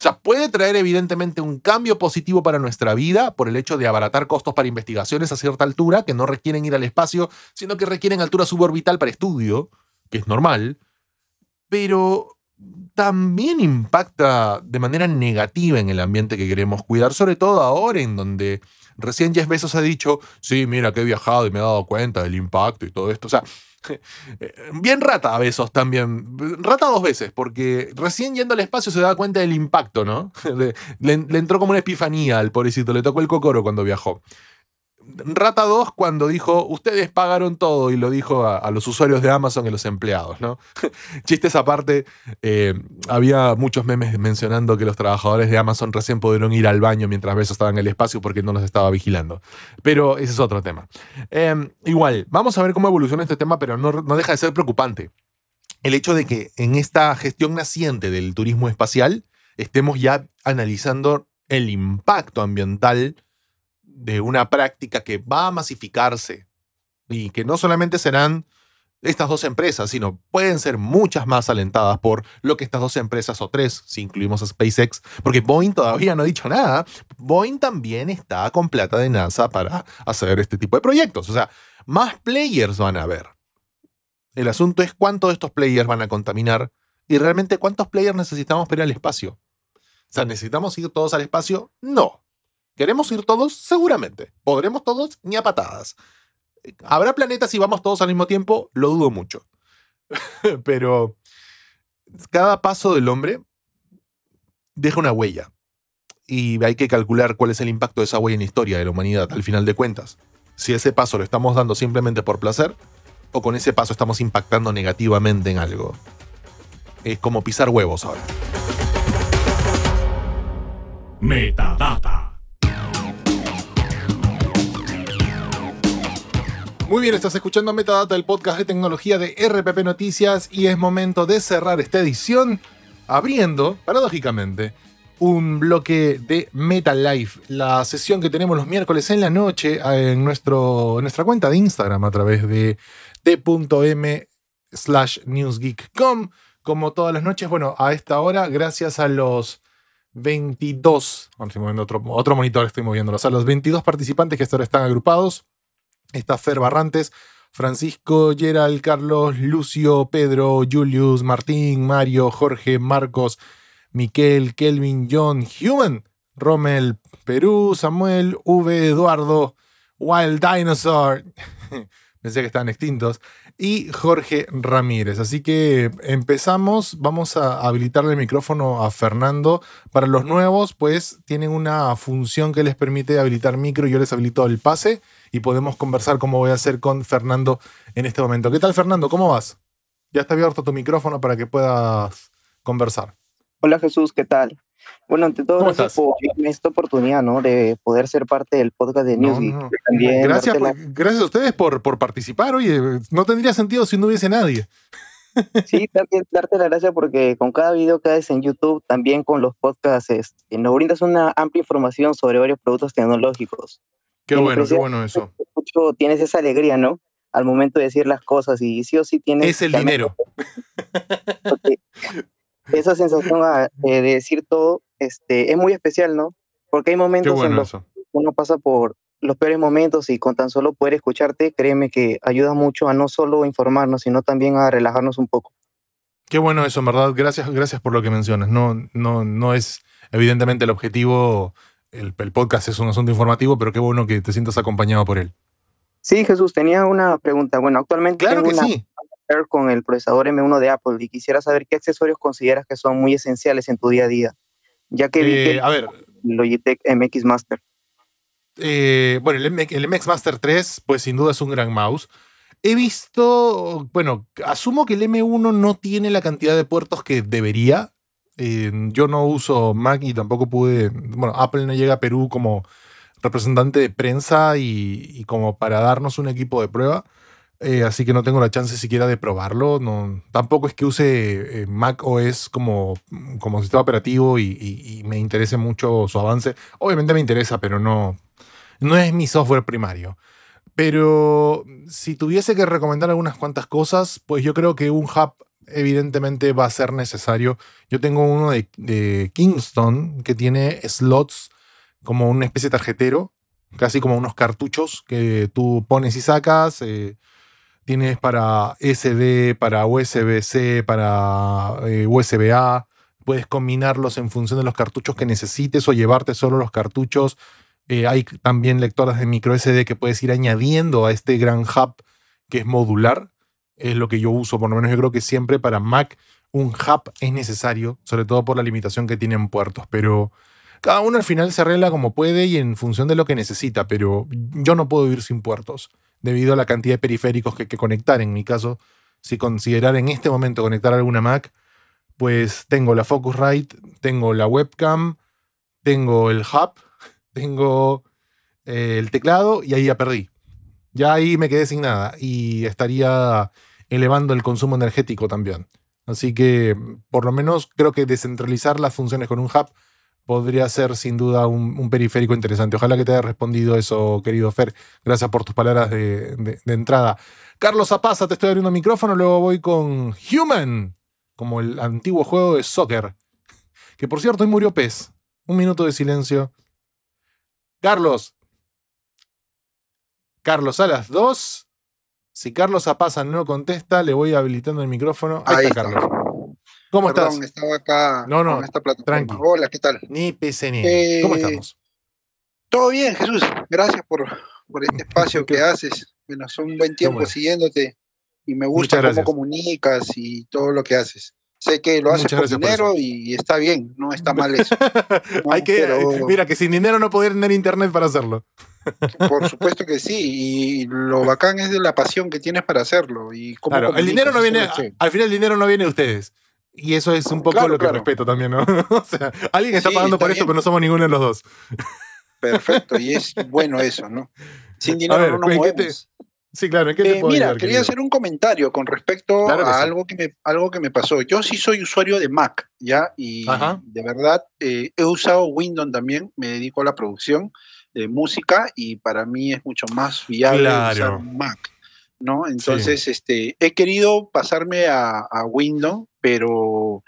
O sea, puede traer evidentemente un cambio positivo para nuestra vida por el hecho de abaratar costos para investigaciones a cierta altura, que no requieren ir al espacio, sino que requieren altura suborbital para estudio, que es normal, pero también impacta de manera negativa en el ambiente que queremos cuidar, sobre todo ahora en donde recién Jeff Bezos ha dicho, sí, mira que he viajado y me he dado cuenta del impacto y todo esto. O sea, Eh, bien rata a besos también. Rata dos veces, porque recién yendo al espacio se da cuenta del impacto, ¿no? Le, le entró como una epifanía al pobrecito, le tocó el cocoro cuando viajó. Rata 2 cuando dijo, ustedes pagaron todo y lo dijo a, los usuarios de Amazon y los empleados, ¿no? Chistes aparte, eh, había muchos memes mencionando que los trabajadores de Amazon recién pudieron ir al baño mientras besos estaba en el espacio porque no los estaba vigilando. Pero ese es otro tema. Em, igual, vamos a ver cómo evoluciona este tema, pero no deja de ser preocupante el hecho de que en esta gestión naciente del turismo espacial estemos ya analizando el impacto ambiental de una práctica que va a masificarse y que no solamente serán estas dos empresas, sino pueden ser muchas más alentadas por lo que estas dos empresas o tres, si incluimos a SpaceX, porque Boeing todavía no ha dicho nada. Boeing también está con plata de NASA para hacer este tipo de proyectos. O sea, más players van a haber. El asunto es cuántos de estos players van a contaminar y realmente cuántos players necesitamos para ir al espacio. O sea, ¿necesitamos ir todos al espacio? No. ¿Queremos ir todos? Seguramente. ¿Podremos todos? Ni a patadas. ¿Habrá planetas si vamos todos al mismo tiempo? Lo dudo mucho. Pero cada paso del hombre deja una huella. Y hay que calcular cuál es el impacto de esa huella en la historia de la humanidad, al final de cuentas. Si ese paso lo estamos dando simplemente por placer, o con ese paso estamos impactando negativamente en algo. Es como pisar huevos ahora. Metadata. Muy bien, estás escuchando Metadata, el podcast de tecnología de RPP Noticias, y es momento de cerrar esta edición abriendo, paradójicamente, un bloque de MetaLife, la sesión que tenemos los miércoles en la noche en, nuestro, nuestra cuenta de Instagram a través de t.m slash newsgeek.com. Como todas las noches, bueno, a esta hora, gracias a los 22, estoy moviendo otro, monitor, estoy O a los 22 participantes que ahora están agrupados Está Fer Barrantes, Francisco, Gerald, Carlos, Lucio, Pedro, Julius, Martín, Mario, Jorge, Marcos, Miquel, Kelvin, John, Human, Rommel, Perú, Samuel, V, Eduardo, Wild Dinosaur. Pensé que estaban extintos. Y Jorge Ramírez. Así que empezamos. Vamos a habilitarle el micrófono a Fernando. Para los nuevos, pues tienen una función que les permite habilitar micro. Yo les habilito el pase y podemos conversar como voy a hacer con Fernando en este momento. ¿Qué tal, Fernando? ¿Cómo vas? Ya está abierto tu micrófono para que puedas conversar. Hola, Jesús, ¿qué tal? Bueno, ante todo, gracias esta oportunidad, ¿no? De poder ser parte del podcast de Newsy gracias, a ustedes por, por participar. Oye, no tendría sentido si no hubiese nadie. Sí, también darte la gracias porque con cada video que haces en YouTube, también con los podcasts, este, nos brindas una amplia información sobre varios productos tecnológicos. Qué bueno, pues qué bueno eso. tienes esa alegría, ¿no? Al momento de decir las cosas y sí o sí tienes... Es el dinero. esa sensación ah, de decir todo este, es muy especial, ¿no? Porque hay momentos en los que uno pasa por los peores momentos y con tan solo poder escucharte, créeme que ayuda mucho a no solo informarnos, sino también a relajarnos un poco. Qué bueno eso, verdad. Gracias, gracias por lo que mencionas. No, no, no es evidentemente el objetivo el, podcast es un asunto informativo, pero qué bueno que te sientas acompañado por él. Sí, Jesús, tenía una pregunta. Bueno, actualmente claro tengo con el procesador M1 de Apple y quisiera saber qué accesorios consideras que son muy esenciales en tu día a día, ya que, vi eh, a ver, Logitech MX Master. Eh, bueno, el, el MX Master 3, pues sin duda es un gran mouse. He visto, bueno, asumo que el M1 no tiene la cantidad de puertos que debería, eh, yo no uso Mac y tampoco pude, bueno, Apple no llega a Perú como representante de prensa y, como para darnos un equipo de prueba. Eh, así que no tengo la chance siquiera de probarlo. No, tampoco es que use eh, Mac OS como, como sistema operativo y, me interese mucho su avance. Obviamente me interesa, pero no, no es mi software primario. Pero si tuviese que recomendar algunas cuantas cosas, pues yo creo que un hub evidentemente va a ser necesario. Yo tengo uno de, Kingston que tiene slots como una especie de tarjetero, casi como unos cartuchos que tú pones y sacas. Eh, tienes para SD, para USB-C, para eh, USB-A. Puedes combinarlos en función de los cartuchos que necesites o llevarte solo los cartuchos. Eh, hay también lectoras de micro SD que puedes ir añadiendo a este gran hub que es modular es lo que yo uso, por lo menos yo creo que siempre para Mac un hub es necesario, sobre todo por la limitación que tienen puertos, pero cada uno al final se arregla como puede y en función de lo que necesita, pero yo no puedo ir sin puertos debido a la cantidad de periféricos que hay que conectar. En mi caso, si considerar en este momento conectar alguna Mac, pues tengo la Focusrite, tengo la webcam, tengo el hub, tengo eh, el teclado y ahí ya perdí. Ya ahí me quedé sin nada y estaría elevando el consumo energético también. Así que, por lo menos, creo que descentralizar las funciones con un hub podría ser sin duda un, periférico interesante. Ojalá que te haya respondido eso, querido Fer. Gracias por tus palabras de, entrada. Carlos Zapaza, te estoy abriendo micrófono, luego voy con Human, como el antiguo juego de soccer. Que por cierto, hoy murió Pez. Un minuto de silencio. Carlos. Carlos, a las dos. Si Carlos Apaza no contesta, le voy habilitando el micrófono. Ahí, está, Carlos. ¿Cómo Perdón, estás? Estaba acá no, no, con esta Tranqui. Hola, ¿qué tal? Ni PCN. Eh, ¿Cómo estamos? Todo bien, Jesús. Gracias por, por este espacio que haces. Bueno, es un buen tiempo siguiéndote y me gusta cómo comunicas y todo lo que haces. Sé que lo haces con dinero y está bien, no está mal eso. Hay que, mira, que sin dinero no podría tener internet para hacerlo. por supuesto que sí, y lo bacán es de la pasión que tienes para hacerlo. Y claro, el dinero no viene, al final el dinero no viene de ustedes. Y eso es un poco lo que respeto también, ¿no? o sea, alguien está pagando por esto, pero no somos ninguno de los dos. Perfecto, y es bueno eso, ¿no? Sin dinero no nos Sí, claro. Eh, mira, quería hacer un comentario con respecto a algo, que me, algo que me pasó. Yo sí soy usuario de Mac, ¿ya? Y de verdad eh, he usado Windows también, me dedico a la producción de música y para mí es mucho más viable usar Mac, ¿no? Entonces, este, he querido pasarme a, Windows, pero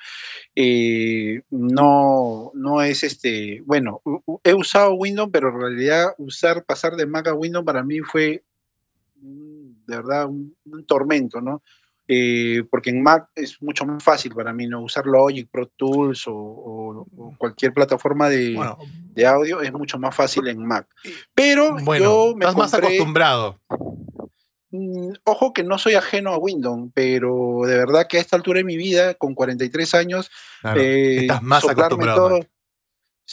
eh, no, no es este, bueno, he usado Windows, pero en realidad usar, pasar de Mac a Windows para mí fue de verdad un, tormento, ¿no? Eh, porque en Mac es mucho más fácil para mí, ¿no? Usar Logic, Pro Tools o, cualquier plataforma de, audio es mucho más fácil en Mac. Pero yo me estás más acostumbrado. Mm, ojo que no soy ajeno a Windows, pero de verdad que a esta altura de mi vida, con 43 años, claro, eh, estás más acostumbrado. Todo,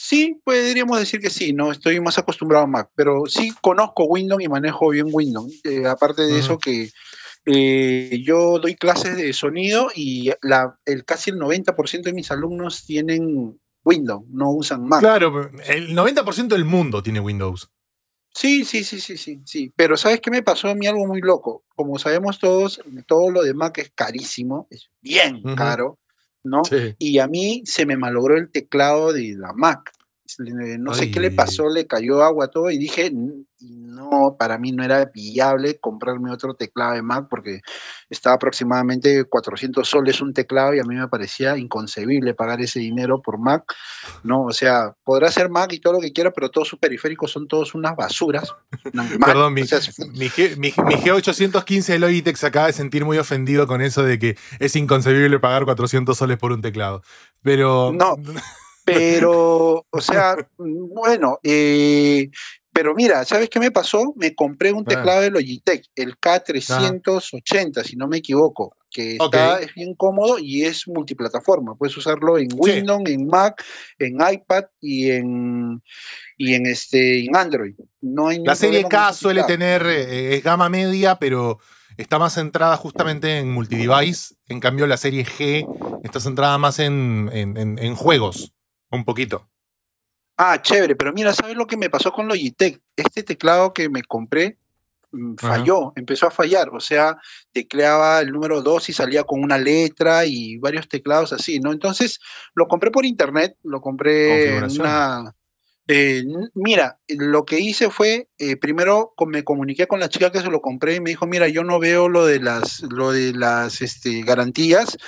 Sí, podríamos decir que sí, no estoy más acostumbrado a Mac, pero sí conozco Windows y manejo bien Windows. Eh, aparte de eso que eh, yo doy clases de sonido y el, casi el 90% de mis alumnos tienen Windows, no usan Mac. Claro, el 90% del mundo tiene Windows. Sí, sí, sí, sí, sí, sí. Pero ¿sabes qué me pasó a mí algo muy loco? Como sabemos todos, todo lo de Mac es carísimo, es bien caro. ¿no? Y a mí se me malogró el teclado de la Mac no sé qué le pasó, le cayó agua todo y dije, no, para mí no era viable comprarme otro teclado de Mac porque estaba aproximadamente 400 soles un teclado y a mí me parecía inconcebible pagar ese dinero por Mac, ¿no? O sea, podrá ser Mac y todo lo que quiera, pero todos sus periféricos son todos unas basuras. Perdón, mi, G, 815 de Logitech se acaba de sentir muy ofendido con eso de que es inconcebible pagar 400 soles por un teclado. Pero... No. Pero, o sea, bueno, eh, pero mira, ¿sabes qué me pasó? Me compré un teclado de Logitech, el K380, si no me equivoco, que está, es bien cómodo y es multiplataforma. Puedes usarlo en Windows, en Mac, en iPad y en, y en, este, Android. La serie K suele tener, eh, eh, gama media, pero está más centrada justamente en multidevice. En cambio, la serie G está centrada más en juegos. Un poquito. Ah, chévere, pero mira, ¿sabes lo que me pasó con Logitech? Este teclado que me compré mm, falló, empezó a fallar, o sea, tecleaba el número 2 y salía con una letra y varios teclados así, ¿no? Entonces, lo compré por internet, lo compré en una eh, mira, lo que hice fue, eh, primero me comuniqué con la chica que se lo compré y me dijo, mira, yo no veo lo de las, lo de las este, garantías,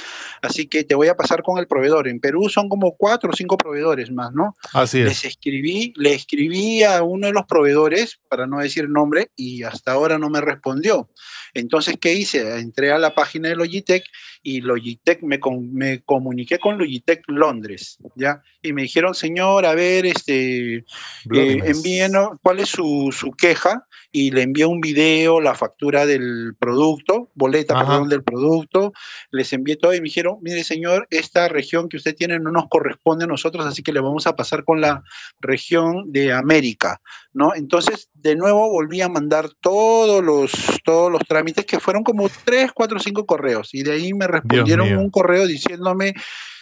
así que te voy a pasar con el proveedor. En Perú son como cuatro o cinco proveedores más, ¿no? Así es. Les escribí, le escribí a uno de los proveedores, para no decir nombre, y hasta ahora no me respondió. Entonces, ¿qué hice? Entré a la página de Logitech y Logitech, me, me comuniqué con Logitech Londres, ¿ya? Y me dijeron, señor, a ver, este, eh, envíenos cuál es su, queja y le envié un video, la factura del producto, boleta, del producto, les envié todo y me dijeron, mire señor, esta región que usted tiene no nos corresponde a nosotros, así que le vamos a pasar con la región de América, ¿no? Entonces, de nuevo volví a mandar todos los, todos los trámites que fueron como tres, cuatro, cinco correos y de ahí me respondieron un correo diciéndome,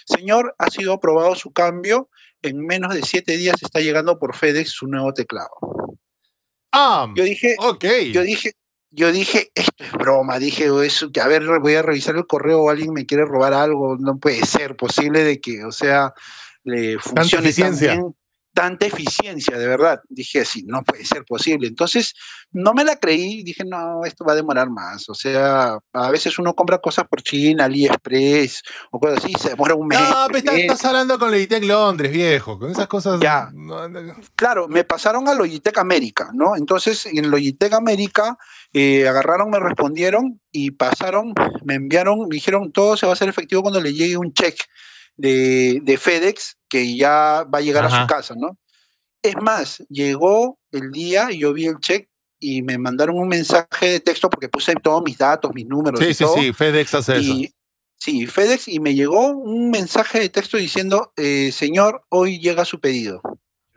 señor, ha sido aprobado su cambio, en menos de siete días está llegando por FedEx su nuevo teclado. yo dije, yo dije, yo dije, esto es broma, dije, eso, a ver, voy a revisar el correo alguien me quiere robar algo, no puede ser posible de que, o sea, le funcione tan bien, tanta eficiencia, de verdad. Dije sí, no puede ser posible. Entonces, no me la creí, dije, no, esto va a demorar más. O sea, a veces uno compra cosas por China, AliExpress o cosas así, se demora un mes. No, pero estás, hablando con Logitech Londres, viejo, con esas cosas. Claro, me pasaron a Logitech América, ¿no? Entonces, en Logitech América eh, agarraron, me respondieron y pasaron, me enviaron, me dijeron, todo se va a hacer efectivo cuando le llegue un cheque de, FedEx que ya va a llegar a su casa, ¿no? Es más, llegó el día, yo vi el check y me mandaron un mensaje de texto porque puse todos mis datos, mis números. Sí, sí, sí, FedEx hace eso. Sí, FedEx, y me llegó un mensaje de texto diciendo, eh, señor, hoy llega su pedido.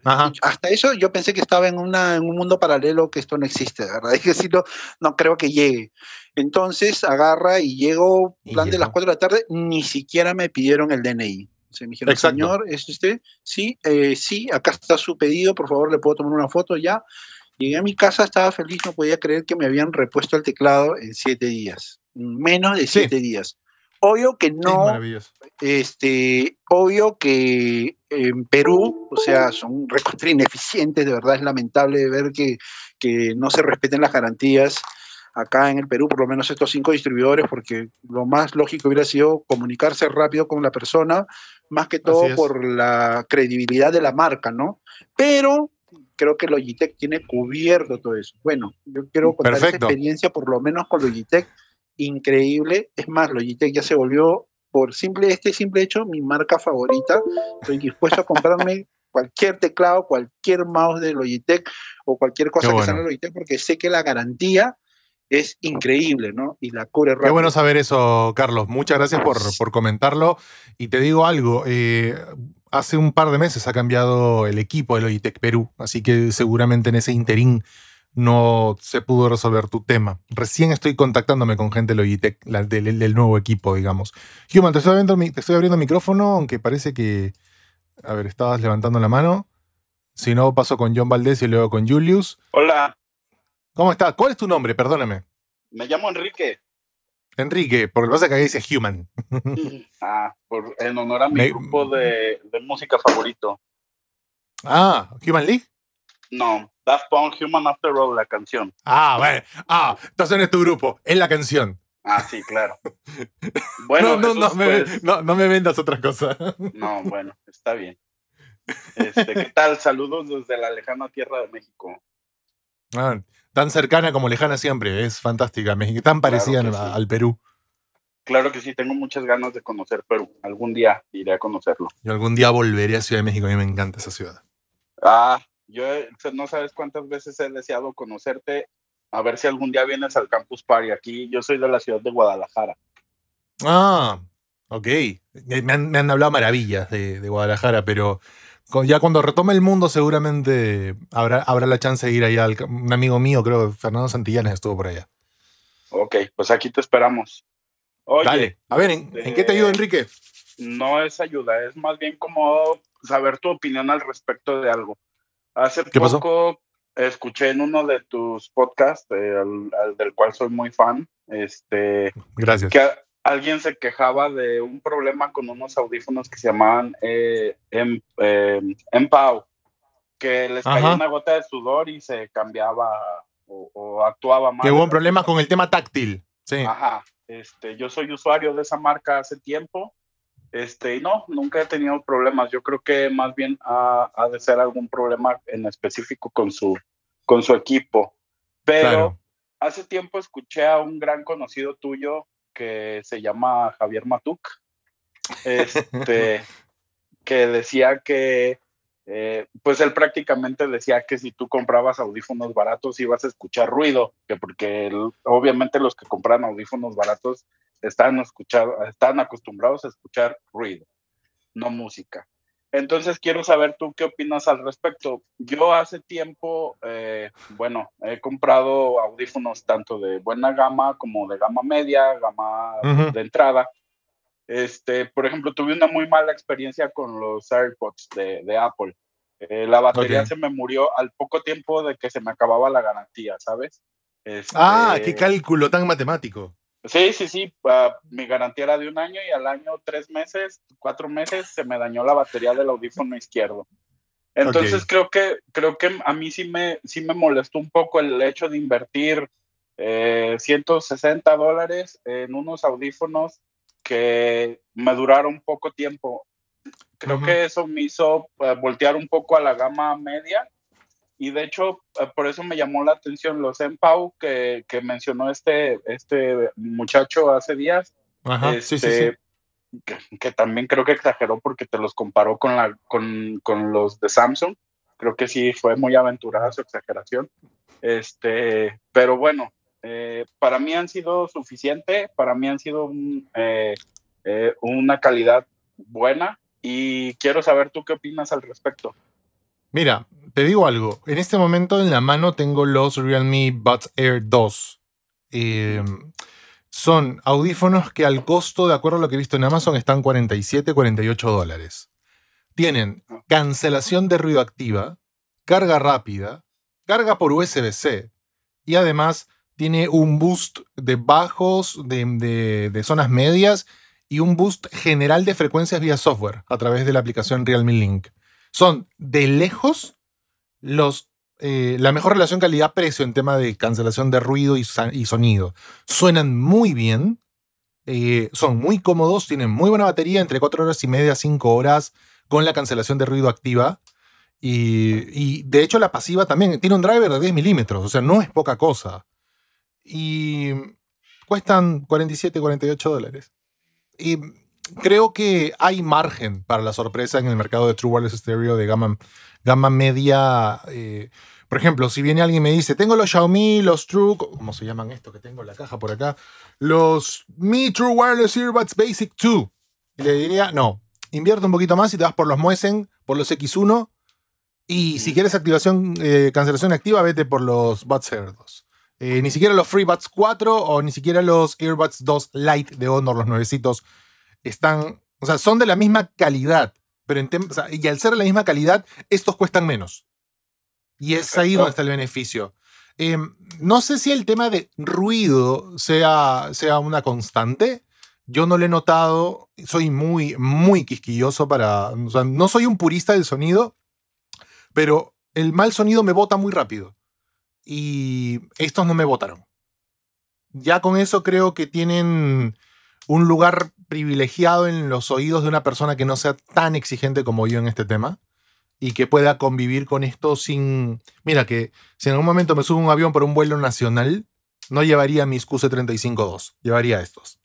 Hasta eso yo pensé que estaba en, una, en un mundo paralelo que esto no existe, ¿verdad? que no, creo que llegue. Entonces agarra y llego, plan de las 4 de la tarde, ni siquiera me pidieron el DNI. se me dijeron, señor, ¿es usted? Sí, eh, sí, acá está su pedido, por favor, le puedo tomar una foto ya. Llegué a mi casa, estaba feliz, no podía creer que me habían repuesto el teclado en 7 días, menos de 7 días. Obvio que no, este, obvio que en Perú, o sea, son recontra ineficientes, de verdad es lamentable ver que, no se respeten las garantías acá en el Perú, por lo menos estos cinco distribuidores, porque lo más lógico hubiera sido comunicarse rápido con la persona, más que todo por la credibilidad de la marca, ¿no? Pero creo que Logitech tiene cubierto todo eso. Bueno, yo quiero contar esa experiencia, por lo menos con Logitech, increíble. Es más, Logitech ya se volvió por simple, este simple hecho, mi marca favorita. Estoy dispuesto a comprarme cualquier teclado, cualquier mouse de Logitech o cualquier cosa que sea de Logitech, porque sé que la garantía es ah. increíble, ¿no? Y la cura Qué bueno saber eso, Carlos. Muchas gracias por, comentarlo. Y te digo algo, eh, hace un par de meses ha cambiado el equipo de Logitech Perú, así que seguramente en ese interín no se pudo resolver tu tema. Recién estoy contactándome con gente de Logitech, del, nuevo equipo, digamos. Human, te estoy, abriendo, micrófono, aunque parece que... A ver, estabas levantando la mano. Si no, paso con John Valdez y luego con Julius. Hola. ¿Cómo estás? ¿Cuál es tu nombre? Perdóname. Me llamo Enrique. Enrique, porque lo que pasa que dice Human. ah, por, en honor a mi grupo de, de música favorito. Ah, ¿Human League? No, That's Punk Human After All, la canción. Ah, bueno. Ah, entonces en es este tu grupo, es la canción. Ah, sí, claro. Bueno, no, no, me, pues no, no me vendas otra cosa. No, bueno, está bien. Este, ¿Qué tal? Saludos desde la lejana tierra de México. Ah, tan cercana como lejana siempre, es fantástica. México, tan parecida al Perú. Claro que sí, tengo muchas ganas de conocer Perú. Algún día iré a conocerlo. Y algún día volveré a Ciudad de México, a mí me encanta esa ciudad. Ah, yo eh, pues, no sabes cuántas veces he deseado conocerte, a ver si algún día vienes al Campus Party. Aquí yo soy de la ciudad de Guadalajara. Ah, ok. Eh, me han, hablado maravillas de, Guadalajara, pero ya cuando retome el mundo seguramente habrá, habrá la chance de ir allá. un amigo mío, creo, Fernando Santillanes, estuvo por allá. Ok, pues aquí te esperamos. Oye, Dale, a ver, ¿en, qué te ayuda eh, Enrique? No es ayuda, es más bien como saber tu opinión al respecto de algo. Hace poco escuché en uno de tus podcasts, eh, del cual soy muy fan, este, Gracias. que alguien se quejaba de un problema con unos audífonos que se llamaban eh, em, em, que les caía una gota de sudor y se cambiaba o, actuaba mal. Que hubo un problema con el tema táctil. Sí. Ajá. Este, yo soy usuario de esa marca hace tiempo este, y no, nunca he tenido problemas. Yo creo que más bien ha, de ser algún problema en específico con su, con su equipo. Pero hace tiempo escuché a un gran conocido tuyo que se llama Javier Matuk, este, que decía que, eh, pues él prácticamente decía que si tú comprabas audífonos baratos ibas a escuchar ruido, que porque obviamente los que compran audífonos baratos están, escuchado, están acostumbrados a escuchar ruido, no música. Entonces quiero saber tú qué opinas al respecto. Yo hace tiempo, eh, bueno, he comprado audífonos tanto de buena gama como de gama media, gama de entrada. Este, por ejemplo, tuve una muy mala experiencia con los AirPods de, Apple. Eh, la batería se me murió al poco tiempo de que se me acababa la garantía, ¿sabes? ah, qué este, cálculo tan matemático. Sí, sí, sí, ah, mi garantía era de un año y al año, tres meses, cuatro meses, se me dañó la batería del audífono izquierdo. Entonces creo que creo que a mí sí me, sí me molestó un poco el hecho de invertir 160 eh, dólares en unos audífonos que me duraron poco tiempo. Creo que eso me hizo eh, voltear un poco a la gama media y de hecho, eh, por eso me llamó la atención los Empau que, que mencionó este, este muchacho hace días. Ajá, sí, sí, este, Que, también creo que exageró porque te los comparó con, la, con, con, los de Samsung. Creo que sí fue muy aventurada su exageración. Este, pero bueno, eh, para mí han sido suficiente, para mí han sido eh, una calidad buena y quiero saber tú qué opinas al respecto. Mira, te digo algo. En este momento en la mano tengo los Realme Buds Air 2. Em, son audífonos que al costo, de acuerdo a lo que he visto en Amazon, están 47, 48 dólares. Tienen ah. cancelación de ruido activa, carga rápida, carga por USB-C y además tiene un boost de bajos, de, de, zonas medias y un boost general de frecuencias vía software a través de la aplicación Realme Link. Son de lejos eh, la mejor relación calidad-precio en tema de cancelación de ruido y, sonido. Suenan muy bien, eh, son muy cómodos, tienen muy buena batería, entre 4 horas y media, 5 horas, con la cancelación de ruido activa. Y, de hecho la pasiva también tiene un driver de 10 milímetros, o sea, no es poca cosa. Y cuestan 47, 48 dólares. Y creo que hay margen para la sorpresa en el mercado de True Wireless Stereo de gama gama media. Eh, por ejemplo, si viene alguien y me dice, tengo los Xiaomi, los True, ¿cómo se llaman estos que tengo en la caja por acá? Los Mi True Wireless Earbuds Basic 2. le diría, no, invierte un poquito más y te vas por los Muesen, por los X1. Y si quieres activación, eh, cancelación activa, vete por los Buds Air 2. Eh, ni siquiera los FreeBuds 4 o ni siquiera los Earbuds 2 Lite de Honor, los nuevecitos, están, o sea, son de la misma calidad y al ser la misma calidad, estos cuestan menos. Y es ahí donde está el beneficio. Em, no sé si el tema de ruido sea, sea una constante. Yo no lo he notado. Soy muy, muy quisquilloso para. no soy un purista del sonido, pero el mal sonido me bota muy rápido. Y estos no me votaron Ya con eso creo que tienen un lugar privilegiado en los oídos de una persona que no sea tan exigente como yo en este tema y que pueda convivir con esto sin... Mira, que si en algún momento me subo un avión por un vuelo nacional, no llevaría mis qc 35 llevaría estos.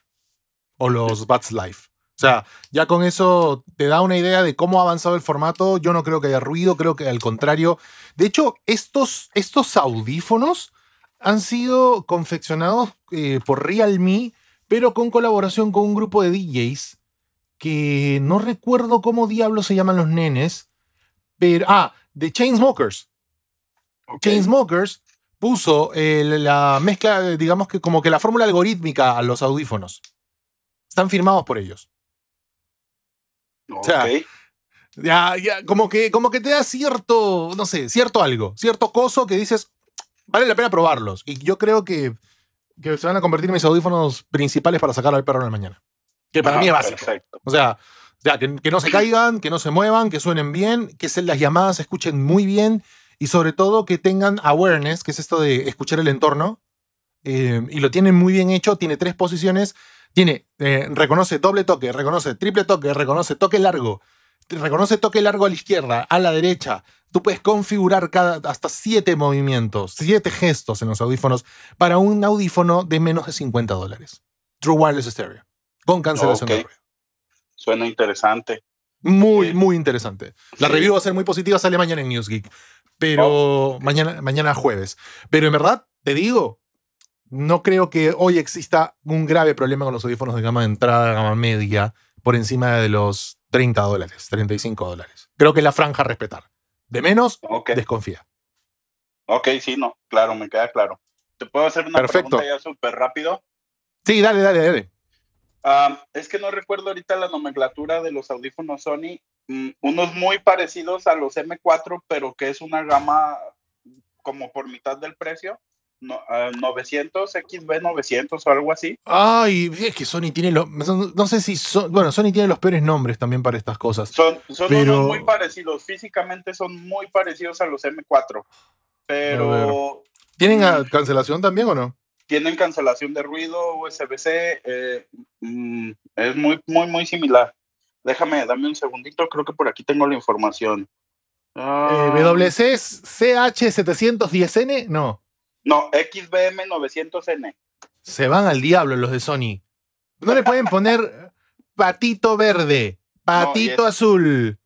O los Bats Life. O sea, ya con eso te da una idea de cómo ha avanzado el formato. Yo no creo que haya ruido, creo que al contrario. De hecho, estos, estos audífonos han sido confeccionados eh, por Realme pero con colaboración con un grupo de DJs que no recuerdo cómo diablos se llaman los nenes, pero ah, de Chainsmokers. Chainsmokers puso eh, la mezcla, digamos que como que la fórmula algorítmica a los audífonos. Están firmados por ellos. O sea, ya, ya, como que, como que te da cierto, no sé, cierto algo, cierto coso que dices, vale la pena probarlos. Y yo creo que que se van a convertir en mis audífonos principales para sacar al perro en la mañana. Que para ah, mí es básico. O sea, que, no se caigan, que no se muevan, que suenen bien, que las llamadas escuchen muy bien y sobre todo que tengan awareness, que es esto de escuchar el entorno. Eh, y lo tienen muy bien hecho, tiene tres posiciones, tiene, eh, reconoce doble toque, reconoce triple toque, reconoce toque largo, reconoce toque largo a la izquierda, a la derecha. Tú puedes configurar cada, hasta siete movimientos, siete gestos en los audífonos para un audífono de menos de 50 dólares. True Wireless Stereo, con cancelación de ruido. Suena interesante. Muy, eh, muy interesante. La review va a ser muy positiva, sale mañana en Newsgeek. Pero oh. mañana, mañana jueves. Pero en verdad, te digo, no creo que hoy exista un grave problema con los audífonos de gama de entrada, gama media, por encima de los 30 dólares, 35 dólares. Creo que la franja a respetar. De menos, desconfía. Ok, sí, no, claro, me queda claro. ¿Te puedo hacer una pregunta ya súper rápido? Sí, dale, dale, dale. Ah, es que no recuerdo ahorita la nomenclatura de los audífonos Sony, mm, unos muy parecidos a los M4, pero que es una gama como por mitad del precio. 900, XB 900 o algo así. Ay, es que Sony tiene los. No sé si. Son, bueno, Sony tiene los peores nombres también para estas cosas. Son, unos muy parecidos. Físicamente son muy parecidos a los M4. Pero. ¿Tienen cancelación también o no? Tienen cancelación de ruido, USB-C. Eh, mm, es muy, muy, muy similar. Déjame, dame un segundito. Creo que por aquí tengo la información. Eh, ah. ¿WC CH710N? No. No, XBM900N. Se van al diablo los de Sony. No le pueden poner patito verde, patito azul,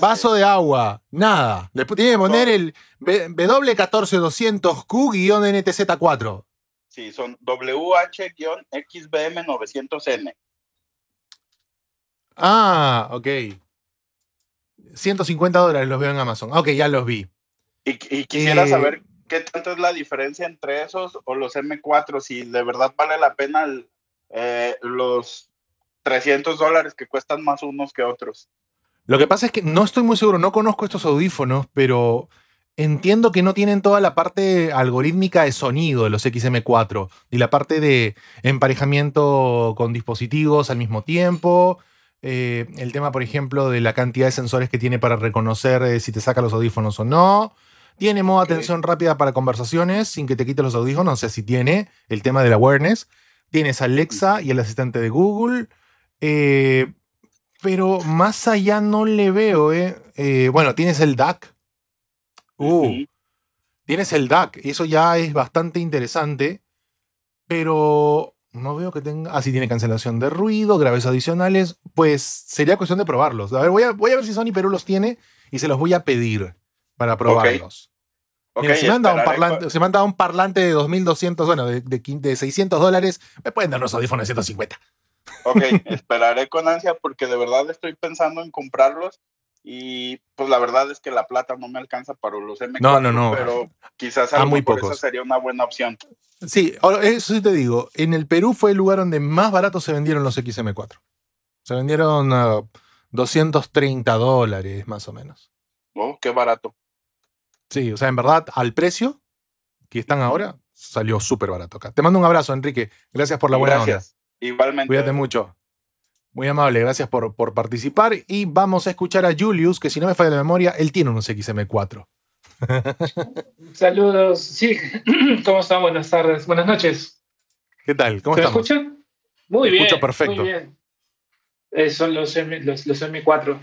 vaso de agua, nada. tienen que poner el W14200Q-NTZ4. Sí, son WH-XBM900N. Ah, ok. 150 dólares los veo en Amazon. Ok, ya los vi. Y, quisiera eh, saber qué tanto es la diferencia entre esos o los M4, si de verdad vale la pena eh, los 300 dólares que cuestan más unos que otros. Lo que pasa es que no estoy muy seguro, no conozco estos audífonos, pero entiendo que no tienen toda la parte algorítmica de sonido de los XM4, y la parte de emparejamiento con dispositivos al mismo tiempo. Eh, el tema, por ejemplo, de la cantidad de sensores que tiene para reconocer eh, si te saca los audífonos o no. Tiene modo atención rápida para conversaciones sin que te quite los audífonos, no sé si tiene el tema del awareness. Tienes Alexa y el asistente de Google. Eh, pero más allá no le veo, eh. eh bueno, tienes el DAC. Uh. Tienes el DAC. eso ya es bastante interesante. Pero no veo que tenga. Ah, tiene cancelación de ruido, graves adicionales. Pues sería cuestión de probarlos. A ver, voy a, voy a ver si Sony Perú los tiene y se los voy a pedir para probarlos. Okay. si, me han dado un parlante, me de 2.200, bueno, de, de, 600 dólares, me pueden dar unos audífonos de 150. Ok, esperaré con ansia porque de verdad estoy pensando en comprarlos y pues la verdad es que la plata no me alcanza para los xm 4 no, no, no. pero quizás algo ah, muy por eso sería una buena opción. Sí, eso sí te digo, en el Perú fue el lugar donde más barato se vendieron los XM4. Se vendieron a 230 dólares más o menos. Oh, qué barato. Sí, o sea, en verdad, al precio que están ahora, salió súper barato acá. Te mando un abrazo, Enrique. Gracias por la buena Gracias. Igualmente. Cuídate mucho. Muy amable, gracias por, por, participar. Y vamos a escuchar a Julius, que si no me falla la memoria, él tiene unos XM4. Saludos, sí, ¿cómo están? Buenas tardes, buenas noches. ¿Qué tal? ¿Cómo estamos? ¿Me escuchan? Muy bien. Escucho perfecto. Muy bien. Eh, son los, los, los M4.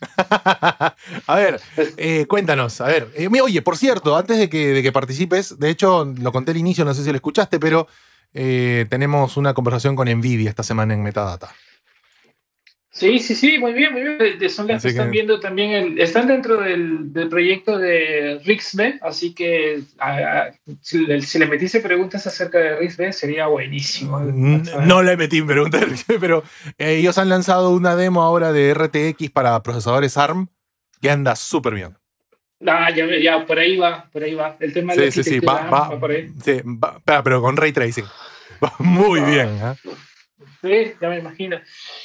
a ver, eh, cuéntanos, a ver. Eh, oye, por cierto, antes de que, participes, de hecho lo conté al inicio, no sé si lo escuchaste, pero eh, tenemos una conversación con Nvidia esta semana en Metadata. Sí, sí, sí, muy bien, muy bien. Este, están viendo también, el, están dentro del, proyecto de Rixbe, así que si, le, metiese preguntas acerca de Rixbe sería buenísimo. Mm, no le metí preguntas, pero eh, ellos han lanzado una demo ahora de RTX para procesadores ARM que anda súper bien. Ah, ya, ya, por ahí va, por ahí va. El tema de sí, sí, va, va, por ahí. Sí, pero con ray tracing. Va muy ah. bien. ¿eh? Sí, ya me imagino.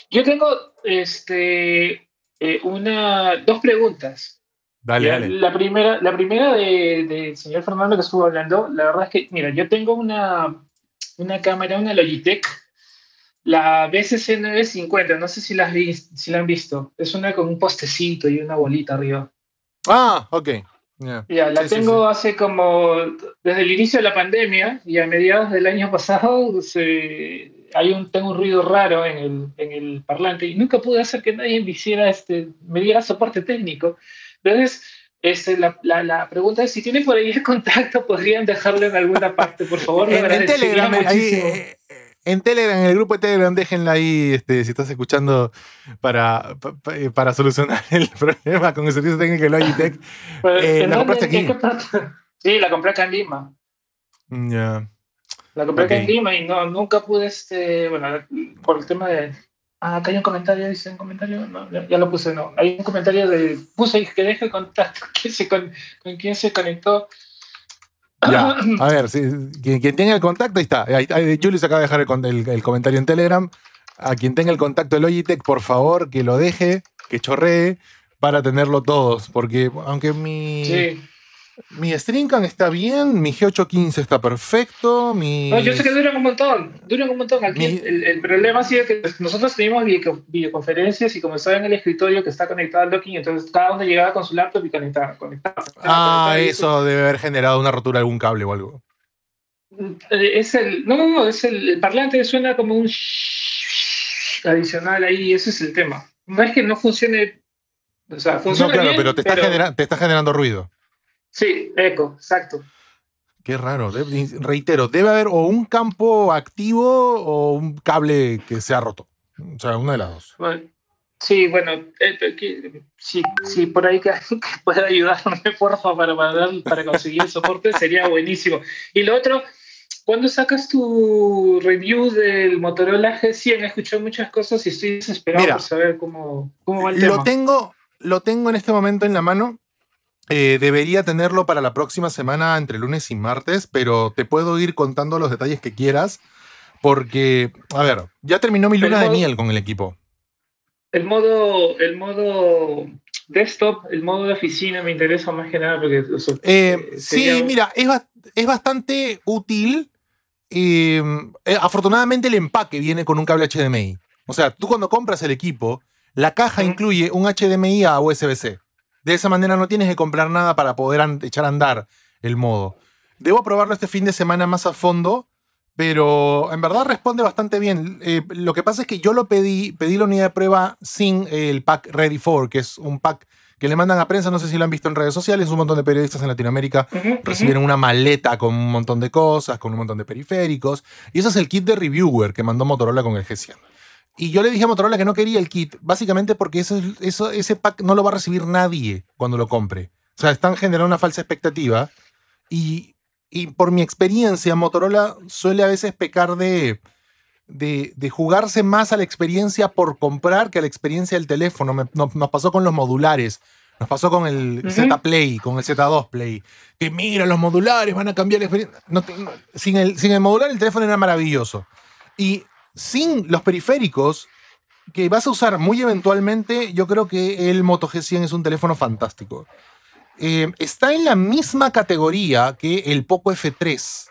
Yo tengo este, eh, una, dos preguntas. Dale, dale. La primera, la primera del señor Fernando que estuvo hablando, la verdad es que, mira, yo tengo una, una cámara, una Logitech, la BCC 950, no sé si la, si la han visto. Es una con un postecito y una bolita arriba. Ah, ok. Ya, la tengo hace como, desde el inicio de la pandemia y a mediados del año pasado se, un, tengo un ruido raro en el, parlante y nunca pude hacer que nadie me, hiciera este, me diera soporte técnico. Entonces, este, la, pregunta es, si tienen por ahí el contacto, podrían dejarlo en alguna parte, por favor. en, Telegram, eh, en Telegram, en el grupo de Telegram, déjenla ahí, este, si estás escuchando, para, eh, para, solucionar el problema con el servicio técnico de Logitech. Pues, eh, ¿La compraste aquí? Sí, la compré acá en Lima. Ya. La compré en Lima y nunca pude, este, bueno, por el tema de... Ah, acá hay un comentario, dice un comentario, no, ya, lo puse, no. Hay un comentario de, puse que deje el contacto, con, con quién se conectó. Ya, a ver, si, quien, tenga el contacto, ahí está. Julius acaba de dejar el, el, comentario en Telegram. A quien tenga el contacto de Logitech, por favor, que lo deje, que chorree, para tenerlo todos. Porque aunque mi, sí mi Strinkan está bien, mi G815 está perfecto, mi... yo sé que duran un montón, duran un montón. el, problema es que nosotros tenemos videoconferencias y como estaba en el escritorio que está conectado al docking, entonces cada uno llegaba con su laptop y conectaba. ah, eso debe haber generado una rotura de algún cable o algo. Eh, es el... No, no, no, es el, parlante suena como un adicional ahí, ese es el tema. No es que no funcione... O sea, funciona no, pero, te está, te está generando ruido. Sí, eco, exacto. Qué raro. reitero, debe haber o un campo activo o un cable que se ha roto. O sea, una de las dos. sí, bueno, eh, si por ahí que, que pueda ayudarme, porfa, para, para, para conseguir soporte, sería buenísimo. Y lo otro, cuando sacas tu review del Motorola G100, he escuchado muchas cosas y estoy desesperado por saber cómo, cómo va el lo tema. Tengo, lo tengo en este momento en la mano. Eh, debería tenerlo para la próxima semana, entre lunes y martes, pero te puedo ir contando los detalles que quieras, porque, a ver, ya terminó mi luna de miel con el equipo. El modo, el modo desktop, el modo de oficina me interesa más que nada porque... Eh, eh, sí, mira, es, bastante útil. Em, eh, afortunadamente el empaque viene con un cable HDMI. O sea, tú cuando compras el equipo, la caja incluye un HDMI a USB-C. De esa manera no tienes que comprar nada para poder echar a andar el modo. Debo probarlo este fin de semana más a fondo, pero en verdad responde bastante bien. Eh, lo que pasa es que yo lo pedí, pedí la unidad de prueba sin el pack Ready for, que es un pack que le mandan a prensa, no sé si lo han visto en redes sociales, un montón de periodistas en Latinoamérica recibieron una maleta con un montón de cosas, con un montón de periféricos, y ese es el kit de reviewer que mandó Motorola con el g y yo le dije a Motorola que no quería el kit, básicamente porque eso, eso, ese pack no lo va a recibir nadie cuando lo compre. O sea, están generando una falsa expectativa. Y, y por mi experiencia, Motorola suele a veces pecar de, de, de, jugarse más a la experiencia por comprar que a la experiencia del teléfono. nos pasó con los modulares. Nos pasó con el Z Play, con el Z2 Play. Que mira, los modulares van a cambiar la experiencia. sin, el, sin el modular, el teléfono era maravilloso. Y sin los periféricos que vas a usar muy eventualmente, yo creo que el Moto G100 es un teléfono fantástico. Eh, está en la misma categoría que el Poco F3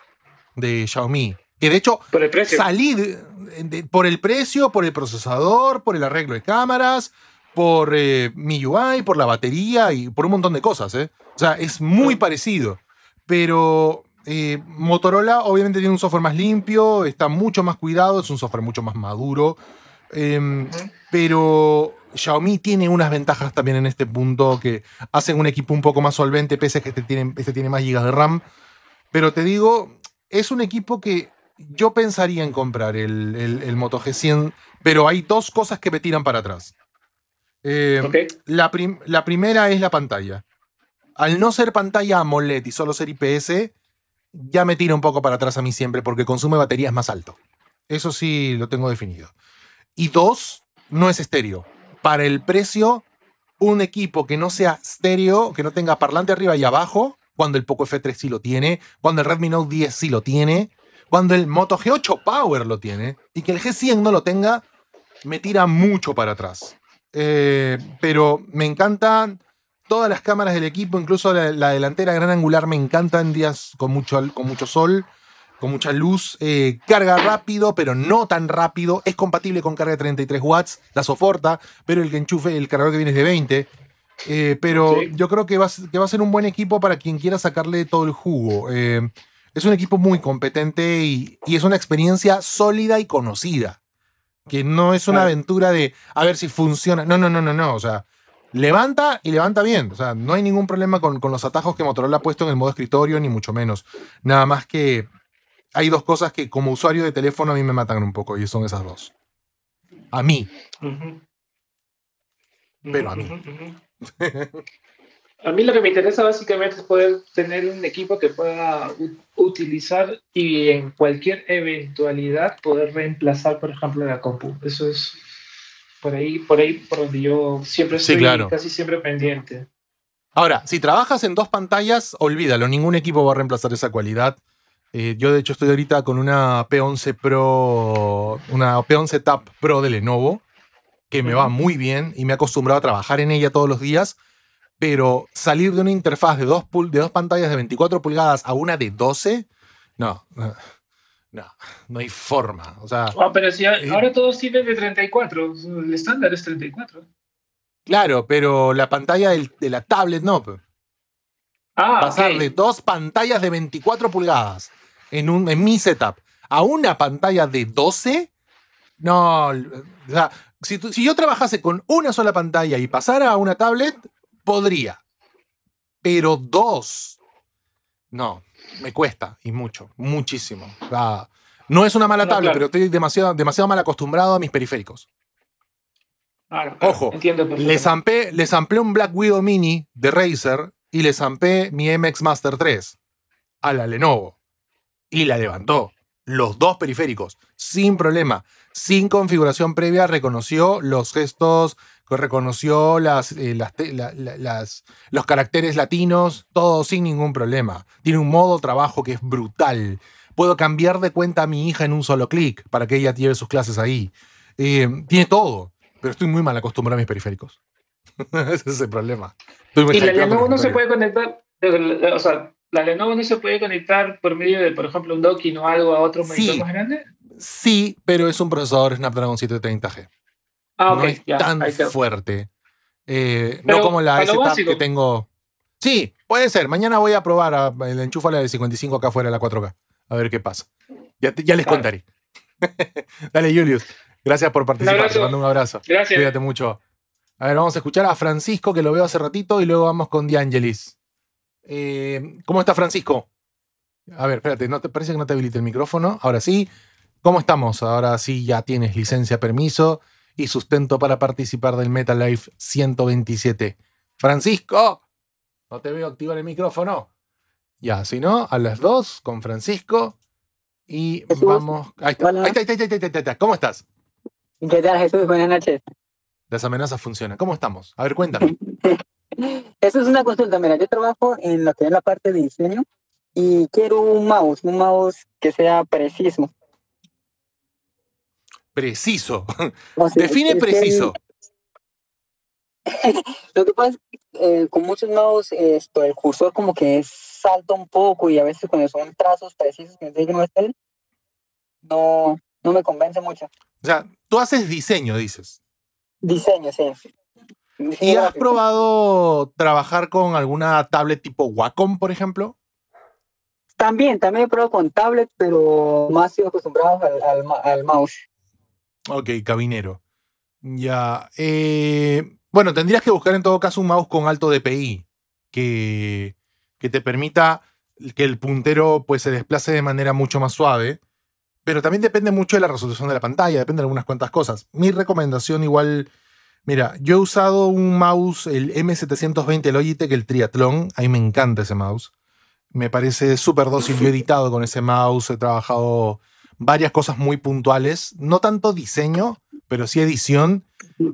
de Xiaomi. Que de hecho, por salí por el precio, por el procesador, por el arreglo de cámaras, por eh, mi UI, por la batería y por un montón de cosas. ¿eh? O sea, es muy parecido. Pero eh, Motorola obviamente tiene un software más limpio, está mucho más cuidado, es un software mucho más maduro. Em, pero Xiaomi tiene unas ventajas también en este punto que hacen un equipo un poco más solvente, pese a que este, este tiene, más gigas de RAM. Pero te digo, es un equipo que yo pensaría en comprar el, Moto G100, pero hay dos cosas que me tiran para atrás. Em, la, la primera es la pantalla. Al no ser pantalla AMOLED y solo ser IPS, ya me tira un poco para atrás a mí siempre porque consume baterías más alto. Eso sí lo tengo definido. Y dos, no es estéreo. Para el precio, un equipo que no sea estéreo, que no tenga parlante arriba y abajo, cuando el Poco F3 sí lo tiene, cuando el Redmi Note 10 sí lo tiene, cuando el Moto G8 Power lo tiene, y que el G100 no lo tenga, me tira mucho para atrás. Eh, pero me encanta todas las cámaras del equipo, incluso la, delantera gran angular, me encanta en días con mucho, con mucho sol, con mucha luz. Eh, carga rápido, pero no tan rápido. Es compatible con carga de 33 watts, la soporta, pero el que enchufe, el cargador que viene es de 20. Eh, pero yo creo que va, va, a ser un buen equipo para quien quiera sacarle todo el jugo. Eh, es un equipo muy competente y, y, es una experiencia sólida y conocida. Que no es una aventura de a ver si funciona. No, no, no, no, no. O sea, levanta y levanta bien. O sea, no hay ningún problema con, los atajos que Motorola ha puesto en el modo escritorio, ni mucho menos. Nada más que hay dos cosas que como usuario de teléfono a mí me matan un poco y son esas dos. A mí. Pero a mí. a mí lo que me interesa básicamente es poder tener un equipo que pueda utilizar y en cualquier eventualidad poder reemplazar, por ejemplo, la compu. Eso es por ahí, por ahí, por donde yo siempre estoy casi siempre pendiente. Ahora, si trabajas en dos pantallas, olvídalo, ningún equipo va a reemplazar esa cualidad. Eh, yo de hecho estoy ahorita con una P11 Pro, una P11 Tab Pro de Lenovo, que me va muy bien y me he acostumbrado a trabajar en ella todos los días, pero salir de una interfaz de dos, de dos pantallas de 24 pulgadas a una de 12, no. No, no hay forma. O sea, ah, pero si eh, ahora todos tienen de 34. El estándar es 34. Claro, pero la pantalla de la tablet no. Ah, Pasar de dos pantallas de 24 pulgadas en, un, en mi setup a una pantalla de 12. No, o sea, si, si yo trabajase con una sola pantalla y pasara a una tablet, podría. Pero dos. No, me cuesta, y mucho, muchísimo. no es una mala tabla, pero estoy demasiado, demasiado mal acostumbrado a mis periféricos. Ojo, le zampé, le un Black Widow Mini de Razer y le zampé mi MX Master 3 a la Lenovo. Y la levantó. Los dos periféricos, sin problema, sin configuración previa, reconoció los gestos pues reconoció eh, las, los caracteres latinos, todo sin ningún problema. Tiene un modo trabajo que es brutal. Puedo cambiar de cuenta a mi hija en un solo clic para que ella lleve sus clases ahí. Eh, tiene todo, pero estoy muy mal acostumbrado a mis periféricos. Ese es el problema. y la Lenovo no se puede conectar, o sea, la Lenovo no se puede conectar por medio de, por ejemplo, un docking o algo a otro monitor más grande. Sí, pero es un procesador Snapdragon 730G. Ah, no es tan fuerte. Eh, no como la setup que tengo. Sí, puede ser. Mañana voy a probar a, la enchufa la de 55 acá afuera, la 4K. A ver qué pasa. Ya, ya les contaré. Dale, Julius. Gracias por participar. Te mando un abrazo. Cuídate mucho. A ver, vamos a escuchar a Francisco, que lo veo hace ratito, y luego vamos con Diangelis. Eh, ¿Cómo está Francisco? A ver, espérate, no te, parece que no te habilite el micrófono. Ahora sí. ¿Cómo estamos? Ahora sí ya tienes licencia, permiso y sustento para participar del MetaLife 127. Francisco, no te veo activar el micrófono. Ya, si no, a las dos con Francisco y vamos. Ahí está. Ahí, está, ahí, está, ¿Cómo estás? ¿Qué tal, Jesús? Buenas noches. Las amenazas funcionan. ¿Cómo estamos? A ver, cuéntame. Eso es una consulta. Mira, yo trabajo en lo que es la parte de diseño y quiero un mouse, un mouse que sea preciso preciso. Define preciso. lo que pasa es que eh, con muchos mouse el cursor como que salta un poco y a veces cuando son trazos precisos que no es no, no me convence mucho. O sea, tú haces diseño, dices. Diseño, sí. ¿Y has probado trabajar con alguna tablet tipo Wacom, por ejemplo? También, también he probado con tablet, pero más sido acostumbrado al, al mouse. Ok, cabinero. Ya. Eh, bueno, tendrías que buscar en todo caso un mouse con alto DPI que, que te permita que el puntero pues, se desplace de manera mucho más suave. Pero también depende mucho de la resolución de la pantalla, depende de algunas cuantas cosas. Mi recomendación igual, mira, yo he usado un mouse, el M720 Logitech, el triatlón. a mí me encanta ese mouse. Me parece súper dócil, yo he editado con ese mouse, he trabajado varias cosas muy puntuales, no tanto diseño, pero sí edición.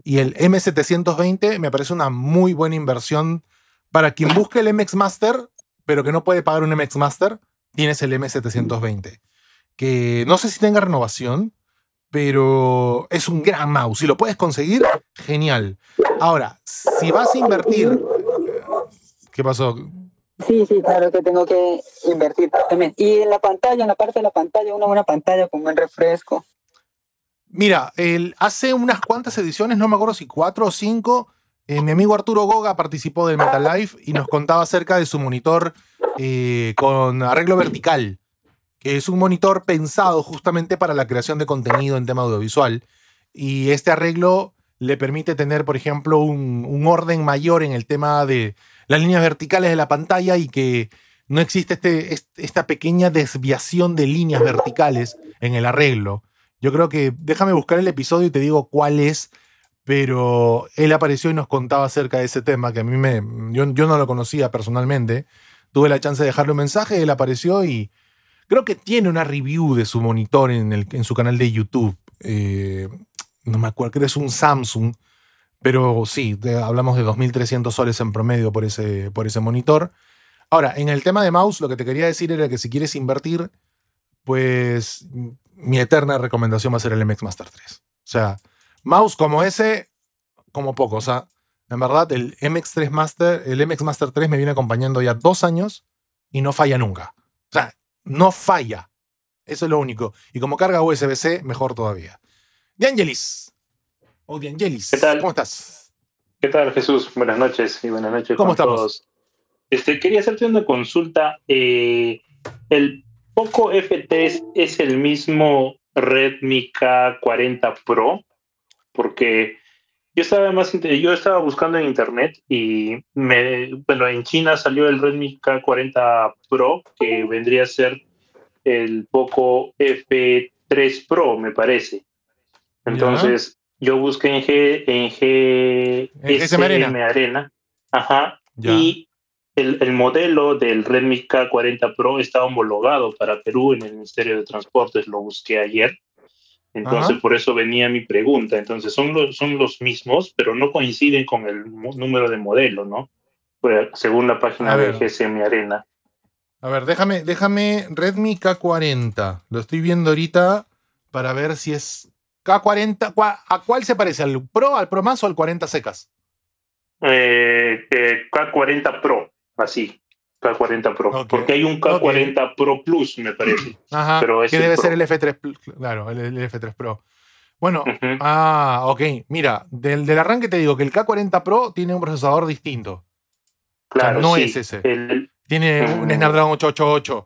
Y el M720 me parece una muy buena inversión para quien busque el MX Master, pero que no puede pagar un MX Master, tienes el M720. Que no sé si tenga renovación, pero es un gran mouse. Si lo puedes conseguir, genial. Ahora, si vas a invertir... ¿Qué pasó? Sí, sí, claro que tengo que invertir también. Y en la pantalla, en la parte de la pantalla, una buena pantalla con buen refresco. Mira, hace unas cuantas ediciones, no me acuerdo si cuatro o cinco, eh, mi amigo Arturo Goga participó del Metal Life y nos contaba acerca de su monitor eh, con arreglo vertical, que es un monitor pensado justamente para la creación de contenido en tema audiovisual. Y este arreglo le permite tener, por ejemplo, un orden mayor en el tema de, las líneas verticales de la pantalla y que no existe este, esta pequeña desviación de líneas verticales en el arreglo. Yo creo que déjame buscar el episodio y te digo cuál es, pero él apareció y nos contaba acerca de ese tema que a mí me. Yo, no lo conocía personalmente. Tuve la chance de dejarle un mensaje, él apareció y creo que tiene una review de su monitor en, el, en su canal de YouTube. Eh, no me acuerdo, creo que es un Samsung pero sí, hablamos de 2.300 soles en promedio por ese, por ese monitor. Ahora, en el tema de mouse, lo que te quería decir era que si quieres invertir, pues mi eterna recomendación va a ser el MX Master 3. O sea, mouse como ese, como poco. O sea, en verdad, el MX3 Master, el MX Master 3 me viene acompañando ya dos años y no falla nunca. O sea, no falla. Eso es lo único. Y como carga USB-C, mejor todavía. De Angelis o ¿Qué tal? ¿Cómo estás? ¿Qué tal, Jesús? Buenas noches y buenas noches a todos. Este, quería hacerte una consulta. Eh, ¿El Poco F3 es el mismo Redmi K40 Pro? Porque yo estaba más yo estaba buscando en internet y me bueno en China salió el Redmi K40 Pro que vendría a ser el Poco F3 Pro me parece entonces yo busqué en, G, en, G, Arena. Ajá. Y el, modelo del Redmi K40 Pro está homologado para Perú en el Ministerio de Transportes. Lo busqué ayer. Entonces, por eso venía mi pregunta. Entonces, son los, son los mismos, pero no coinciden con el número de modelo, ¿no? según la página de GSM Arena. A ver, déjame, déjame Redmi K40. Lo estoy viendo ahorita para ver si es K40, ¿a cuál se parece? ¿Al Pro, al Pro Más o al 40 secas? K40 eh, eh, Pro, así. K40 Pro. Porque hay un K40 Pro Plus, me parece. Ajá. Pero que debe ser el F3, claro, el, F3 Pro. Bueno, ah, ok. Mira, del, arranque te digo que el K40 Pro tiene un procesador distinto. Claro. no es ese. tiene un Snapdragon 888.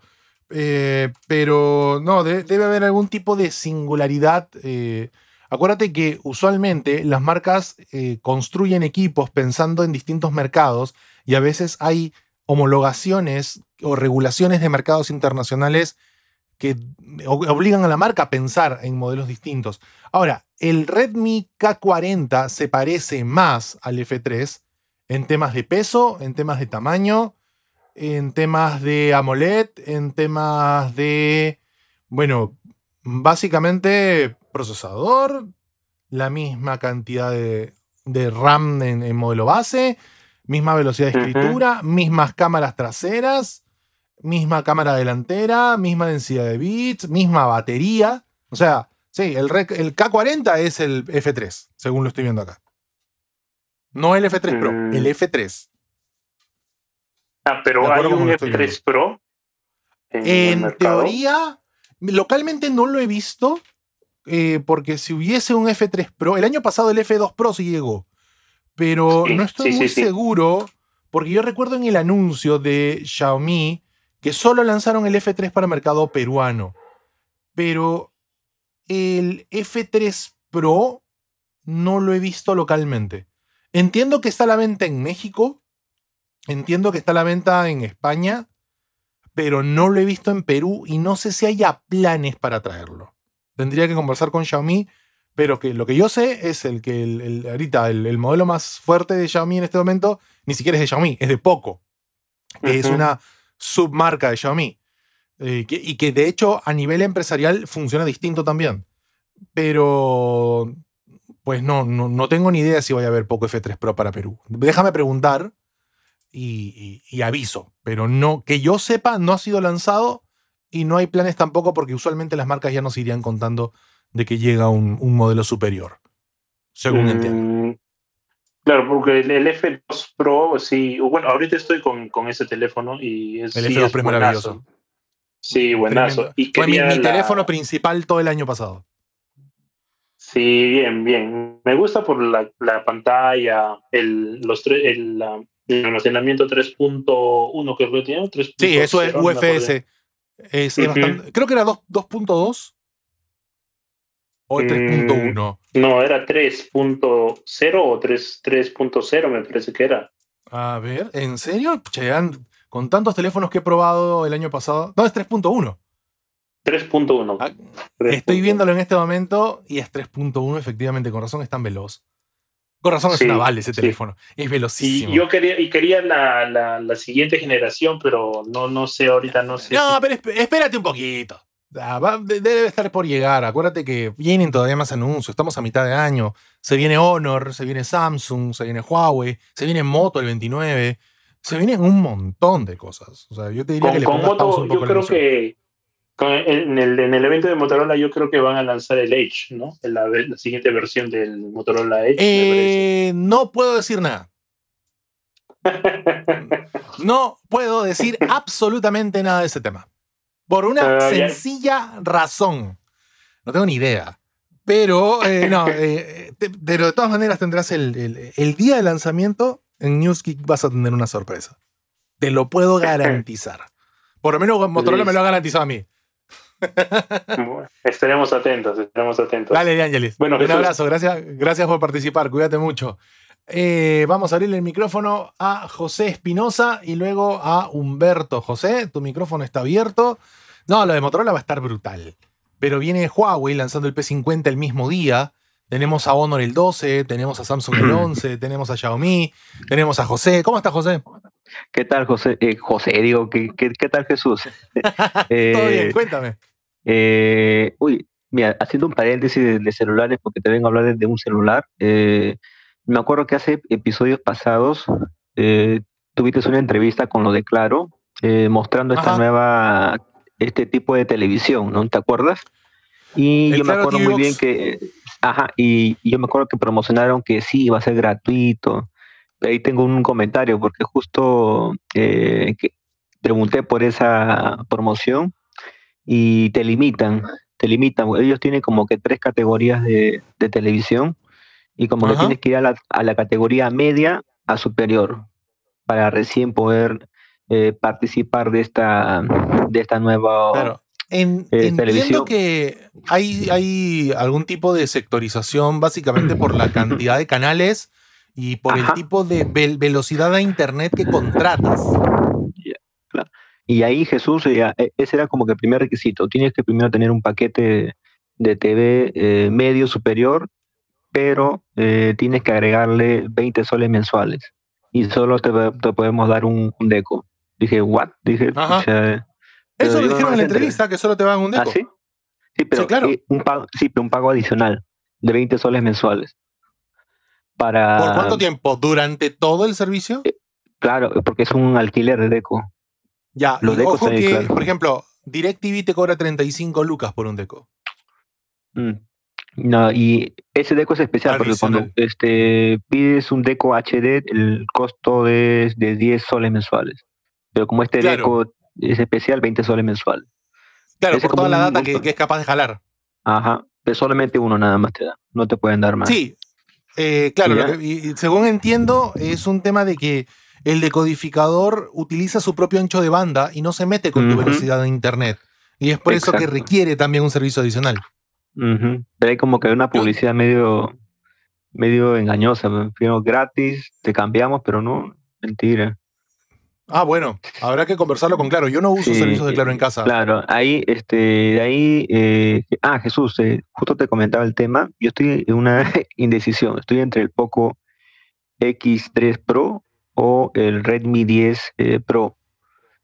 Eh, pero no, debe haber algún tipo de singularidad. Eh, acuérdate que usualmente las marcas eh, construyen equipos pensando en distintos mercados y a veces hay homologaciones o regulaciones de mercados internacionales que obligan a la marca a pensar en modelos distintos. Ahora, el Redmi K40 se parece más al F3 en temas de peso, en temas de tamaño, en temas de AMOLED, en temas de, bueno, básicamente procesador, la misma cantidad de, RAM en, modelo base, misma velocidad de escritura, mismas cámaras traseras, misma cámara delantera, misma densidad de bits, misma batería. O sea, sí, el, K40 es el F3, según lo estoy viendo acá. No el F3 Pro, el mm. F3. Ah, pero hay un F3 Pro. En, teoría, localmente no lo he visto, eh, porque si hubiese un F3 Pro, el año pasado el F2 Pro sí llegó, pero no estoy muy seguro, porque yo recuerdo en el anuncio de Xiaomi que solo lanzaron el F3 para mercado peruano, pero el F3 Pro no lo he visto localmente. Entiendo que está a la venta en México, Entiendo que está a la venta en España, pero no lo he visto en Perú y no sé si haya planes para traerlo. Tendría que conversar con Xiaomi, pero que lo que yo sé es el que el, ahorita el, modelo más fuerte de Xiaomi en este momento ni siquiera es de Xiaomi, es de Poco, es una submarca de Xiaomi. Eh, y que de hecho a nivel empresarial funciona distinto también. Pero pues no, no, tengo ni idea si voy a haber Poco F3 Pro para Perú. Déjame preguntar y, aviso. Pero no, que yo sepa, no ha sido lanzado y no hay planes tampoco porque usualmente las marcas ya nos irían contando de que llega un, modelo superior, según mm, entiendo. Claro, porque el, F2 Pro, sí, bueno, ahorita estoy con, ese teléfono y es... El F2 maravilloso. Sí, buenazo. Y Fue mi, teléfono principal todo el año pasado. Sí, bien, bien. Me gusta por la, pantalla, el, los el, la, el almacenamiento 3.1 que lo que tiene. 3. Sí, eso es UFS. creo que era 2.2 o 3.1. Mm, no, era 3.0 o 3.0 me parece que era. A ver, ¿en serio? con tantos teléfonos que he probado el año pasado. No, es 3.1. 3.1. Ah, estoy viéndolo en este momento y es 3.1, efectivamente, con razón es tan veloz. Con razón es es ese teléfono. Es velocísimo. Y yo quería, y quería la, siguiente generación, pero no, no sé, ahorita no sé. No, pero espérate un poquito. Ah, debe estar por llegar. Acuérdate que vienen todavía más anuncios. Estamos a mitad de año. Se viene Honor, se viene Samsung, se viene Huawei, se viene Moto el 29. Se vienen un montón de cosas. O sea, yo te diría que le con yo creo que en el, evento de Motorola yo creo que van a lanzar el Edge, ¿no? La, siguiente versión del Motorola Edge. Eh, no puedo decir nada. no puedo decir absolutamente nada de ese tema. Por una ah, sencilla razón. No tengo ni idea. Pero, eh, no, eh, pero de todas maneras tendrás el, día de lanzamiento en Newsgeek vas a tener una sorpresa. Te lo puedo garantizar. Por lo menos Motorola me lo ha garantizado a mí estaremos atentos, estaremos atentos. Dale, de Ángeles. Bueno, un abrazo, gracias, gracias por participar, cuídate mucho. Eh, vamos a abrirle el micrófono a José Espinosa y luego a Humberto. José, tu micrófono está abierto. No, lo de Motorola va a estar brutal. Pero viene Huawei lanzando el P50 el mismo día. Tenemos a Honor el 12, tenemos a Samsung el 11, tenemos a Xiaomi, tenemos a José. ¿Cómo está José? ¿Qué tal, José? Eh, José, digo, ¿qué, qué, tal, Jesús? Todo bien, eh, cuéntame. Eh, uy, mira, haciendo un paréntesis de, celulares, porque te vengo a hablar de un celular. Eh, me acuerdo que hace episodios pasados eh, tuviste una entrevista con lo de Claro, eh, mostrando esta nueva, este tipo de televisión, ¿no? ¿Te acuerdas? Y yo me acuerdo muy bien que, ajá, y, yo me acuerdo que promocionaron que sí, iba a ser gratuito. Ahí tengo un comentario porque justo pregunté por esa promoción y te limitan, te limitan. Ellos tienen como que tres categorías de, televisión y como que tienes que ir a la, a la, categoría media a superior para recién poder eh, participar de esta, de esta nueva En, eh, entiendo televisión. que hay, hay algún tipo de sectorización básicamente por la cantidad de canales y por el tipo de velocidad de internet que contratas. Y ahí Jesús, eh, e, ese era como que el primer requisito. Tienes que primero tener un paquete de TV eh, medio superior, pero eh, tienes que agregarle 20 soles mensuales y solo te, podemos dar un, deco. Dije, ¿what? Dije, Eso lo dijeron en la entrevista, que solo te van un ¿Ah, deco. ¿Ah, sí? pero, un pago, sí, pero un pago adicional de 20 soles mensuales. Para, ¿Por cuánto tiempo? ¿Durante todo el servicio? claro, porque es un alquiler de deco. Ya, los decos que, por ejemplo, DirecTV te cobra 35 lucas por un deco. Mm. No, y ese deco es especial porque cuando este, pides un deco HD, el costo es de 10 soles mensuales. Pero como este deco es especial, 20 soles mensual. Claro, por toda la data que, es capaz de jalar. Ajá, pero solamente uno nada más te da, no te pueden dar más. Sí, eh, claro, y según entiendo, es un tema de que el decodificador utiliza su propio ancho de banda y no se mete con tu velocidad de Internet. Y es por eso que requiere también un servicio adicional. Pero hay como que una publicidad medio, medio engañosa. Primero gratis, te cambiamos, pero no, mentira. Ah, bueno, habrá que conversarlo con Claro. Yo no uso servicios de Claro en casa. Claro, ahí, este, ahí, eh, ah, Jesús, eh, justo te comentaba el tema. Yo estoy en una indecisión. Estoy entre el Poco X3 Pro o el Redmi 10 eh, Pro.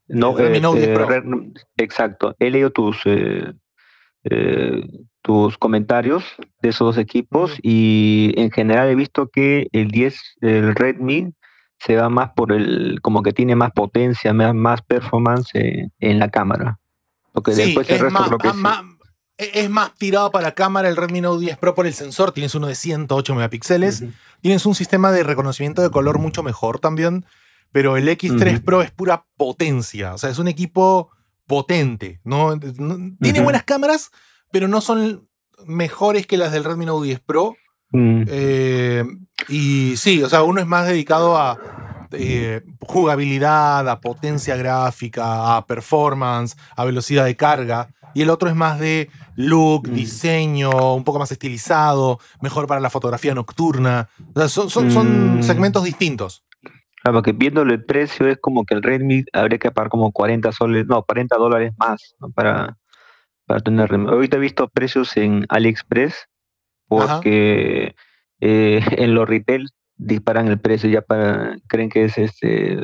No, Redmi Note este, Pro. exacto. He leído tus, eh, eh, tus comentarios de esos dos equipos y en general he visto que el 10, el Redmi se va más por el, como que tiene más potencia, más, más performance en la cámara. Porque después el resto más, que ah, e-, es más tirado para cámara el Redmi Note 10 Pro por el sensor. Tienes uno de 108 megapíxeles. Tienes un sistema de reconocimiento de color mucho mejor también. Pero el X3 Pro es pura potencia. O sea, es un equipo potente. ¿no? Tiene buenas cámaras, pero no son mejores que las del Redmi Note 10 Pro. Mm. Eh, y sí, o sea, uno es más dedicado a eh, jugabilidad, a potencia gráfica, a performance, a velocidad de carga y el otro es más de look, mm. diseño, un poco más estilizado, mejor para la fotografía nocturna. O sea, son, son, mm. segmentos distintos. Claro, porque viéndolo el precio es como que el Redmi habría que pagar como 40 soles, no, 40 dólares más para, para tener Redmi. Ahorita he visto precios en AliExpress porque eh, en los retail disparan el precio ya para creen que es este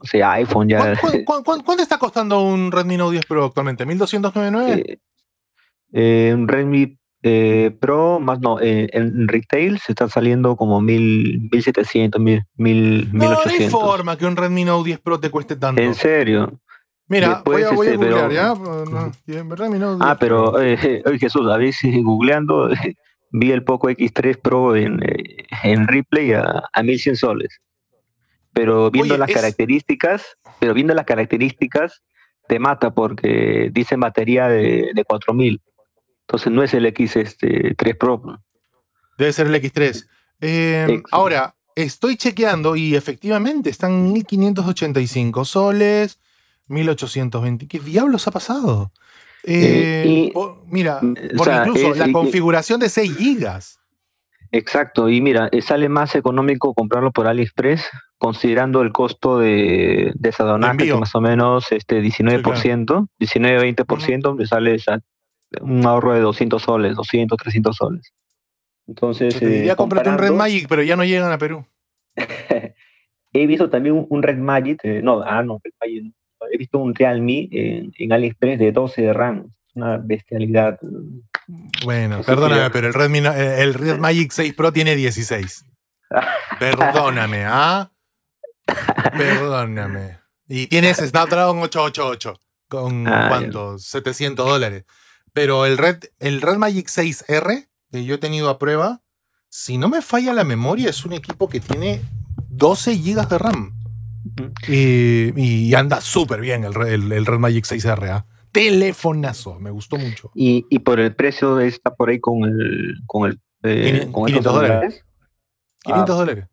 o sea, iPhone ya. ¿Cuánto, está costando un Redmi Note 10 Pro actualmente? ¿1299? Eh, eh, un Redmi eh, Pro, más no, en retail se está saliendo como 1700, 1800. No, hay forma que un Redmi Note 10 Pro te cueste tanto. ¿En serio? Mira, voy a, este, googlear, ¿ya? ah, pero Jesús, a veces googleando vi el Poco X3 Pro en, en replay a 1100 soles pero viendo las características, pero viendo las características, te mata porque dicen batería de, 4000. Entonces no es el X3 este, Pro. Debe ser el X3. Em, ahora, estoy chequeando y efectivamente están 1585 soles, 1820. ¿Qué diablos ha pasado? mira, incluso la configuración de 6 gigas. Exacto, y mira, eh, sale más económico comprarlo por AliExpress considerando el costo de, de esa donante, más o menos este 19%, 19-20%, me sale un ahorro de 200 soles, 200, 300 soles. Entonces, ya eh, un Red Magic, pero ya no llegan a Perú. he visto también un, Red Magic, eh, no, ah, no, he visto un Realme en, AliExpress de 12 de RAM, una bestialidad. Bueno, perdóname, pero el Redmi, el Red Magic 6 Pro tiene 16. Perdóname, ¿ah? Perdóname. Y tienes Snapdragon 888 con cuántos? Ah, cuánto? 700 dólares. Pero el Red, el Red Magic 6R que yo he tenido a prueba, si no me falla la memoria, es un equipo que tiene 12 GB de RAM. Y, anda súper bien el, Red Magic 6R. ¿ah? Telefonazo, me gustó mucho. Y, por el precio está por ahí con el. Con el 500, eh, 500 dólares. 500 ah, dólares.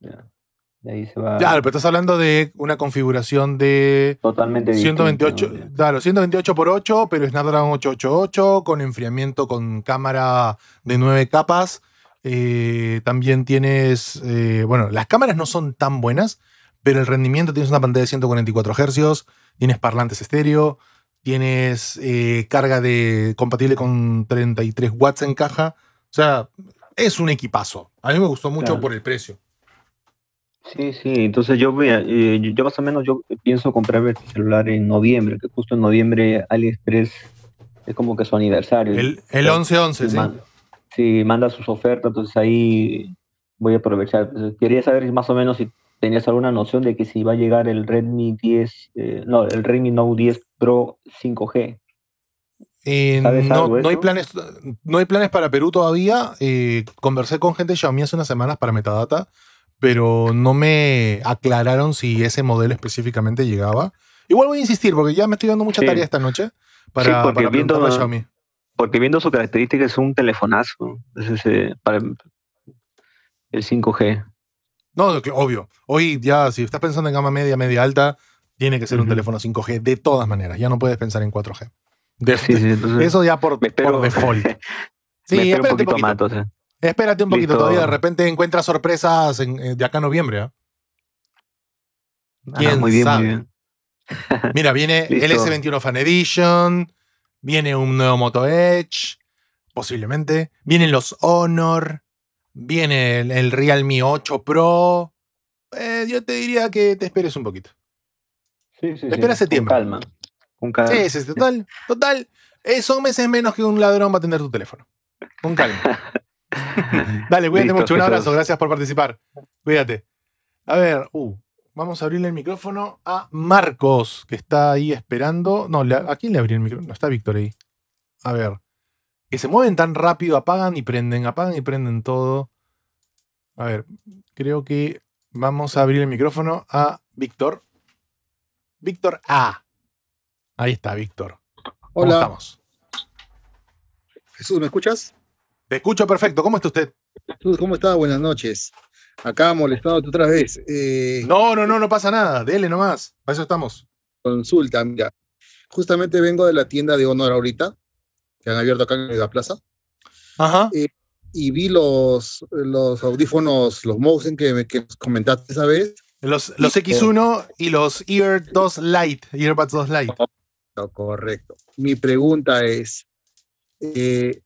Claro, pero estás hablando de una configuración de. Totalmente 128, Claro, 128 por 8, pero Snapdragon 888, con enfriamiento con cámara de 9 capas. Eh, también tienes. Eh, bueno, las cámaras no son tan buenas, pero el rendimiento tienes una pantalla de 144 Hz, tienes parlantes estéreo, tienes eh, carga de compatible con 33 watts en caja. O sea, es un equipazo. A mí me gustó mucho por el precio. Sí, sí, entonces eh, yo, yo más o menos yo pienso comprar este celular en noviembre, que justo en noviembre AliExpress es como que su aniversario. El 11-11, sí. Manda, sí, manda sus ofertas, entonces ahí voy a aprovechar. Quería saber más o menos si tenías alguna noción de que si va a llegar el Redmi 10, eh, no, el Redmi Note 10 Pro 5G. Eh, no, no, hay planes, no hay planes para Perú todavía. conversé con gente de Xiaomi hace unas semanas para Metadata pero no me aclararon si ese modelo específicamente llegaba. Igual voy a insistir, porque ya me estoy dando mucha tarea esta noche para, sí, porque viendo, Xiaomi. Porque viendo su característica es un telefonazo. para el 5G. No, obvio. Hoy ya, si estás pensando en gama media, media alta, tiene que ser un teléfono 5G de todas maneras. Ya no puedes pensar en 4G. sí, eso ya por, default. sí, me un poquito Más, Espérate un poquito todavía, de repente encuentras sorpresas eh, de acá en noviembre. ¿ah? Ah, ¿Quién muy bien, Muy bien. Mira, viene el S21 Fan Edition, viene un nuevo Moto Edge, posiblemente. Vienen los Honor, viene el, Realme 8 Pro. Eh, yo te diría que te esperes un poquito. Sí, sí, Espera septiembre. Con calma. Sí, sí, total. Total. Eh, son meses menos que un ladrón va a tener tu teléfono. Con calma. Dale, cuídate mucho. Un abrazo, gracias por participar. Cuídate. A ver, uh, vamos a abrirle el micrófono a Marcos, que está ahí esperando. No, ¿a quién le abrí el micrófono? No, está Víctor ahí. A ver. Que se mueven tan rápido, apagan y prenden, apagan y prenden todo. A ver, creo que vamos a abrir el micrófono a Víctor. Víctor A. Ahí está, Víctor. Hola. ¿Cómo estamos? Jesús, ¿me escuchas? Te escucho perfecto. ¿Cómo está usted? ¿Cómo está? Buenas noches. Acá molestado otra vez. Eh, no, no, no, no pasa nada. Dele nomás. Para eso estamos. Consulta, mira. Justamente vengo de la tienda de Honor ahorita, que han abierto acá en la plaza. Ajá. Eh, y vi los, los audífonos, los Mosen que, que comentaste esa vez. Los, los X1 y los Ear 2 Lite, Earbuds 2 Correcto. Mi pregunta es, eh,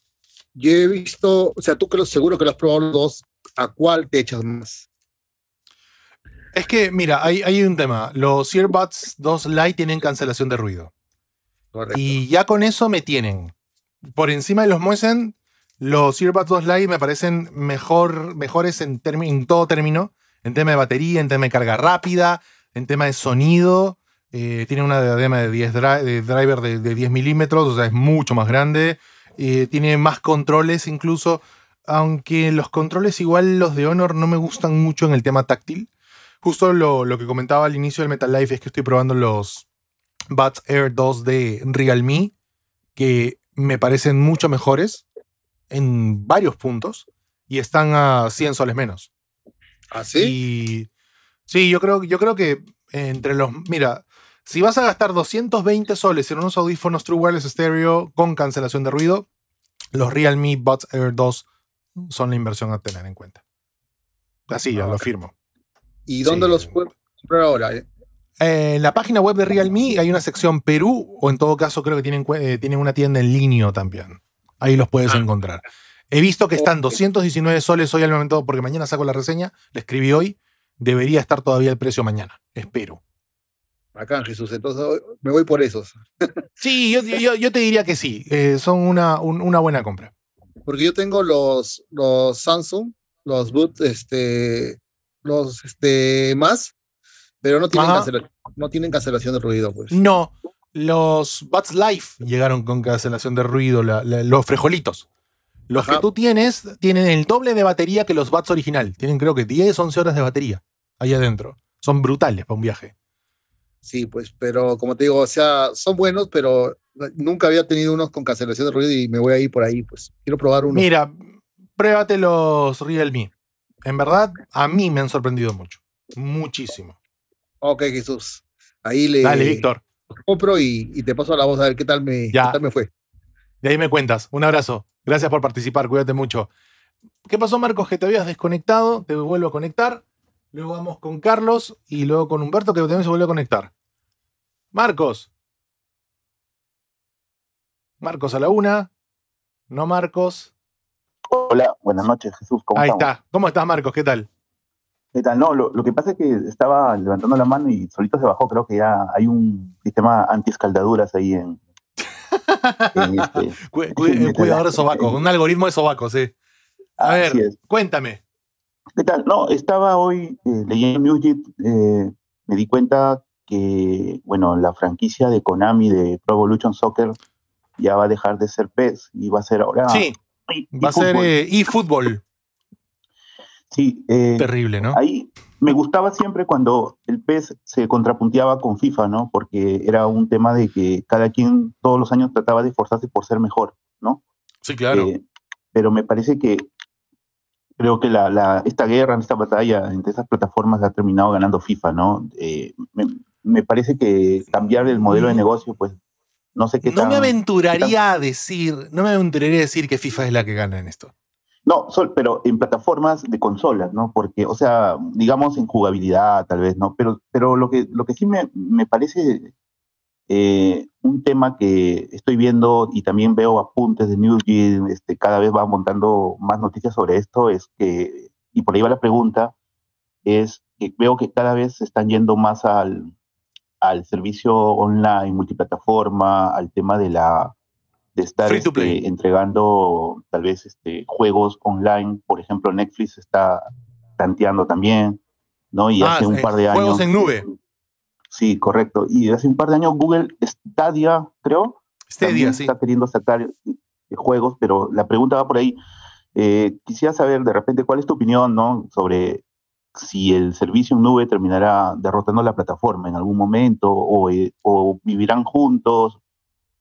yo he visto, o sea, tú que los seguro que lo has probado los dos, ¿a cuál te echas más? Es que, mira, hay, hay un tema. Los Earbuds 2 Lite tienen cancelación de ruido. Correcto. Y ya con eso me tienen. Por encima de los Muisen, los Earbuds 2 Lite me parecen mejor, mejores en, todo término. En tema de batería, en tema de carga rápida, en tema de sonido. Eh, tiene una diadema de 10 driver de, de 10 milímetros, o sea, es mucho más grande. Eh, tiene más controles incluso, aunque los controles igual los de Honor no me gustan mucho en el tema táctil. Justo lo, que comentaba al inicio del Metal Life es que estoy probando los Bats Air 2 de Realme, que me parecen mucho mejores en varios puntos y están a 100 soles menos. ¿Ah, sí? sí, yo creo, yo creo que entre los. Mira, si vas a gastar 220 soles en unos audífonos True Wireless Stereo con cancelación de ruido, los Realme Buds Air 2 son la inversión a tener en cuenta. Así, ya, ah, lo firmo. ¿Y dónde los puedes comprar ahora? Eh, en la página web de Realme hay una sección Perú, o en todo caso creo que tienen, eh, una tienda en línea también. Ahí los puedes ah. encontrar. He visto que están 219 soles hoy al momento, porque mañana saco la reseña, la escribí hoy. Debería estar todavía el precio mañana, espero. Acá en Jesús. Entonces me voy por esos. Sí, yo, te diría que sí. Eh, son una, una buena compra. Porque yo tengo los, los Samsung, los Boot, este, los este, más, pero no tienen, cancelación, no tienen cancelación de ruido, pues. No, los Bats Life llegaron con cancelación de ruido, los frejolitos. Los que tú tienes tienen el doble de batería que los Bats original. Tienen creo que 10, 11 horas de batería ahí adentro. Son brutales para un viaje. Sí, pues, pero como te digo, o sea, son buenos, pero nunca había tenido unos con cancelación de ruido y me voy a ir por ahí, pues. Quiero probar uno. Mira, pruébate los Realme. En verdad, a mí me han sorprendido mucho. Muchísimo. Ok, Jesús. Ahí le. Dale, Víctor. Compro y, te paso la voz a ver qué tal me, Qué tal me fue. De ahí me cuentas. Un abrazo. Gracias por participar. Cuídate mucho. ¿Qué pasó, Marcos? Que te habías desconectado. Te vuelvo a conectar. Luego vamos con Carlos y luego con Humberto, que también se vuelve a conectar. Marcos. Marcos a la una. No Marcos. Hola, buenas noches, Jesús. ¿Cómo Ahí está. ¿Cómo estás, Marcos? ¿Qué tal? ¿Qué tal? No, lo, que pasa es que estaba levantando la mano y solito se bajó. Creo que ya hay un sistema anti ahí en. en este, este de sobacos, un algoritmo de sobacos, sí. A ver, cuéntame. ¿Qué tal? No, estaba hoy eh, leyendo Mugit, eh, me di cuenta que, bueno, la franquicia de Konami de Pro Evolution Soccer ya va a dejar de ser PES y va a ser ahora. Sí, va a ser eh, eFootball. sí. Terrible, ¿no? Ahí me gustaba siempre cuando el PES se contrapunteaba con FIFA, ¿no? Porque era un tema de que cada quien todos los años trataba de esforzarse por ser mejor, ¿no? Sí, claro. pero me parece que creo que la, esta guerra, esta batalla entre esas plataformas ha terminado ganando FIFA, ¿no? Eh, me, parece que cambiar el modelo de negocio, pues no sé qué. No me aventuraría a decir, no me aventuraría a decir que FIFA es la que gana en esto. No, pero en plataformas de consolas, ¿no? Porque, o sea, digamos en jugabilidad, tal vez, ¿no? Pero, pero lo que, lo que sí me, me parece eh, un tema que estoy viendo y también veo apuntes de news este, cada vez va montando más noticias sobre esto, es que, y por ahí va la pregunta, es que veo que cada vez se están yendo más al, al servicio online, multiplataforma, al tema de la de estar este, entregando tal vez este, juegos online, por ejemplo Netflix está tanteando también, ¿no? Y ah, hace un eh, par de años... en nube. Sí, correcto. Y hace un par de años Google Stadia, creo, Stadia, sí. está queriendo sacar eh, juegos, pero la pregunta va por ahí. Eh, quisiera saber de repente cuál es tu opinión ¿no? sobre si el servicio en nube terminará derrotando la plataforma en algún momento o, eh, vivirán juntos.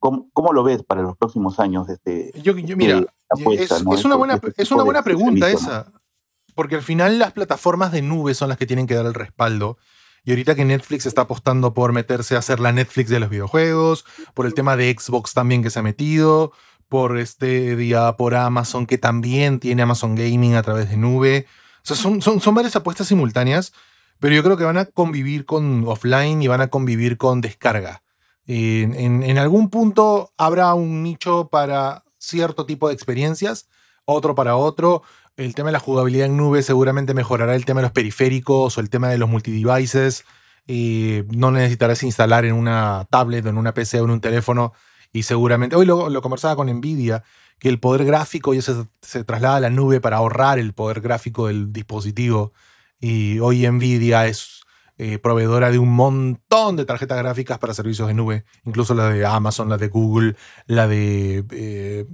¿Cómo, lo ves para los próximos años? Este, yo, mira, es, una este- buena, este es una buena pregunta esa, porque al final las plataformas de nube son las que tienen que dar el respaldo. Y ahorita que Netflix está apostando por meterse a hacer la Netflix de los videojuegos, por el tema de Xbox también que se ha metido, por este día por Amazon que también tiene Amazon Gaming a través de nube. O sea, son, son, son varias apuestas simultáneas, pero yo creo que van a convivir con offline y van a convivir con descarga. en algún punto habrá un nicho para cierto tipo de experiencias, otro para otro el tema de la jugabilidad en nube seguramente mejorará el tema de los periféricos o el tema de los multidevices. Y no necesitarás instalar en una tablet o en una PC o en un teléfono. Y seguramente, hoy lo, lo conversaba con Nvidia, que el poder gráfico ya se, se, traslada a la nube para ahorrar el poder gráfico del dispositivo. Y hoy Nvidia es eh, proveedora de un montón de tarjetas gráficas para servicios de nube, incluso la de Amazon, la de Google, la de, eh,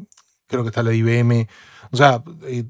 creo que está la de IBM. O sea, eh,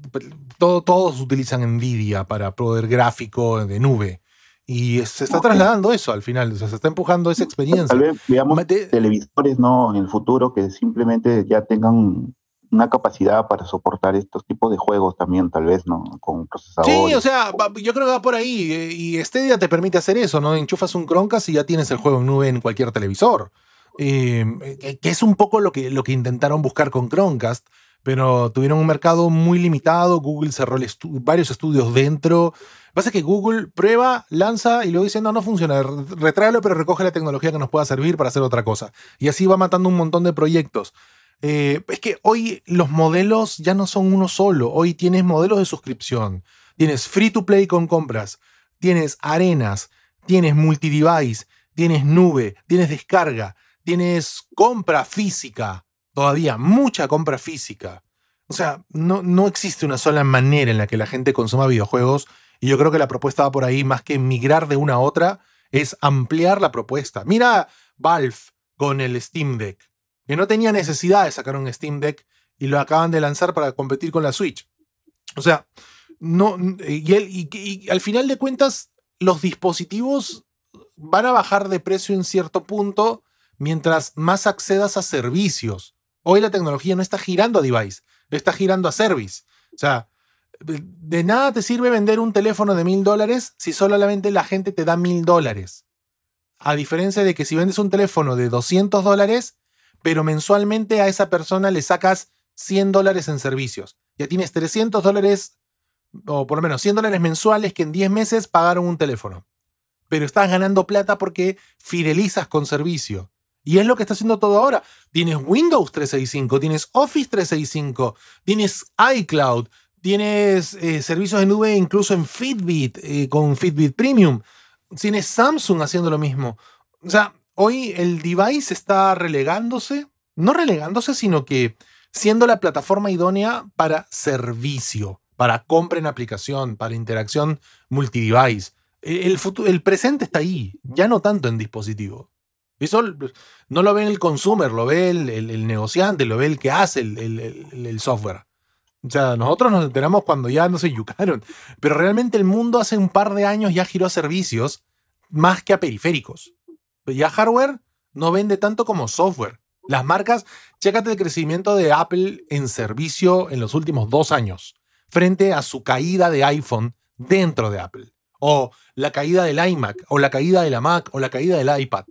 todo, todos utilizan Nvidia para poder gráfico de nube. Y se está trasladando eso al final, o sea, se está empujando esa pues, experiencia. Tal vez veamos televisores ¿no? en el futuro que simplemente ya tengan una capacidad para soportar estos tipos de juegos también, tal vez, ¿no? Con procesadores. Sí, o sea, yo creo que va por ahí. Eh, y día te permite hacer eso, ¿no? Enchufas un Chromecast y ya tienes el juego en nube en cualquier televisor. Eh, que es un poco lo que, lo que intentaron buscar con Chromecast pero tuvieron un mercado muy limitado. Google cerró varios estudios dentro. Lo que pasa es que Google prueba, lanza y luego dice, no, no funciona, retráelo, pero recoge la tecnología que nos pueda servir para hacer otra cosa. Y así va matando un montón de proyectos. Eh, es que hoy los modelos ya no son uno solo. Hoy tienes modelos de suscripción, tienes free to play con compras, tienes arenas, tienes device tienes nube, tienes descarga, tienes compra física todavía mucha compra física. O sea, no, no existe una sola manera en la que la gente consuma videojuegos y yo creo que la propuesta va por ahí, más que migrar de una a otra, es ampliar la propuesta. Mira Valve con el Steam Deck, que no tenía necesidad de sacar un Steam Deck y lo acaban de lanzar para competir con la Switch. O sea, no, y, y al final de cuentas, los dispositivos van a bajar de precio en cierto punto mientras más accedas a servicios. Hoy la tecnología no está girando a device, está girando a service. O sea, de nada te sirve vender un teléfono de mil dólares si solamente la gente te da mil dólares. A diferencia de que si vendes un teléfono de 200 dólares, pero mensualmente a esa persona le sacas 100 dólares en servicios. Ya tienes 300 dólares, o por lo menos 100 dólares mensuales que en 10 meses pagaron un teléfono. Pero estás ganando plata porque fidelizas con servicio. Y es lo que está haciendo todo ahora. Tienes Windows 365, tienes Office 365, tienes iCloud, tienes eh, servicios en nube incluso en Fitbit, eh, con Fitbit Premium. Tienes Samsung haciendo lo mismo. O sea, hoy el device está relegándose, no relegándose, sino que siendo la plataforma idónea para servicio, para compra en aplicación, para interacción multidevice. device el, el presente está ahí, ya no tanto en dispositivo. Eso pues, no lo ve el consumer, lo ve el, negociante, lo ve el que hace el, software. O sea, nosotros nos enteramos cuando ya no se yucaron. Pero realmente el mundo hace un par de años ya giró a servicios más que a periféricos. Pues ya hardware no vende tanto como software. Las marcas, chécate el crecimiento de Apple en servicio en los últimos dos años, frente a su caída de iPhone dentro de Apple, o la caída del iMac, o la caída de la Mac, o la caída del iPad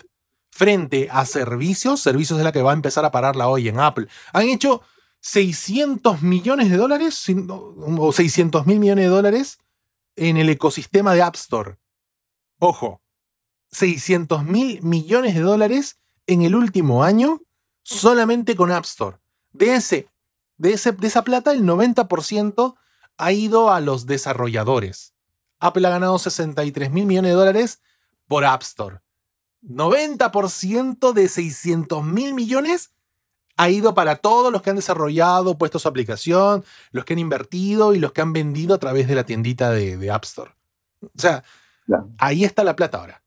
frente a servicios. Servicios de la que va a empezar a pararla hoy en Apple. Han hecho 600 millones de dólares o 600 mil millones de dólares en el ecosistema de App Store. Ojo, 600 mil millones de dólares en el último año solamente con App Store. De, ese, de, ese, de esa plata, el 90% ha ido a los desarrolladores. Apple ha ganado 63 mil millones de dólares por App Store. 90% de 600 mil millones ha ido para todos los que han desarrollado, puesto su aplicación, los que han invertido y los que han vendido a través de la tiendita de, App Store. O sea, ahí está la plata ahora.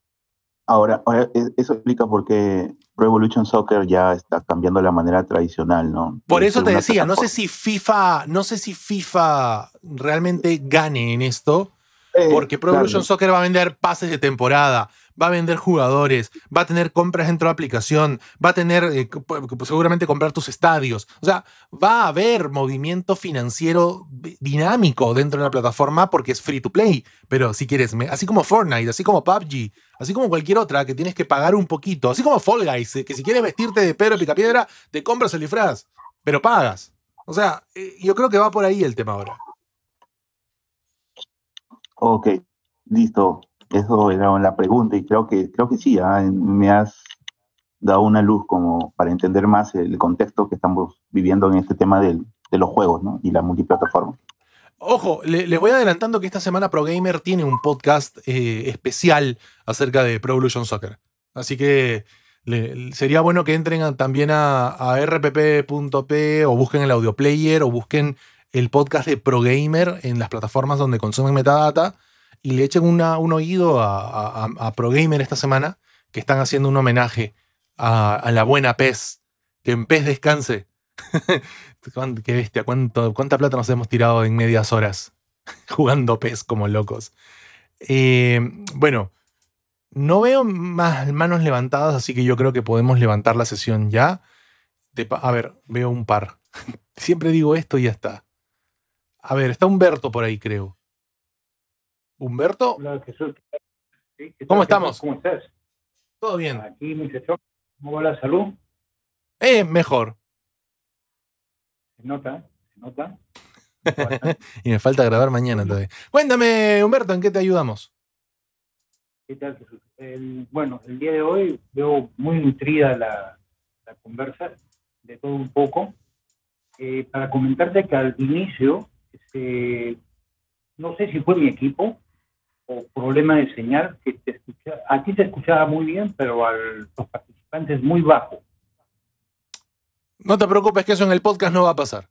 Ahora, e, eso explica por qué Revolution Soccer ya está cambiando la manera tradicional, ¿no? Por eso te decía, no sé si FIFA, no sé si FIFA realmente gane en esto, eh, porque Pro Soccer va a vender pases de temporada, va a vender jugadores, va a tener compras dentro de la aplicación, va a tener eh, seguramente comprar tus estadios. O sea, va a haber movimiento financiero dinámico dentro de la plataforma porque es free to play. Pero si quieres, así como Fortnite, así como PUBG, así como cualquier otra que tienes que pagar un poquito, así como Fall Guys, eh, que si quieres vestirte de Pedro Picapiedra, te compras el disfraz, pero pagas. O sea, eh, yo creo que va por ahí el tema ahora. Ok, listo. Eso era la pregunta y creo que, creo que sí, ¿ah? me has dado una luz como para entender más el contexto que estamos viviendo en este tema de los juegos y la multiplataforma. Ojo, les voy adelantando que esta semana ProGamer tiene un podcast eh, especial acerca de Pro Evolution Soccer. Así que sería bueno que entren también a rpp.p o busquen el audio player o busquen el podcast de ProGamer en las plataformas donde consumen metadata y le echen un oído a, ProGamer esta semana, que están haciendo un homenaje a, la buena pez. Que en pez descanse. Qué bestia, cuánto, cuánta plata nos hemos tirado en medias horas jugando pez como locos. Eh, bueno, no veo más manos levantadas, así que yo creo que podemos levantar la sesión ya. a ver, veo un par. Siempre digo esto y ya está. A ver, está Humberto por ahí, creo. Humberto. Hola, Jesús. ¿Cómo estamos? ¿Cómo estás? Todo bien. Aquí, muchachos, ¿cómo va la salud? Eh, mejor. Se nota, se nota. y me falta grabar mañana todavía. Cuéntame, Humberto, ¿en qué te ayudamos? ¿Qué tal, Jesús? bueno, el día de hoy veo muy nutrida la, conversa, de todo un poco. Eh, para comentarte que al inicio, este, no sé si fue mi equipo, o problema de señal que te a ti te escuchaba muy bien, pero a los participantes muy bajo. No te preocupes que eso en el podcast no va a pasar.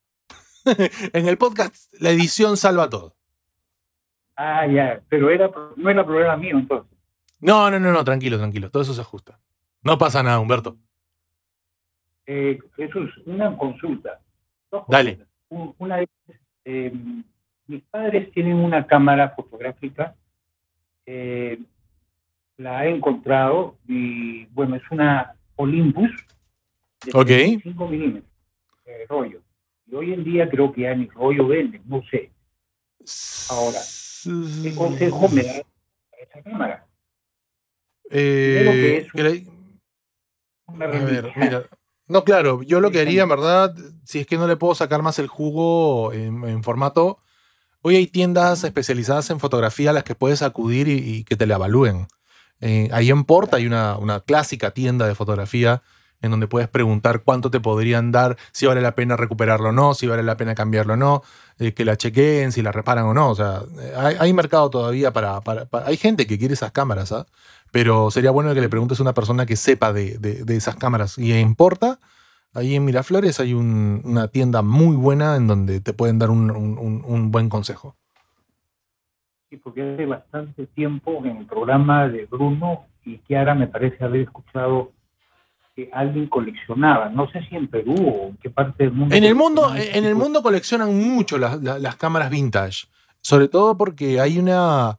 en el podcast la edición salva todo. Ah, ya, pero era, no era problema mío entonces. No, no, no, no, tranquilo, tranquilo, todo eso se ajusta. No pasa nada, Humberto. Eh, Jesús, una consulta. Dale. Una eh, mis padres tienen una cámara fotográfica eh, la he encontrado y bueno, es una Olympus de 5 milímetros rollo. Y hoy en día creo que ya ni rollo vende, no sé. Ahora, ¿qué consejo me da esa cámara? que eh, a ver, mira. No, claro, yo lo que haría, en verdad, si es que no le puedo sacar más el jugo en formato, Hoy hay tiendas especializadas en fotografía a las que puedes acudir y, que te la evalúen. Eh, ahí en Porta hay una, clásica tienda de fotografía en donde puedes preguntar cuánto te podrían dar, si vale la pena recuperarlo o no, si vale la pena cambiarlo o no, eh, que la chequeen, si la reparan o no. O sea, eh, hay, mercado todavía para, Hay gente que quiere esas cámaras, ¿ah? Pero sería bueno que le preguntes a una persona que sepa de, de esas cámaras. Y en Porta Ahí en Miraflores hay una tienda muy buena en donde te pueden dar un, buen consejo. Sí, porque hace bastante tiempo en el programa de Bruno y Kiara me parece haber escuchado que alguien coleccionaba, no sé si en Perú o en qué parte del mundo. En el mundo, este en el mundo coleccionan mucho las, cámaras vintage, sobre todo porque hay una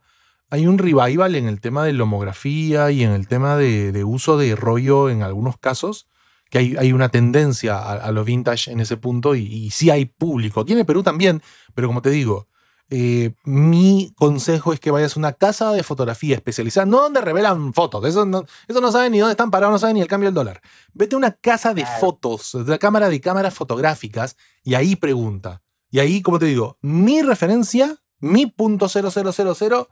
hay un revival en el tema de lomografía y en el tema de uso de rollo en algunos casos que hay, una tendencia a, a, lo vintage en ese punto y, sí hay público. Tiene Perú también, pero como te digo, eh, mi consejo es que vayas a una casa de fotografía especializada, no donde revelan fotos, eso no, eso no saben ni dónde están parados, no saben ni el cambio del dólar. Vete a una casa de fotos, de la cámara de cámaras fotográficas y ahí pregunta. Y ahí, como te digo, mi referencia, mi punto 0000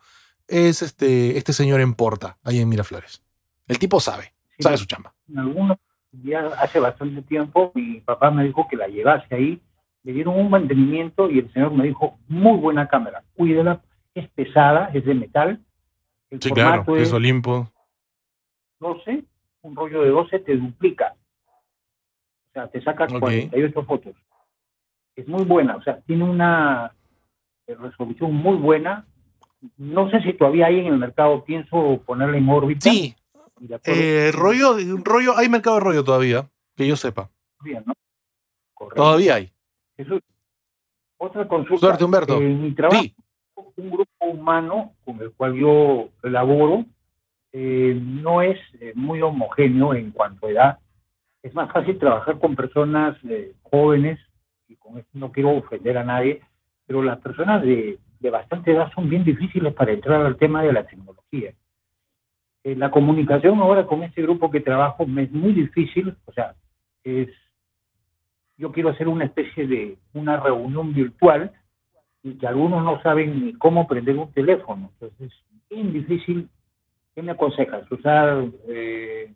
es este, este señor en Porta, ahí en Miraflores. El tipo sabe, sabe su chamba. En algunos, ya hace bastante tiempo mi papá me dijo que la llevase ahí, le dieron un mantenimiento y el señor me dijo, muy buena cámara, Cuídela, es pesada, es de metal. El sí, claro, es, Olimpo. 12, un rollo de 12 te duplica. O sea, te saca 48 fotos. Es muy buena, o sea, tiene una resolución muy buena. No sé si todavía hay en el mercado, pienso ponerla en órbita. Sí, eh, rollo, rollo, hay mercado de rollo todavía, que yo sepa. Todavía hay. Eso, otra consulta. mi trabajo, un grupo humano con el cual yo laboro eh, no es eh, muy homogéneo en cuanto a edad. Es más fácil trabajar con personas eh, jóvenes, y con esto no quiero ofender a nadie, pero las personas de, de bastante edad son bien difíciles para entrar al tema de la tecnología. Eh, la comunicación ahora con este grupo que trabajo me es muy difícil, o sea, es, yo quiero hacer una especie de una reunión virtual y que algunos no saben ni cómo prender un teléfono. Entonces, es bien difícil. ¿Qué me aconsejas? Usar eh,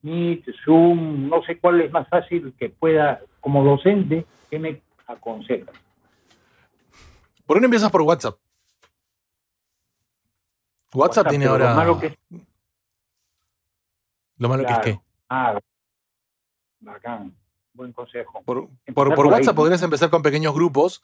Meet, Zoom, no sé cuál es más fácil que pueda, como docente, ¿qué me aconsejas? ¿Por no empiezas por WhatsApp? WhatsApp, tiene ahora. Lo malo que es que. Ah, bacán. Buen consejo. Por, por, WhatsApp podrías empezar con pequeños grupos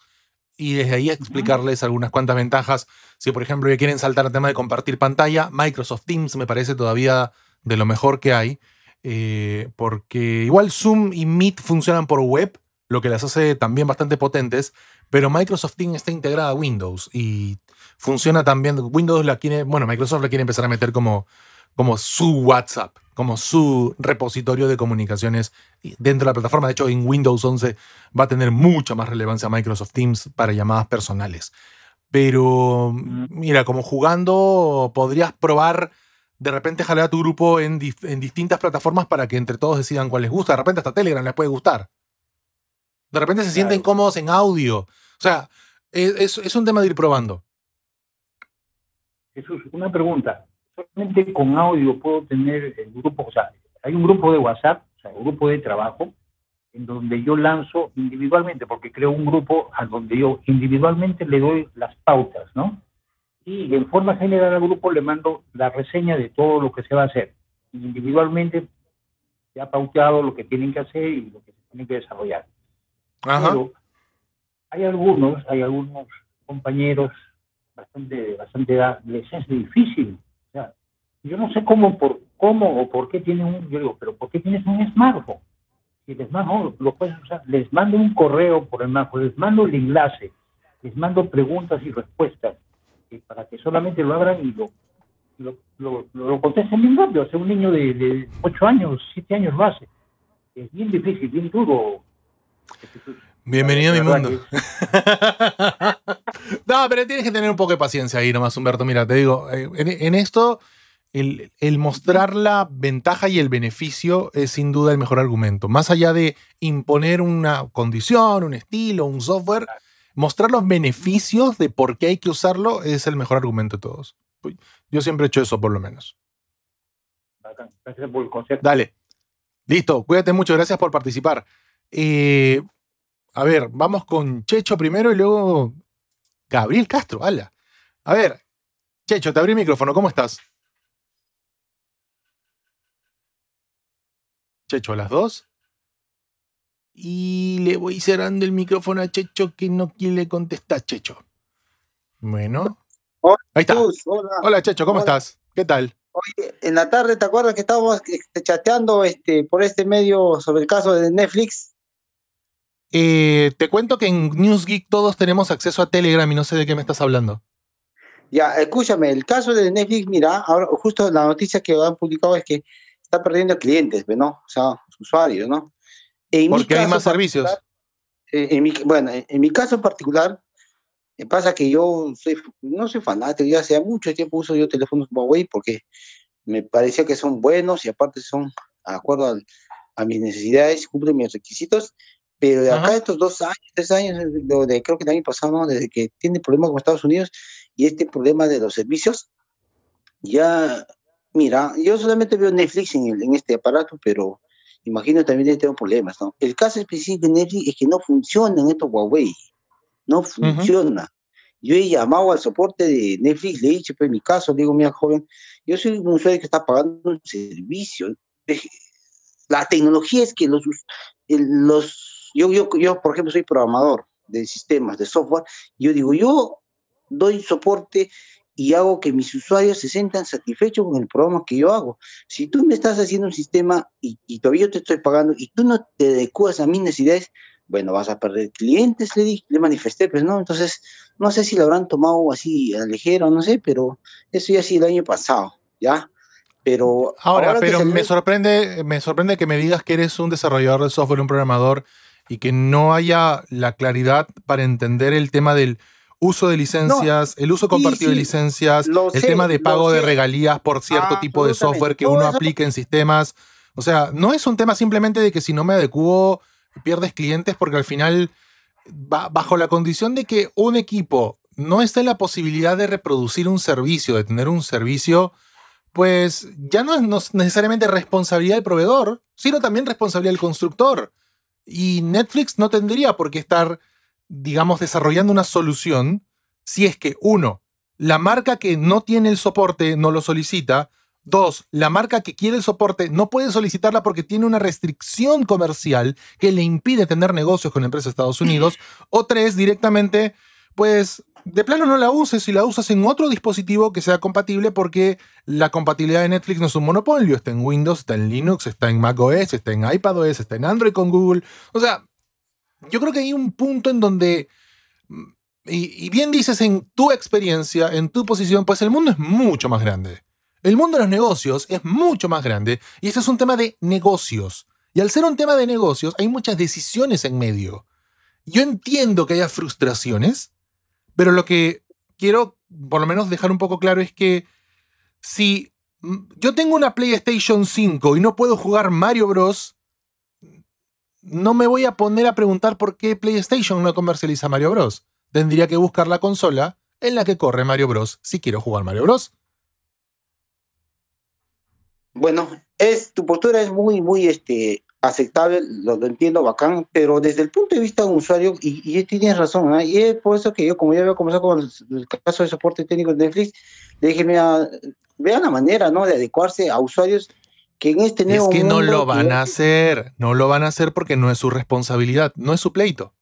y desde ahí explicarles algunas cuantas ventajas. Si, por ejemplo, quieren saltar al tema de compartir pantalla, Microsoft Teams me parece todavía de lo mejor que hay. Eh, porque igual Zoom y Meet funcionan por web, lo que las hace también bastante potentes, pero Microsoft Teams está integrada a Windows y funciona también. Windows la quiere, bueno, Microsoft la quiere empezar a meter como como su WhatsApp, como su repositorio de comunicaciones dentro de la plataforma. De hecho, en Windows 11 va a tener mucha más relevancia Microsoft Teams para llamadas personales. Pero mm. mira, como jugando, podrías probar de repente jalar a tu grupo en, distintas plataformas para que entre todos decidan cuál les gusta. De repente hasta Telegram les puede gustar. De repente se sienten cómodos en audio. O sea, e-, es, un tema de ir probando. Jesús, una pregunta solamente con audio puedo tener el grupo, o sea, hay un grupo de WhatsApp, o sea, un grupo de trabajo, en donde yo lanzo individualmente, porque creo un grupo a donde yo individualmente le doy las pautas, ¿no? Y en forma general al grupo le mando la reseña de todo lo que se va a hacer. Individualmente se ha pautado lo que tienen que hacer y lo que se tienen que desarrollar. Ajá. Pero hay algunos, hay algunos compañeros bastante, bastante edad, les es difícil yo no sé cómo, por, cómo o por qué tiene un, yo digo, pero ¿por qué tienes un smartphone? Y el mando, lo puedes usar, les mando un correo por el smartphone, les mando el enlace, les mando preguntas y respuestas eh, para que solamente lo abran y lo, lo, lo, contesten bien rápido. O un niño de, de 8 años, 7 años lo hace. Es bien difícil, bien duro. Bienvenido a mi mundo. no, pero tienes que tener un poco de paciencia ahí nomás, Humberto. Mira, te digo, eh, en, en esto el, mostrar la ventaja y el beneficio es sin duda el mejor argumento. Más allá de imponer una condición, un estilo, un software, mostrar los beneficios de por qué hay que usarlo es el mejor argumento de todos. Yo siempre he hecho eso, por lo menos. Gracias por el Dale. Listo, cuídate mucho, gracias por participar. Eh, a ver, vamos con Checho primero y luego Gabriel Castro, ala. A ver, Checho, te abrí el micrófono, ¿cómo estás? Checho a las dos. Y le voy cerrando el micrófono a Checho que no quiere contestar, Checho. Bueno. Hola, Ahí está. hola. Checho, ¿cómo estás? ¿Qué tal? Hoy en la tarde, ¿te acuerdas que estábamos este, chateando este, por este medio sobre el caso de Netflix? Eh, te cuento que en NewsGeek todos tenemos acceso a Telegram y no sé de qué me estás hablando. Ya, escúchame, el caso de Netflix, mira, ahora justo la noticia que han publicado es que está perdiendo clientes, ¿no? O sea, usuarios, ¿no? Porque hay más servicios. Eh, en mi, bueno, en mi caso en particular, eh, pasa que yo soy, no soy fanático, ya hace mucho tiempo uso yo teléfonos Huawei porque me parecía que son buenos y aparte son, de acuerdo a, mis necesidades, cumplen mis requisitos, pero de acá estos dos años, tres años, creo que también año pasado, desde que tiene problemas con Estados Unidos y este problema de los servicios, ya Mira, yo solamente veo Netflix en, el, en este aparato, pero imagino también tengo problemas, ¿no? El caso específico de Netflix es que no funciona en estos Huawei, no funciona. Yo he llamado al soporte de Netflix, le he dicho, pues mi caso, le digo, mira, joven, yo soy un usuario que está pagando un servicio. La tecnología es que los, los yo, yo, yo, por ejemplo, soy programador de sistemas, de software, yo digo, yo doy soporte y hago que mis usuarios se sientan satisfechos con el programa que yo hago. Si tú me estás haciendo un sistema y, todavía te estoy pagando y tú no te adecuas a mis necesidades, bueno, vas a perder clientes, le, le manifesté, pues no, entonces no sé si lo habrán tomado así a ligero, no sé, pero eso ya sido el año pasado, ¿ya? Pero ahora, pero me sorprende, me sorprende que me digas que eres un desarrollador de software, un programador y que no haya la claridad para entender el tema del uso de licencias, el uso compartido de licencias, el tema de pago de regalías por cierto ah, tipo de software que uno aplique en sistemas. O sea, no es un tema simplemente de que si no me adecuo pierdes clientes porque al final, bajo la condición de que un equipo no esté en la posibilidad de reproducir un servicio, de tener un servicio, pues ya no es necesariamente responsabilidad del proveedor, sino también responsabilidad del constructor. Y Netflix no tendría por qué estar digamos, desarrollando una solución si es que, uno, la marca que no tiene el soporte no lo solicita, Dos, la marca que quiere el soporte no puede solicitarla porque tiene una restricción comercial que le impide tener negocios con empresas de Estados Unidos. O tres, directamente, pues de plano no la uses y la usas en otro dispositivo que sea compatible porque la compatibilidad de Netflix no es un monopolio. Está en Windows, está en Linux, está en macOS, está en iPadOS está en Android con Google. O sea, yo creo que hay un punto en donde, mm, y, bien dices en tu experiencia, en tu posición, pues el mundo es mucho más grande. El mundo de los negocios es mucho más grande y este es un tema de negocios. Y al ser un tema de negocios hay muchas decisiones en medio. Yo entiendo que haya frustraciones, pero lo que quiero por lo menos dejar un poco claro es que si mm, yo tengo una PlayStation 5 y no puedo jugar Mario Bros, no me voy a poner a preguntar por qué PlayStation no comercializa Mario Bros. Tendría que buscar la consola en la que corre Mario Bros. si quiero jugar Mario Bros. Bueno, es, tu postura es muy, muy este, aceptable, lo, entiendo, bacán, pero desde el punto de vista de un usuario, y, tienes razón, ¿ah? y es por eso que yo, como ya había comenzado con el, caso de soporte técnico de Netflix, le dije, mira, vean la manera, ¿no?, de adecuarse a usuarios este Es que no lo van a hacer, no lo van a hacer porque no es su responsabilidad, no es su pleito.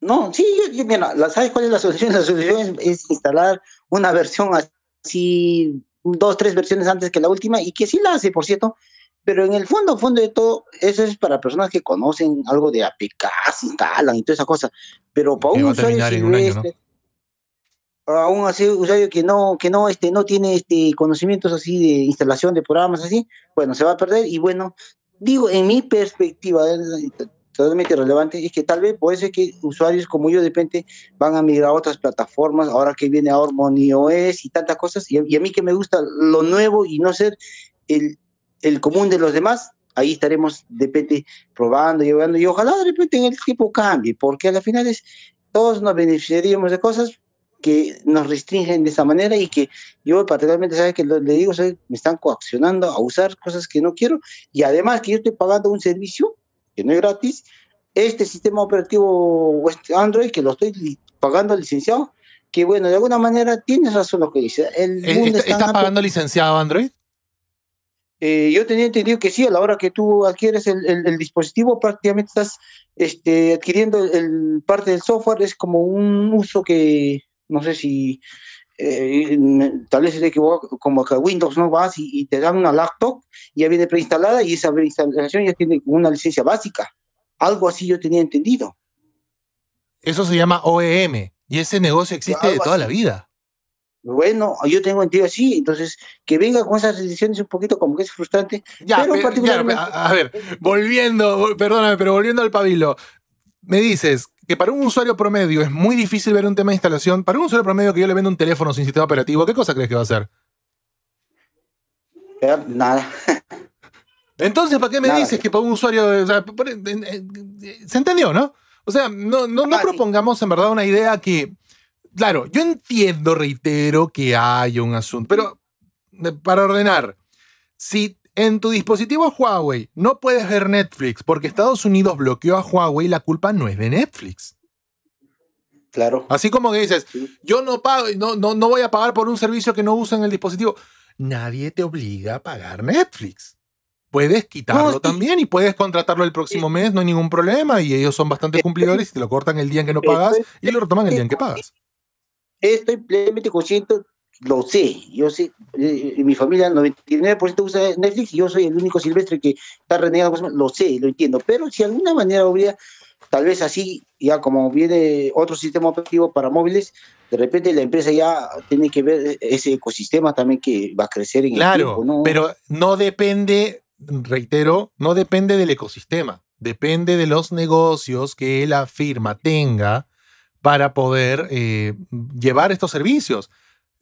No, sí, mira, ¿sabes cuál es la solución? La solución es, instalar una versión así, dos, tres versiones antes que la última, y que sí la hace, por cierto, pero en el fondo, fondo de todo, eso es para personas que conocen algo de se instalan y toda esa cosa, pero para un usuario aún así usuario que no que no este no tiene este conocimientos así de instalación de programas así bueno se va a perder y bueno digo en mi perspectiva eh, totalmente relevante es que tal vez puede ser que usuarios como yo de repente van a migrar a otras plataformas ahora que viene a Harmony OS y tantas cosas y, a mí que me gusta lo nuevo y no ser el, el común de los demás ahí estaremos de repente probando y y ojalá de repente en el tiempo cambie porque al final es todos nos beneficiaríamos de cosas que nos restringen de esa manera y que yo particularmente, ¿sabes que Le digo, me están coaccionando a usar cosas que no quiero y además que yo estoy pagando un servicio que no es gratis, este sistema operativo Android que lo estoy pagando licenciado, que bueno, de alguna manera tienes razón lo que dice. El eh, mundo ¿Estás está pagando licenciado Android? Eh, yo tenía entendido que sí, a la hora que tú adquieres el, dispositivo, prácticamente estás este, adquiriendo el, parte del software, es como un uso que, no sé si eh, tal vez se equivoco, como que Windows no vas y, te dan una laptop, ya viene preinstalada y esa preinstalación ya tiene una licencia básica. Algo así yo tenía entendido. Eso se llama OEM y ese negocio existe de toda la vida. Bueno, yo tengo entendido así, entonces que venga con esas decisiones un poquito como que es frustrante. Ya, pero a, ver, volviendo, perdóname, pero volviendo al pabilo, me dices, que para un usuario promedio es muy difícil ver un tema de instalación, para un usuario promedio que yo le vendo un teléfono sin sistema operativo, ¿qué cosa crees que va a hacer? Eh, nada. Entonces, ¿para qué me dices que para un usuario... se entendió, ¿no? O sea, no, no, no ah, propongamos en verdad una idea que... Claro, yo entiendo, reitero, que hay un asunto, pero para ordenar, si en tu dispositivo Huawei no puedes ver Netflix porque Estados Unidos bloqueó a Huawei, la culpa no es de Netflix. Claro. Así como que dices, yo no pago, no, no, no voy a pagar por un servicio que no usa en el dispositivo. Nadie te obliga a pagar Netflix. Puedes quitarlo también y puedes contratarlo el próximo mes, no hay ningún problema. Y ellos son bastante cumplidores y te lo cortan el día en que no pagas y lo retoman el día en que pagas estoy plenamente consciente lo sé, yo sé, eh, mi familia, 99% usa Netflix y yo soy el único silvestre que está renegado, lo sé, lo entiendo, pero si de alguna manera hubiera, tal vez así, ya como viene otro sistema operativo para móviles, de repente la empresa ya tiene que ver ese ecosistema también que va a crecer en claro, el pero no depende, reitero, no depende del ecosistema, depende de los negocios que la firma tenga para poder eh, llevar estos servicios.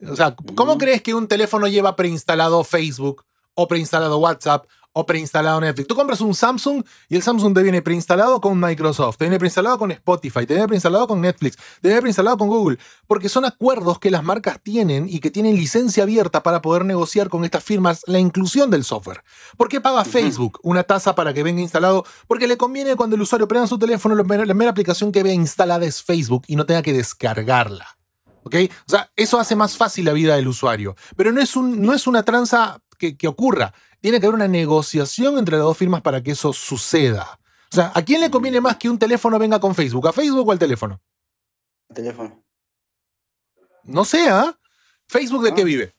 O sea, ¿cómo crees que un teléfono lleva preinstalado Facebook o preinstalado WhatsApp o preinstalado Netflix? Tú compras un Samsung y el Samsung te viene preinstalado con Microsoft, te viene preinstalado con Spotify, te viene preinstalado con Netflix, te viene preinstalado con Google, porque son acuerdos que las marcas tienen y que tienen licencia abierta para poder negociar con estas firmas la inclusión del software. ¿Por qué paga Facebook una tasa para que venga instalado? Porque le conviene cuando el usuario prenda su teléfono, la primera aplicación que vea instalada es Facebook y no tenga que descargarla. ¿ok? O sea, eso hace más fácil la vida del usuario. Pero no es, un, no es una tranza que, ocurra. Tiene que haber una negociación entre las dos firmas para que eso suceda. O sea, ¿a quién le conviene más que un teléfono venga con Facebook? ¿A Facebook o al teléfono? Al teléfono. No sé, ¿ah? ¿Facebook de qué ah. vive?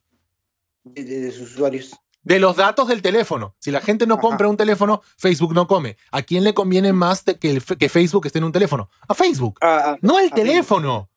De, sus usuarios. De los datos del teléfono. Si la gente no compra un teléfono, Facebook no come. ¿A quién le conviene más que, que, Facebook esté en un teléfono? A Facebook. Ah, no al teléfono.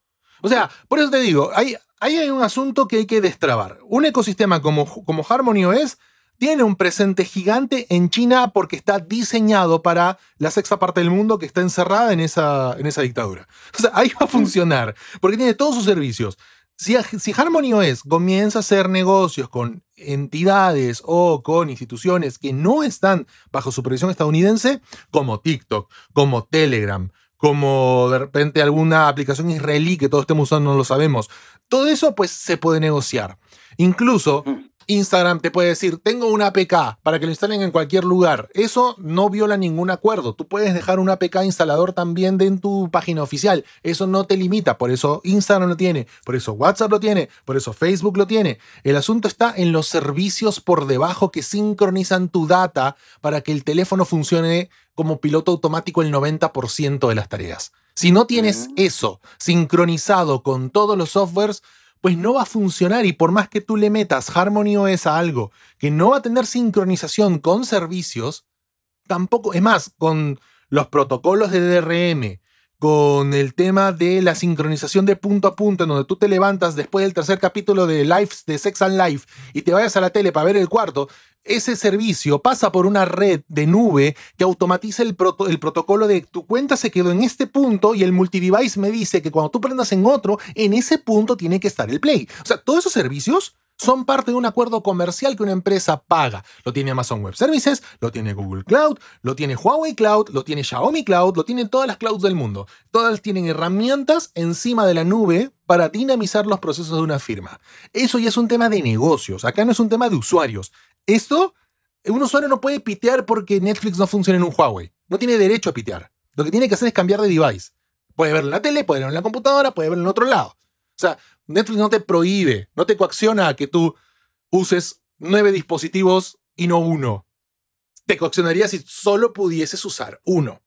O sea, por eso te digo, hay, ahí hay un asunto que hay que destrabar. Un ecosistema como, como Harmony OS tiene un presente gigante en China porque está diseñado para la sexta parte del mundo que está encerrada en esa, en esa dictadura. O sea, ahí va a funcionar, porque tiene todos sus servicios. Si, si Harmony OS comienza a hacer negocios con entidades o con instituciones que no están bajo supervisión estadounidense, como TikTok, como Telegram, como de repente alguna aplicación israelí que todos estemos usando, no lo sabemos. Todo eso pues se puede negociar. Incluso mm. Instagram te puede decir, tengo una APK para que lo instalen en cualquier lugar. Eso no viola ningún acuerdo. Tú puedes dejar una APK instalador también de en tu página oficial. Eso no te limita. Por eso Instagram lo tiene, por eso WhatsApp lo tiene, por eso Facebook lo tiene. El asunto está en los servicios por debajo que sincronizan tu data para que el teléfono funcione como piloto automático el 90% de las tareas. Si no tienes mm. eso sincronizado con todos los softwares, pues no va a funcionar y por más que tú le metas Harmony OS a algo que no va a tener sincronización con servicios, tampoco, es más, con los protocolos de DRM con el tema de la sincronización de punto a punto, en donde tú te levantas después del tercer capítulo de Lives de Sex and Life y te vayas a la tele para ver el cuarto, ese servicio pasa por una red de nube que automatiza el, el, protocolo de tu cuenta se quedó en este punto y el multidevice me dice que cuando tú prendas en otro, en ese punto tiene que estar el play. O sea, todos esos servicios son parte de un acuerdo comercial que una empresa paga. Lo tiene Amazon Web Services, lo tiene Google Cloud, lo tiene Huawei Cloud, lo tiene Xiaomi Cloud, lo tienen todas las clouds del mundo. Todas tienen herramientas encima de la nube para dinamizar los procesos de una firma. Eso ya es un tema de negocios, acá no es un tema de usuarios. Esto, un usuario no puede pitear porque Netflix no funciona en un Huawei. No tiene derecho a pitear. Lo que tiene que hacer es cambiar de device. Puede verlo en la tele, puede verlo en la computadora, puede verlo en otro lado. O sea, Netflix no te prohíbe, no te coacciona a que tú uses nueve dispositivos y no uno. Te coaccionaría si solo pudieses usar uno.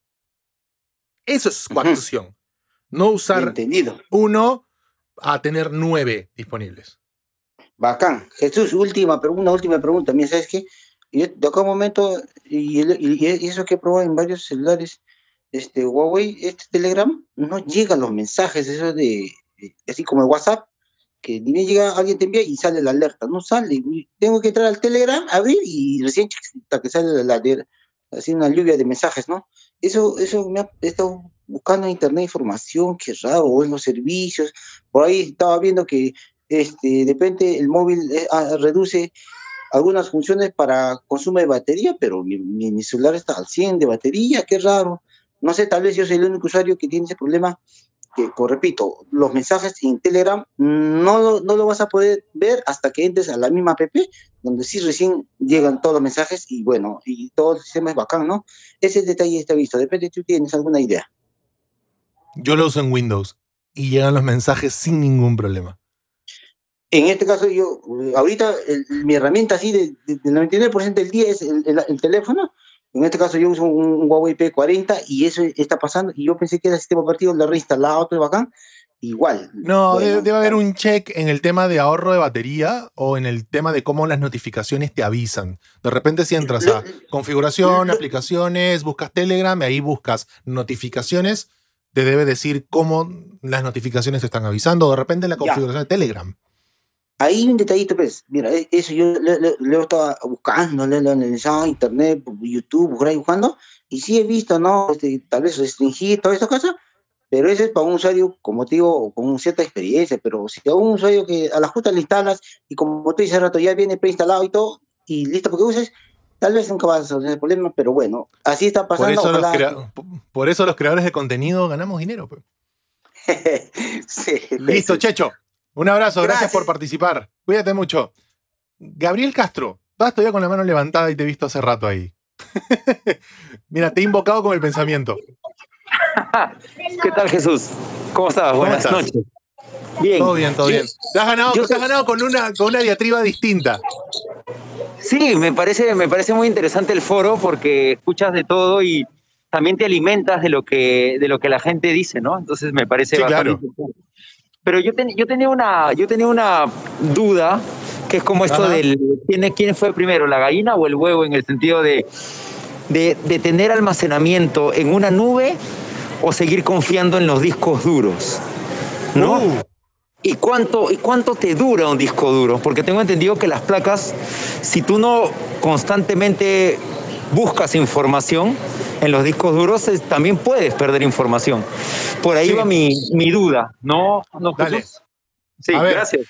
Eso es coacción. No usar uno a tener nueve disponibles. Bacán. Jesús, última, una última pregunta. Mira, ¿sabes qué? Yo, de acá momento, y, eso que he probado en varios celulares, este Huawei, este Telegram, no llegan los mensajes, eso de, eh, así como el WhatsApp, que ni llega, alguien te envía y sale la alerta. No sale. Tengo que entrar al Telegram, abrir y recién hasta que sale la, alerta. así una lluvia de mensajes, ¿no? Eso, eso me ha estado buscando en internet información, qué raro, o en los servicios. Por ahí estaba viendo que este, de repente el móvil eh, ah, reduce algunas funciones para consumo de batería, pero mi, mi, celular está al 100 de batería, qué raro. No sé, tal vez yo soy el único usuario que tiene ese problema que, como pues, repito, los mensajes en Telegram no, no lo vas a poder ver hasta que entres a la misma app, donde sí recién llegan todos los mensajes y bueno, y todo el sistema es bacán, ¿no? Ese detalle está visto, depende si tú tienes alguna idea. Yo lo uso en Windows y llegan los mensajes sin ningún problema. En este caso, yo, ahorita mi herramienta así del de, 99% del día es el, el teléfono, en este caso yo uso un, Huawei P40 y eso está pasando. Y yo pensé que era sistema partido lo he reinstalado, todo bacán. Igual. No, debe, haber un check en el tema de ahorro de batería o en el tema de cómo las notificaciones te avisan. De repente si entras a configuración, aplicaciones, buscas Telegram, y ahí buscas notificaciones, te debe decir cómo las notificaciones te están avisando. De repente la configuración de Telegram. Ahí un detallito, pues, mira, e-, eso yo lo, estaba buscando, lo, he analizado en internet, YouTube, por buscando, y sí he visto, ¿no? Este, tal vez restringir todas estas cosas, pero eso es para un usuario, como te digo, con cierta experiencia, pero si a un usuario que a la justa le instalas, y como tú dices rato, ya viene preinstalado y todo, y listo porque uses, tal vez nunca vas a solucionar el problema, pero bueno, así está pasando. Por eso, los, creadores de contenido ganamos dinero, pues. Listo, Checho. Un abrazo, gracias, por participar. Cuídate mucho. Gabriel Castro, vas todavía con la mano levantada y te he visto hace rato ahí. Mira, te he invocado con el pensamiento. ¿Qué tal, Jesús? ¿Cómo estás? Buenas noches. Bien. Todo bien, todo bien. Te has ganado, te ganado con, una, una diatriba distinta. Sí, me parece, me parece muy interesante el foro porque escuchas de todo y también te alimentas de lo que, de lo que la gente dice, ¿no? Entonces me parece bastante claro. Pero yo, yo, tenía una, yo tenía una duda, que es como esto del ¿quién, quién fue primero, la gallina o el huevo, en el sentido de, de, tener almacenamiento en una nube o seguir confiando en los discos duros. ¿No? Uh. ¿Y cuánto, ¿Y cuánto te dura un disco duro? Porque tengo entendido que las placas, si tú no constantemente buscas información, en los discos duros también puedes perder información. Por ahí va mi, duda, ¿no? no Sí, gracias.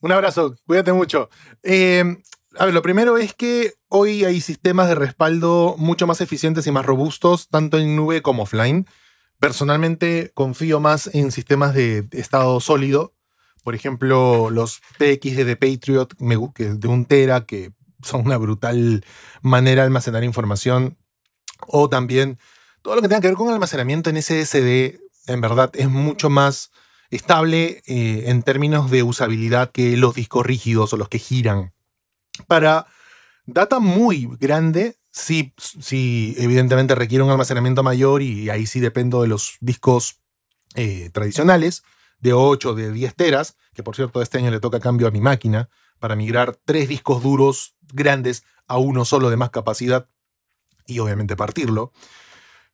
Un, abrazo. cuídate mucho. Eh, a ver, lo primero es que hoy hay sistemas de respaldo mucho más eficientes y más robustos, tanto en nube como offline. Personalmente confío más en sistemas de estado sólido. Por ejemplo, los TX de Patriot, de un Tera, que son una brutal manera de almacenar información. O también todo lo que tenga que ver con almacenamiento en SSD, en verdad, es mucho más estable eh, en términos de usabilidad que los discos rígidos o los que giran. Para data muy grande, si evidentemente requiere un almacenamiento mayor y ahí sí dependo de los discos eh, tradicionales, de 8, de 10 teras, que por cierto este año le toca cambio a mi máquina, para migrar tres discos duros grandes a uno solo de más capacidad y obviamente partirlo.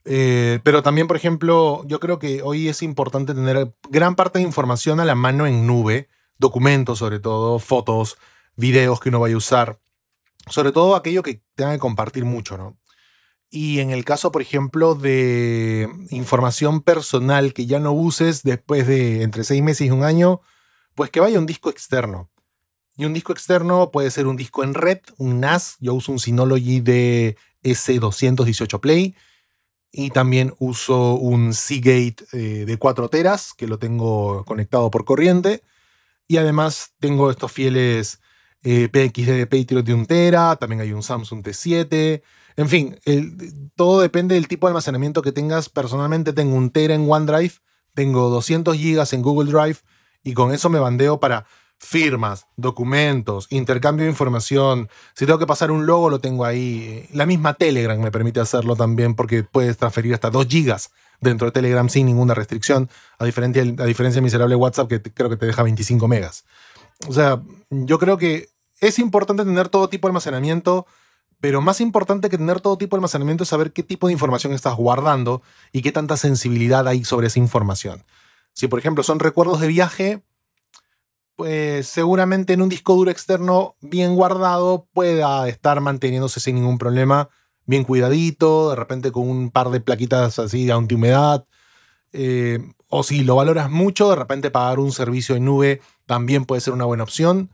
Eh, pero también, por ejemplo, yo creo que hoy es importante tener gran parte de información a la mano en nube, documentos sobre todo, fotos, videos que uno vaya a usar, sobre todo aquello que tenga que compartir mucho, ¿no? Y en el caso, por ejemplo, de información personal que ya no uses después de entre seis meses y un año, pues que vaya un disco externo. Y un disco externo puede ser un disco en red, un NAS. Yo uso un Synology de S218 Play. Y también uso un Seagate eh, de 4 teras, que lo tengo conectado por corriente. Y además tengo estos fieles eh, PXD de Patriot de 1 tera, también hay un Samsung T7. En fin, todo depende del tipo de almacenamiento que tengas. Personalmente tengo un tera en OneDrive, tengo 200 gigas en Google Drive y con eso me bandeo para firmas, documentos, intercambio de información. Si tengo que pasar un logo, lo tengo ahí. La misma Telegram me permite hacerlo también porque puedes transferir hasta 2 gigas dentro de Telegram sin ninguna restricción, a diferencia, la diferencia miserable WhatsApp que creo que te deja 25 megas. O sea, yo creo que es importante tener todo tipo de almacenamiento, pero más importante que tener todo tipo de almacenamiento es saber qué tipo de información estás guardando y qué tanta sensibilidad hay sobre esa información. Si, por ejemplo, son recuerdos de viaje, eh, seguramente en un disco duro externo bien guardado pueda estar manteniéndose sin ningún problema, bien cuidadito, de repente con un par de plaquitas así de antihumedad. Eh, o si lo valoras mucho, de repente pagar un servicio en nube también puede ser una buena opción.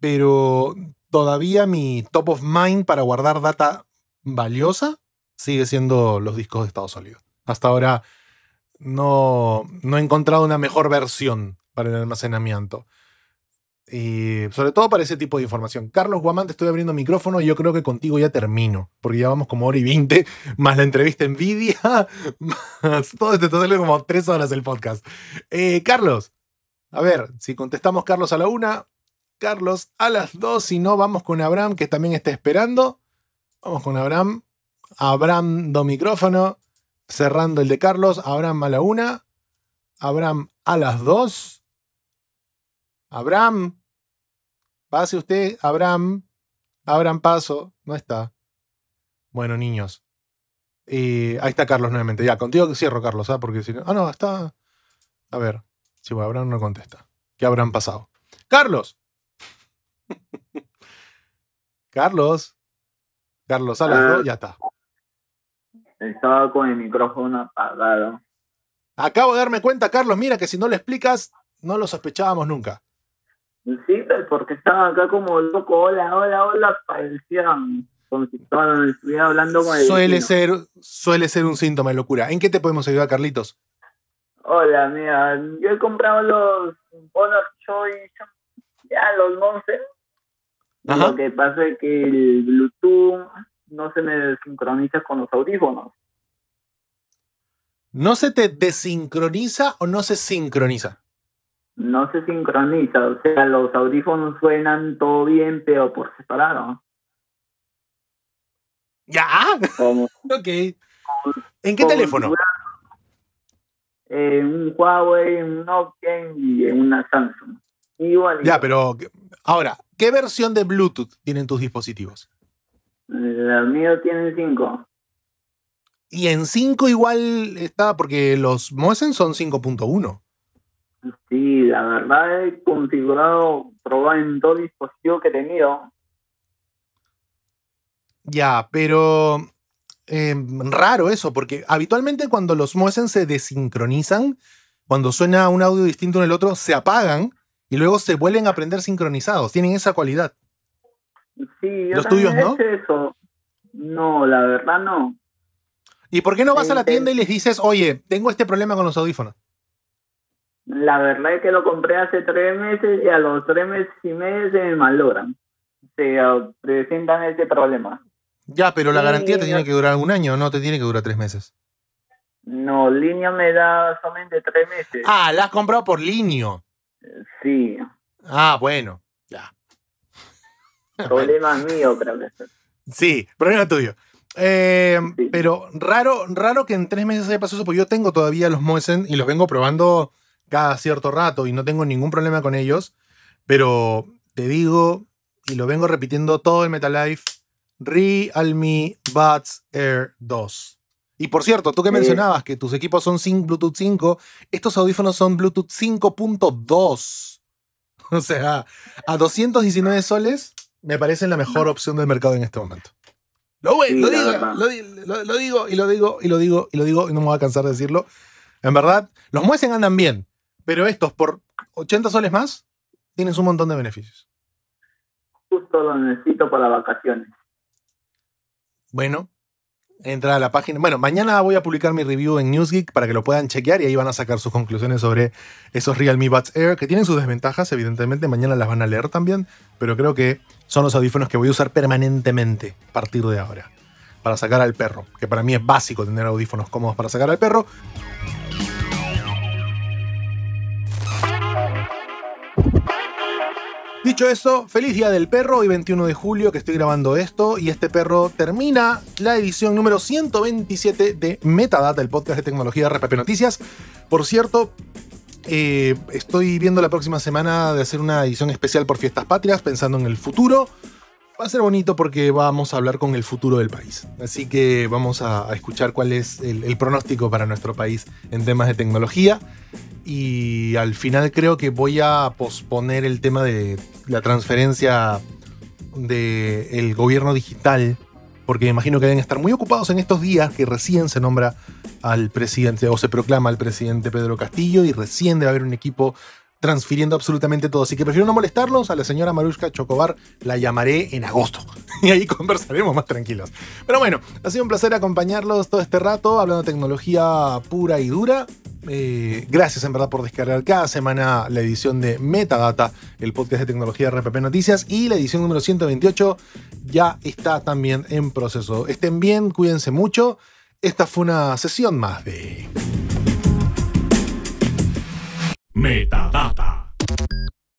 Pero todavía mi top of mind para guardar data valiosa sigue siendo los discos de estado sólido. Hasta ahora no he encontrado una mejor versión para el almacenamiento sobre todo para ese tipo de información. Carlos Guamán, te estoy abriendo micrófono y yo creo que contigo ya termino, porque ya vamos como hora y 20 más la entrevista en más todo esto sale como tres horas el podcast. Eh, Carlos, a ver, si contestamos Carlos a la una, Carlos a las dos, si no, vamos con Abraham, que también está esperando. Vamos con Abraham, Abraham do micrófono, cerrando el de Carlos, Abraham a la una, Abraham a las dos. Abraham, pase usted, Abraham, abran paso, no está. Bueno, niños. Y eh, ahí está Carlos nuevamente. Ya, contigo que cierro, Carlos, ¿ah? Porque si no. Ah, no, está. A ver. Si sí, bueno, Abraham no contesta. ¿Qué habrán pasado? ¡Carlos! Carlos. Carlos, ya está. Estaba con el micrófono apagado. Acabo de darme cuenta, Carlos, mira que si no le explicas, no lo sospechábamos nunca. Sí, pero porque estaba acá como loco, hola, hola, hola, parecían como si estaban hablando con el suele ser Suele ser un síntoma de locura. ¿En qué te podemos ayudar, Carlitos? Hola, mira, yo he comprado los bonos Choice, ya los Monster. Lo que pasa es que el Bluetooth no se me desincroniza con los audífonos. ¿No se te desincroniza o no se sincroniza? no se sincroniza, o sea, los audífonos suenan todo bien, pero por separado. ¿Ya? ok. ¿En qué teléfono? En eh, un Huawei, un Nokia y en una Samsung. Igual. Ya, pero ahora, ¿qué versión de Bluetooth tienen tus dispositivos? Los míos tiene 5. Y en 5 igual está, porque los Mosen son 5.1. Sí, la verdad he configurado, probado en dos dispositivos que he tenido. Ya, pero em, raro eso, porque habitualmente cuando los Moesen se desincronizan, cuando suena un audio distinto en el otro, se apagan y luego se vuelven a aprender sincronizados. Tienen esa cualidad. Sí, yo los tuyos, ¿no? Eso. No, la verdad no. ¿Y por qué no vas a la tienda y les dices, oye, tengo este problema con los audífonos? La verdad es que lo compré hace tres meses y a los tres meses y medio se me malogran. Se presentan este problema. Ya, pero la garantía te tiene que durar un año, no te tiene que durar tres meses. No, línea me da solamente tres meses. Ah, la has comprado por línea. Sí. Ah, bueno, ya. Problema mío, mío, es. Sí, problema tuyo. Eh, pero raro, raro que en tres meses haya pasado eso, porque yo tengo todavía los Moesen y los vengo probando cada cierto rato y no tengo ningún problema con ellos, pero te digo, y lo vengo repitiendo todo el MetaLife, Realme Buds Air 2. Y por cierto, tú que mencionabas que tus equipos son sin Bluetooth 5, estos audífonos son Bluetooth 5.2. O sea, a 219 soles me parecen la mejor opción del mercado en este momento. Lo, digo, lo, digo, y lo digo, y lo digo, y lo digo, y no me voy a cansar de decirlo. En verdad, los muesen andan bien. Pero estos, por 80 soles más, tienes un montón de beneficios. Justo lo necesito para vacaciones. Bueno, entra a la página. Bueno, mañana voy a publicar mi review en NewsGeek para que lo puedan chequear y ahí van a sacar sus conclusiones sobre esos Realme Buds Air, que tienen sus desventajas, evidentemente. Mañana las van a leer también, pero creo que son los audífonos que voy a usar permanentemente a partir de ahora para sacar al perro, que para mí es básico tener audífonos cómodos para sacar al perro. Dicho eso, feliz día del perro, hoy 21 de julio que estoy grabando esto y este perro termina la edición número 127 de Metadata, el podcast de tecnología de RPP Noticias. Por cierto, eh, estoy viendo la próxima semana de hacer una edición especial por Fiestas Patrias, pensando en el futuro va a ser bonito porque vamos a hablar con el futuro del país. Así que vamos a, escuchar cuál es el, pronóstico para nuestro país en temas de tecnología. Y al final creo que voy a posponer el tema de la transferencia del gobierno digital, porque me imagino que deben estar muy ocupados en estos días que recién se nombra al presidente o se proclama al presidente Pedro Castillo y recién debe haber un equipo transfiriendo absolutamente todo. Así que prefiero no molestarlos. A la señora Marushka Chocobar la llamaré en agosto. Y ahí conversaremos más tranquilos. Pero bueno, ha sido un placer acompañarlos todo este rato hablando de tecnología pura y dura. Eh, gracias en verdad por descargar cada semana la edición de Metadata, el podcast de tecnología RPP Noticias y la edición número 128 ya está también en proceso. Estén bien, cuídense mucho. Esta fue una sesión más de... Metadata。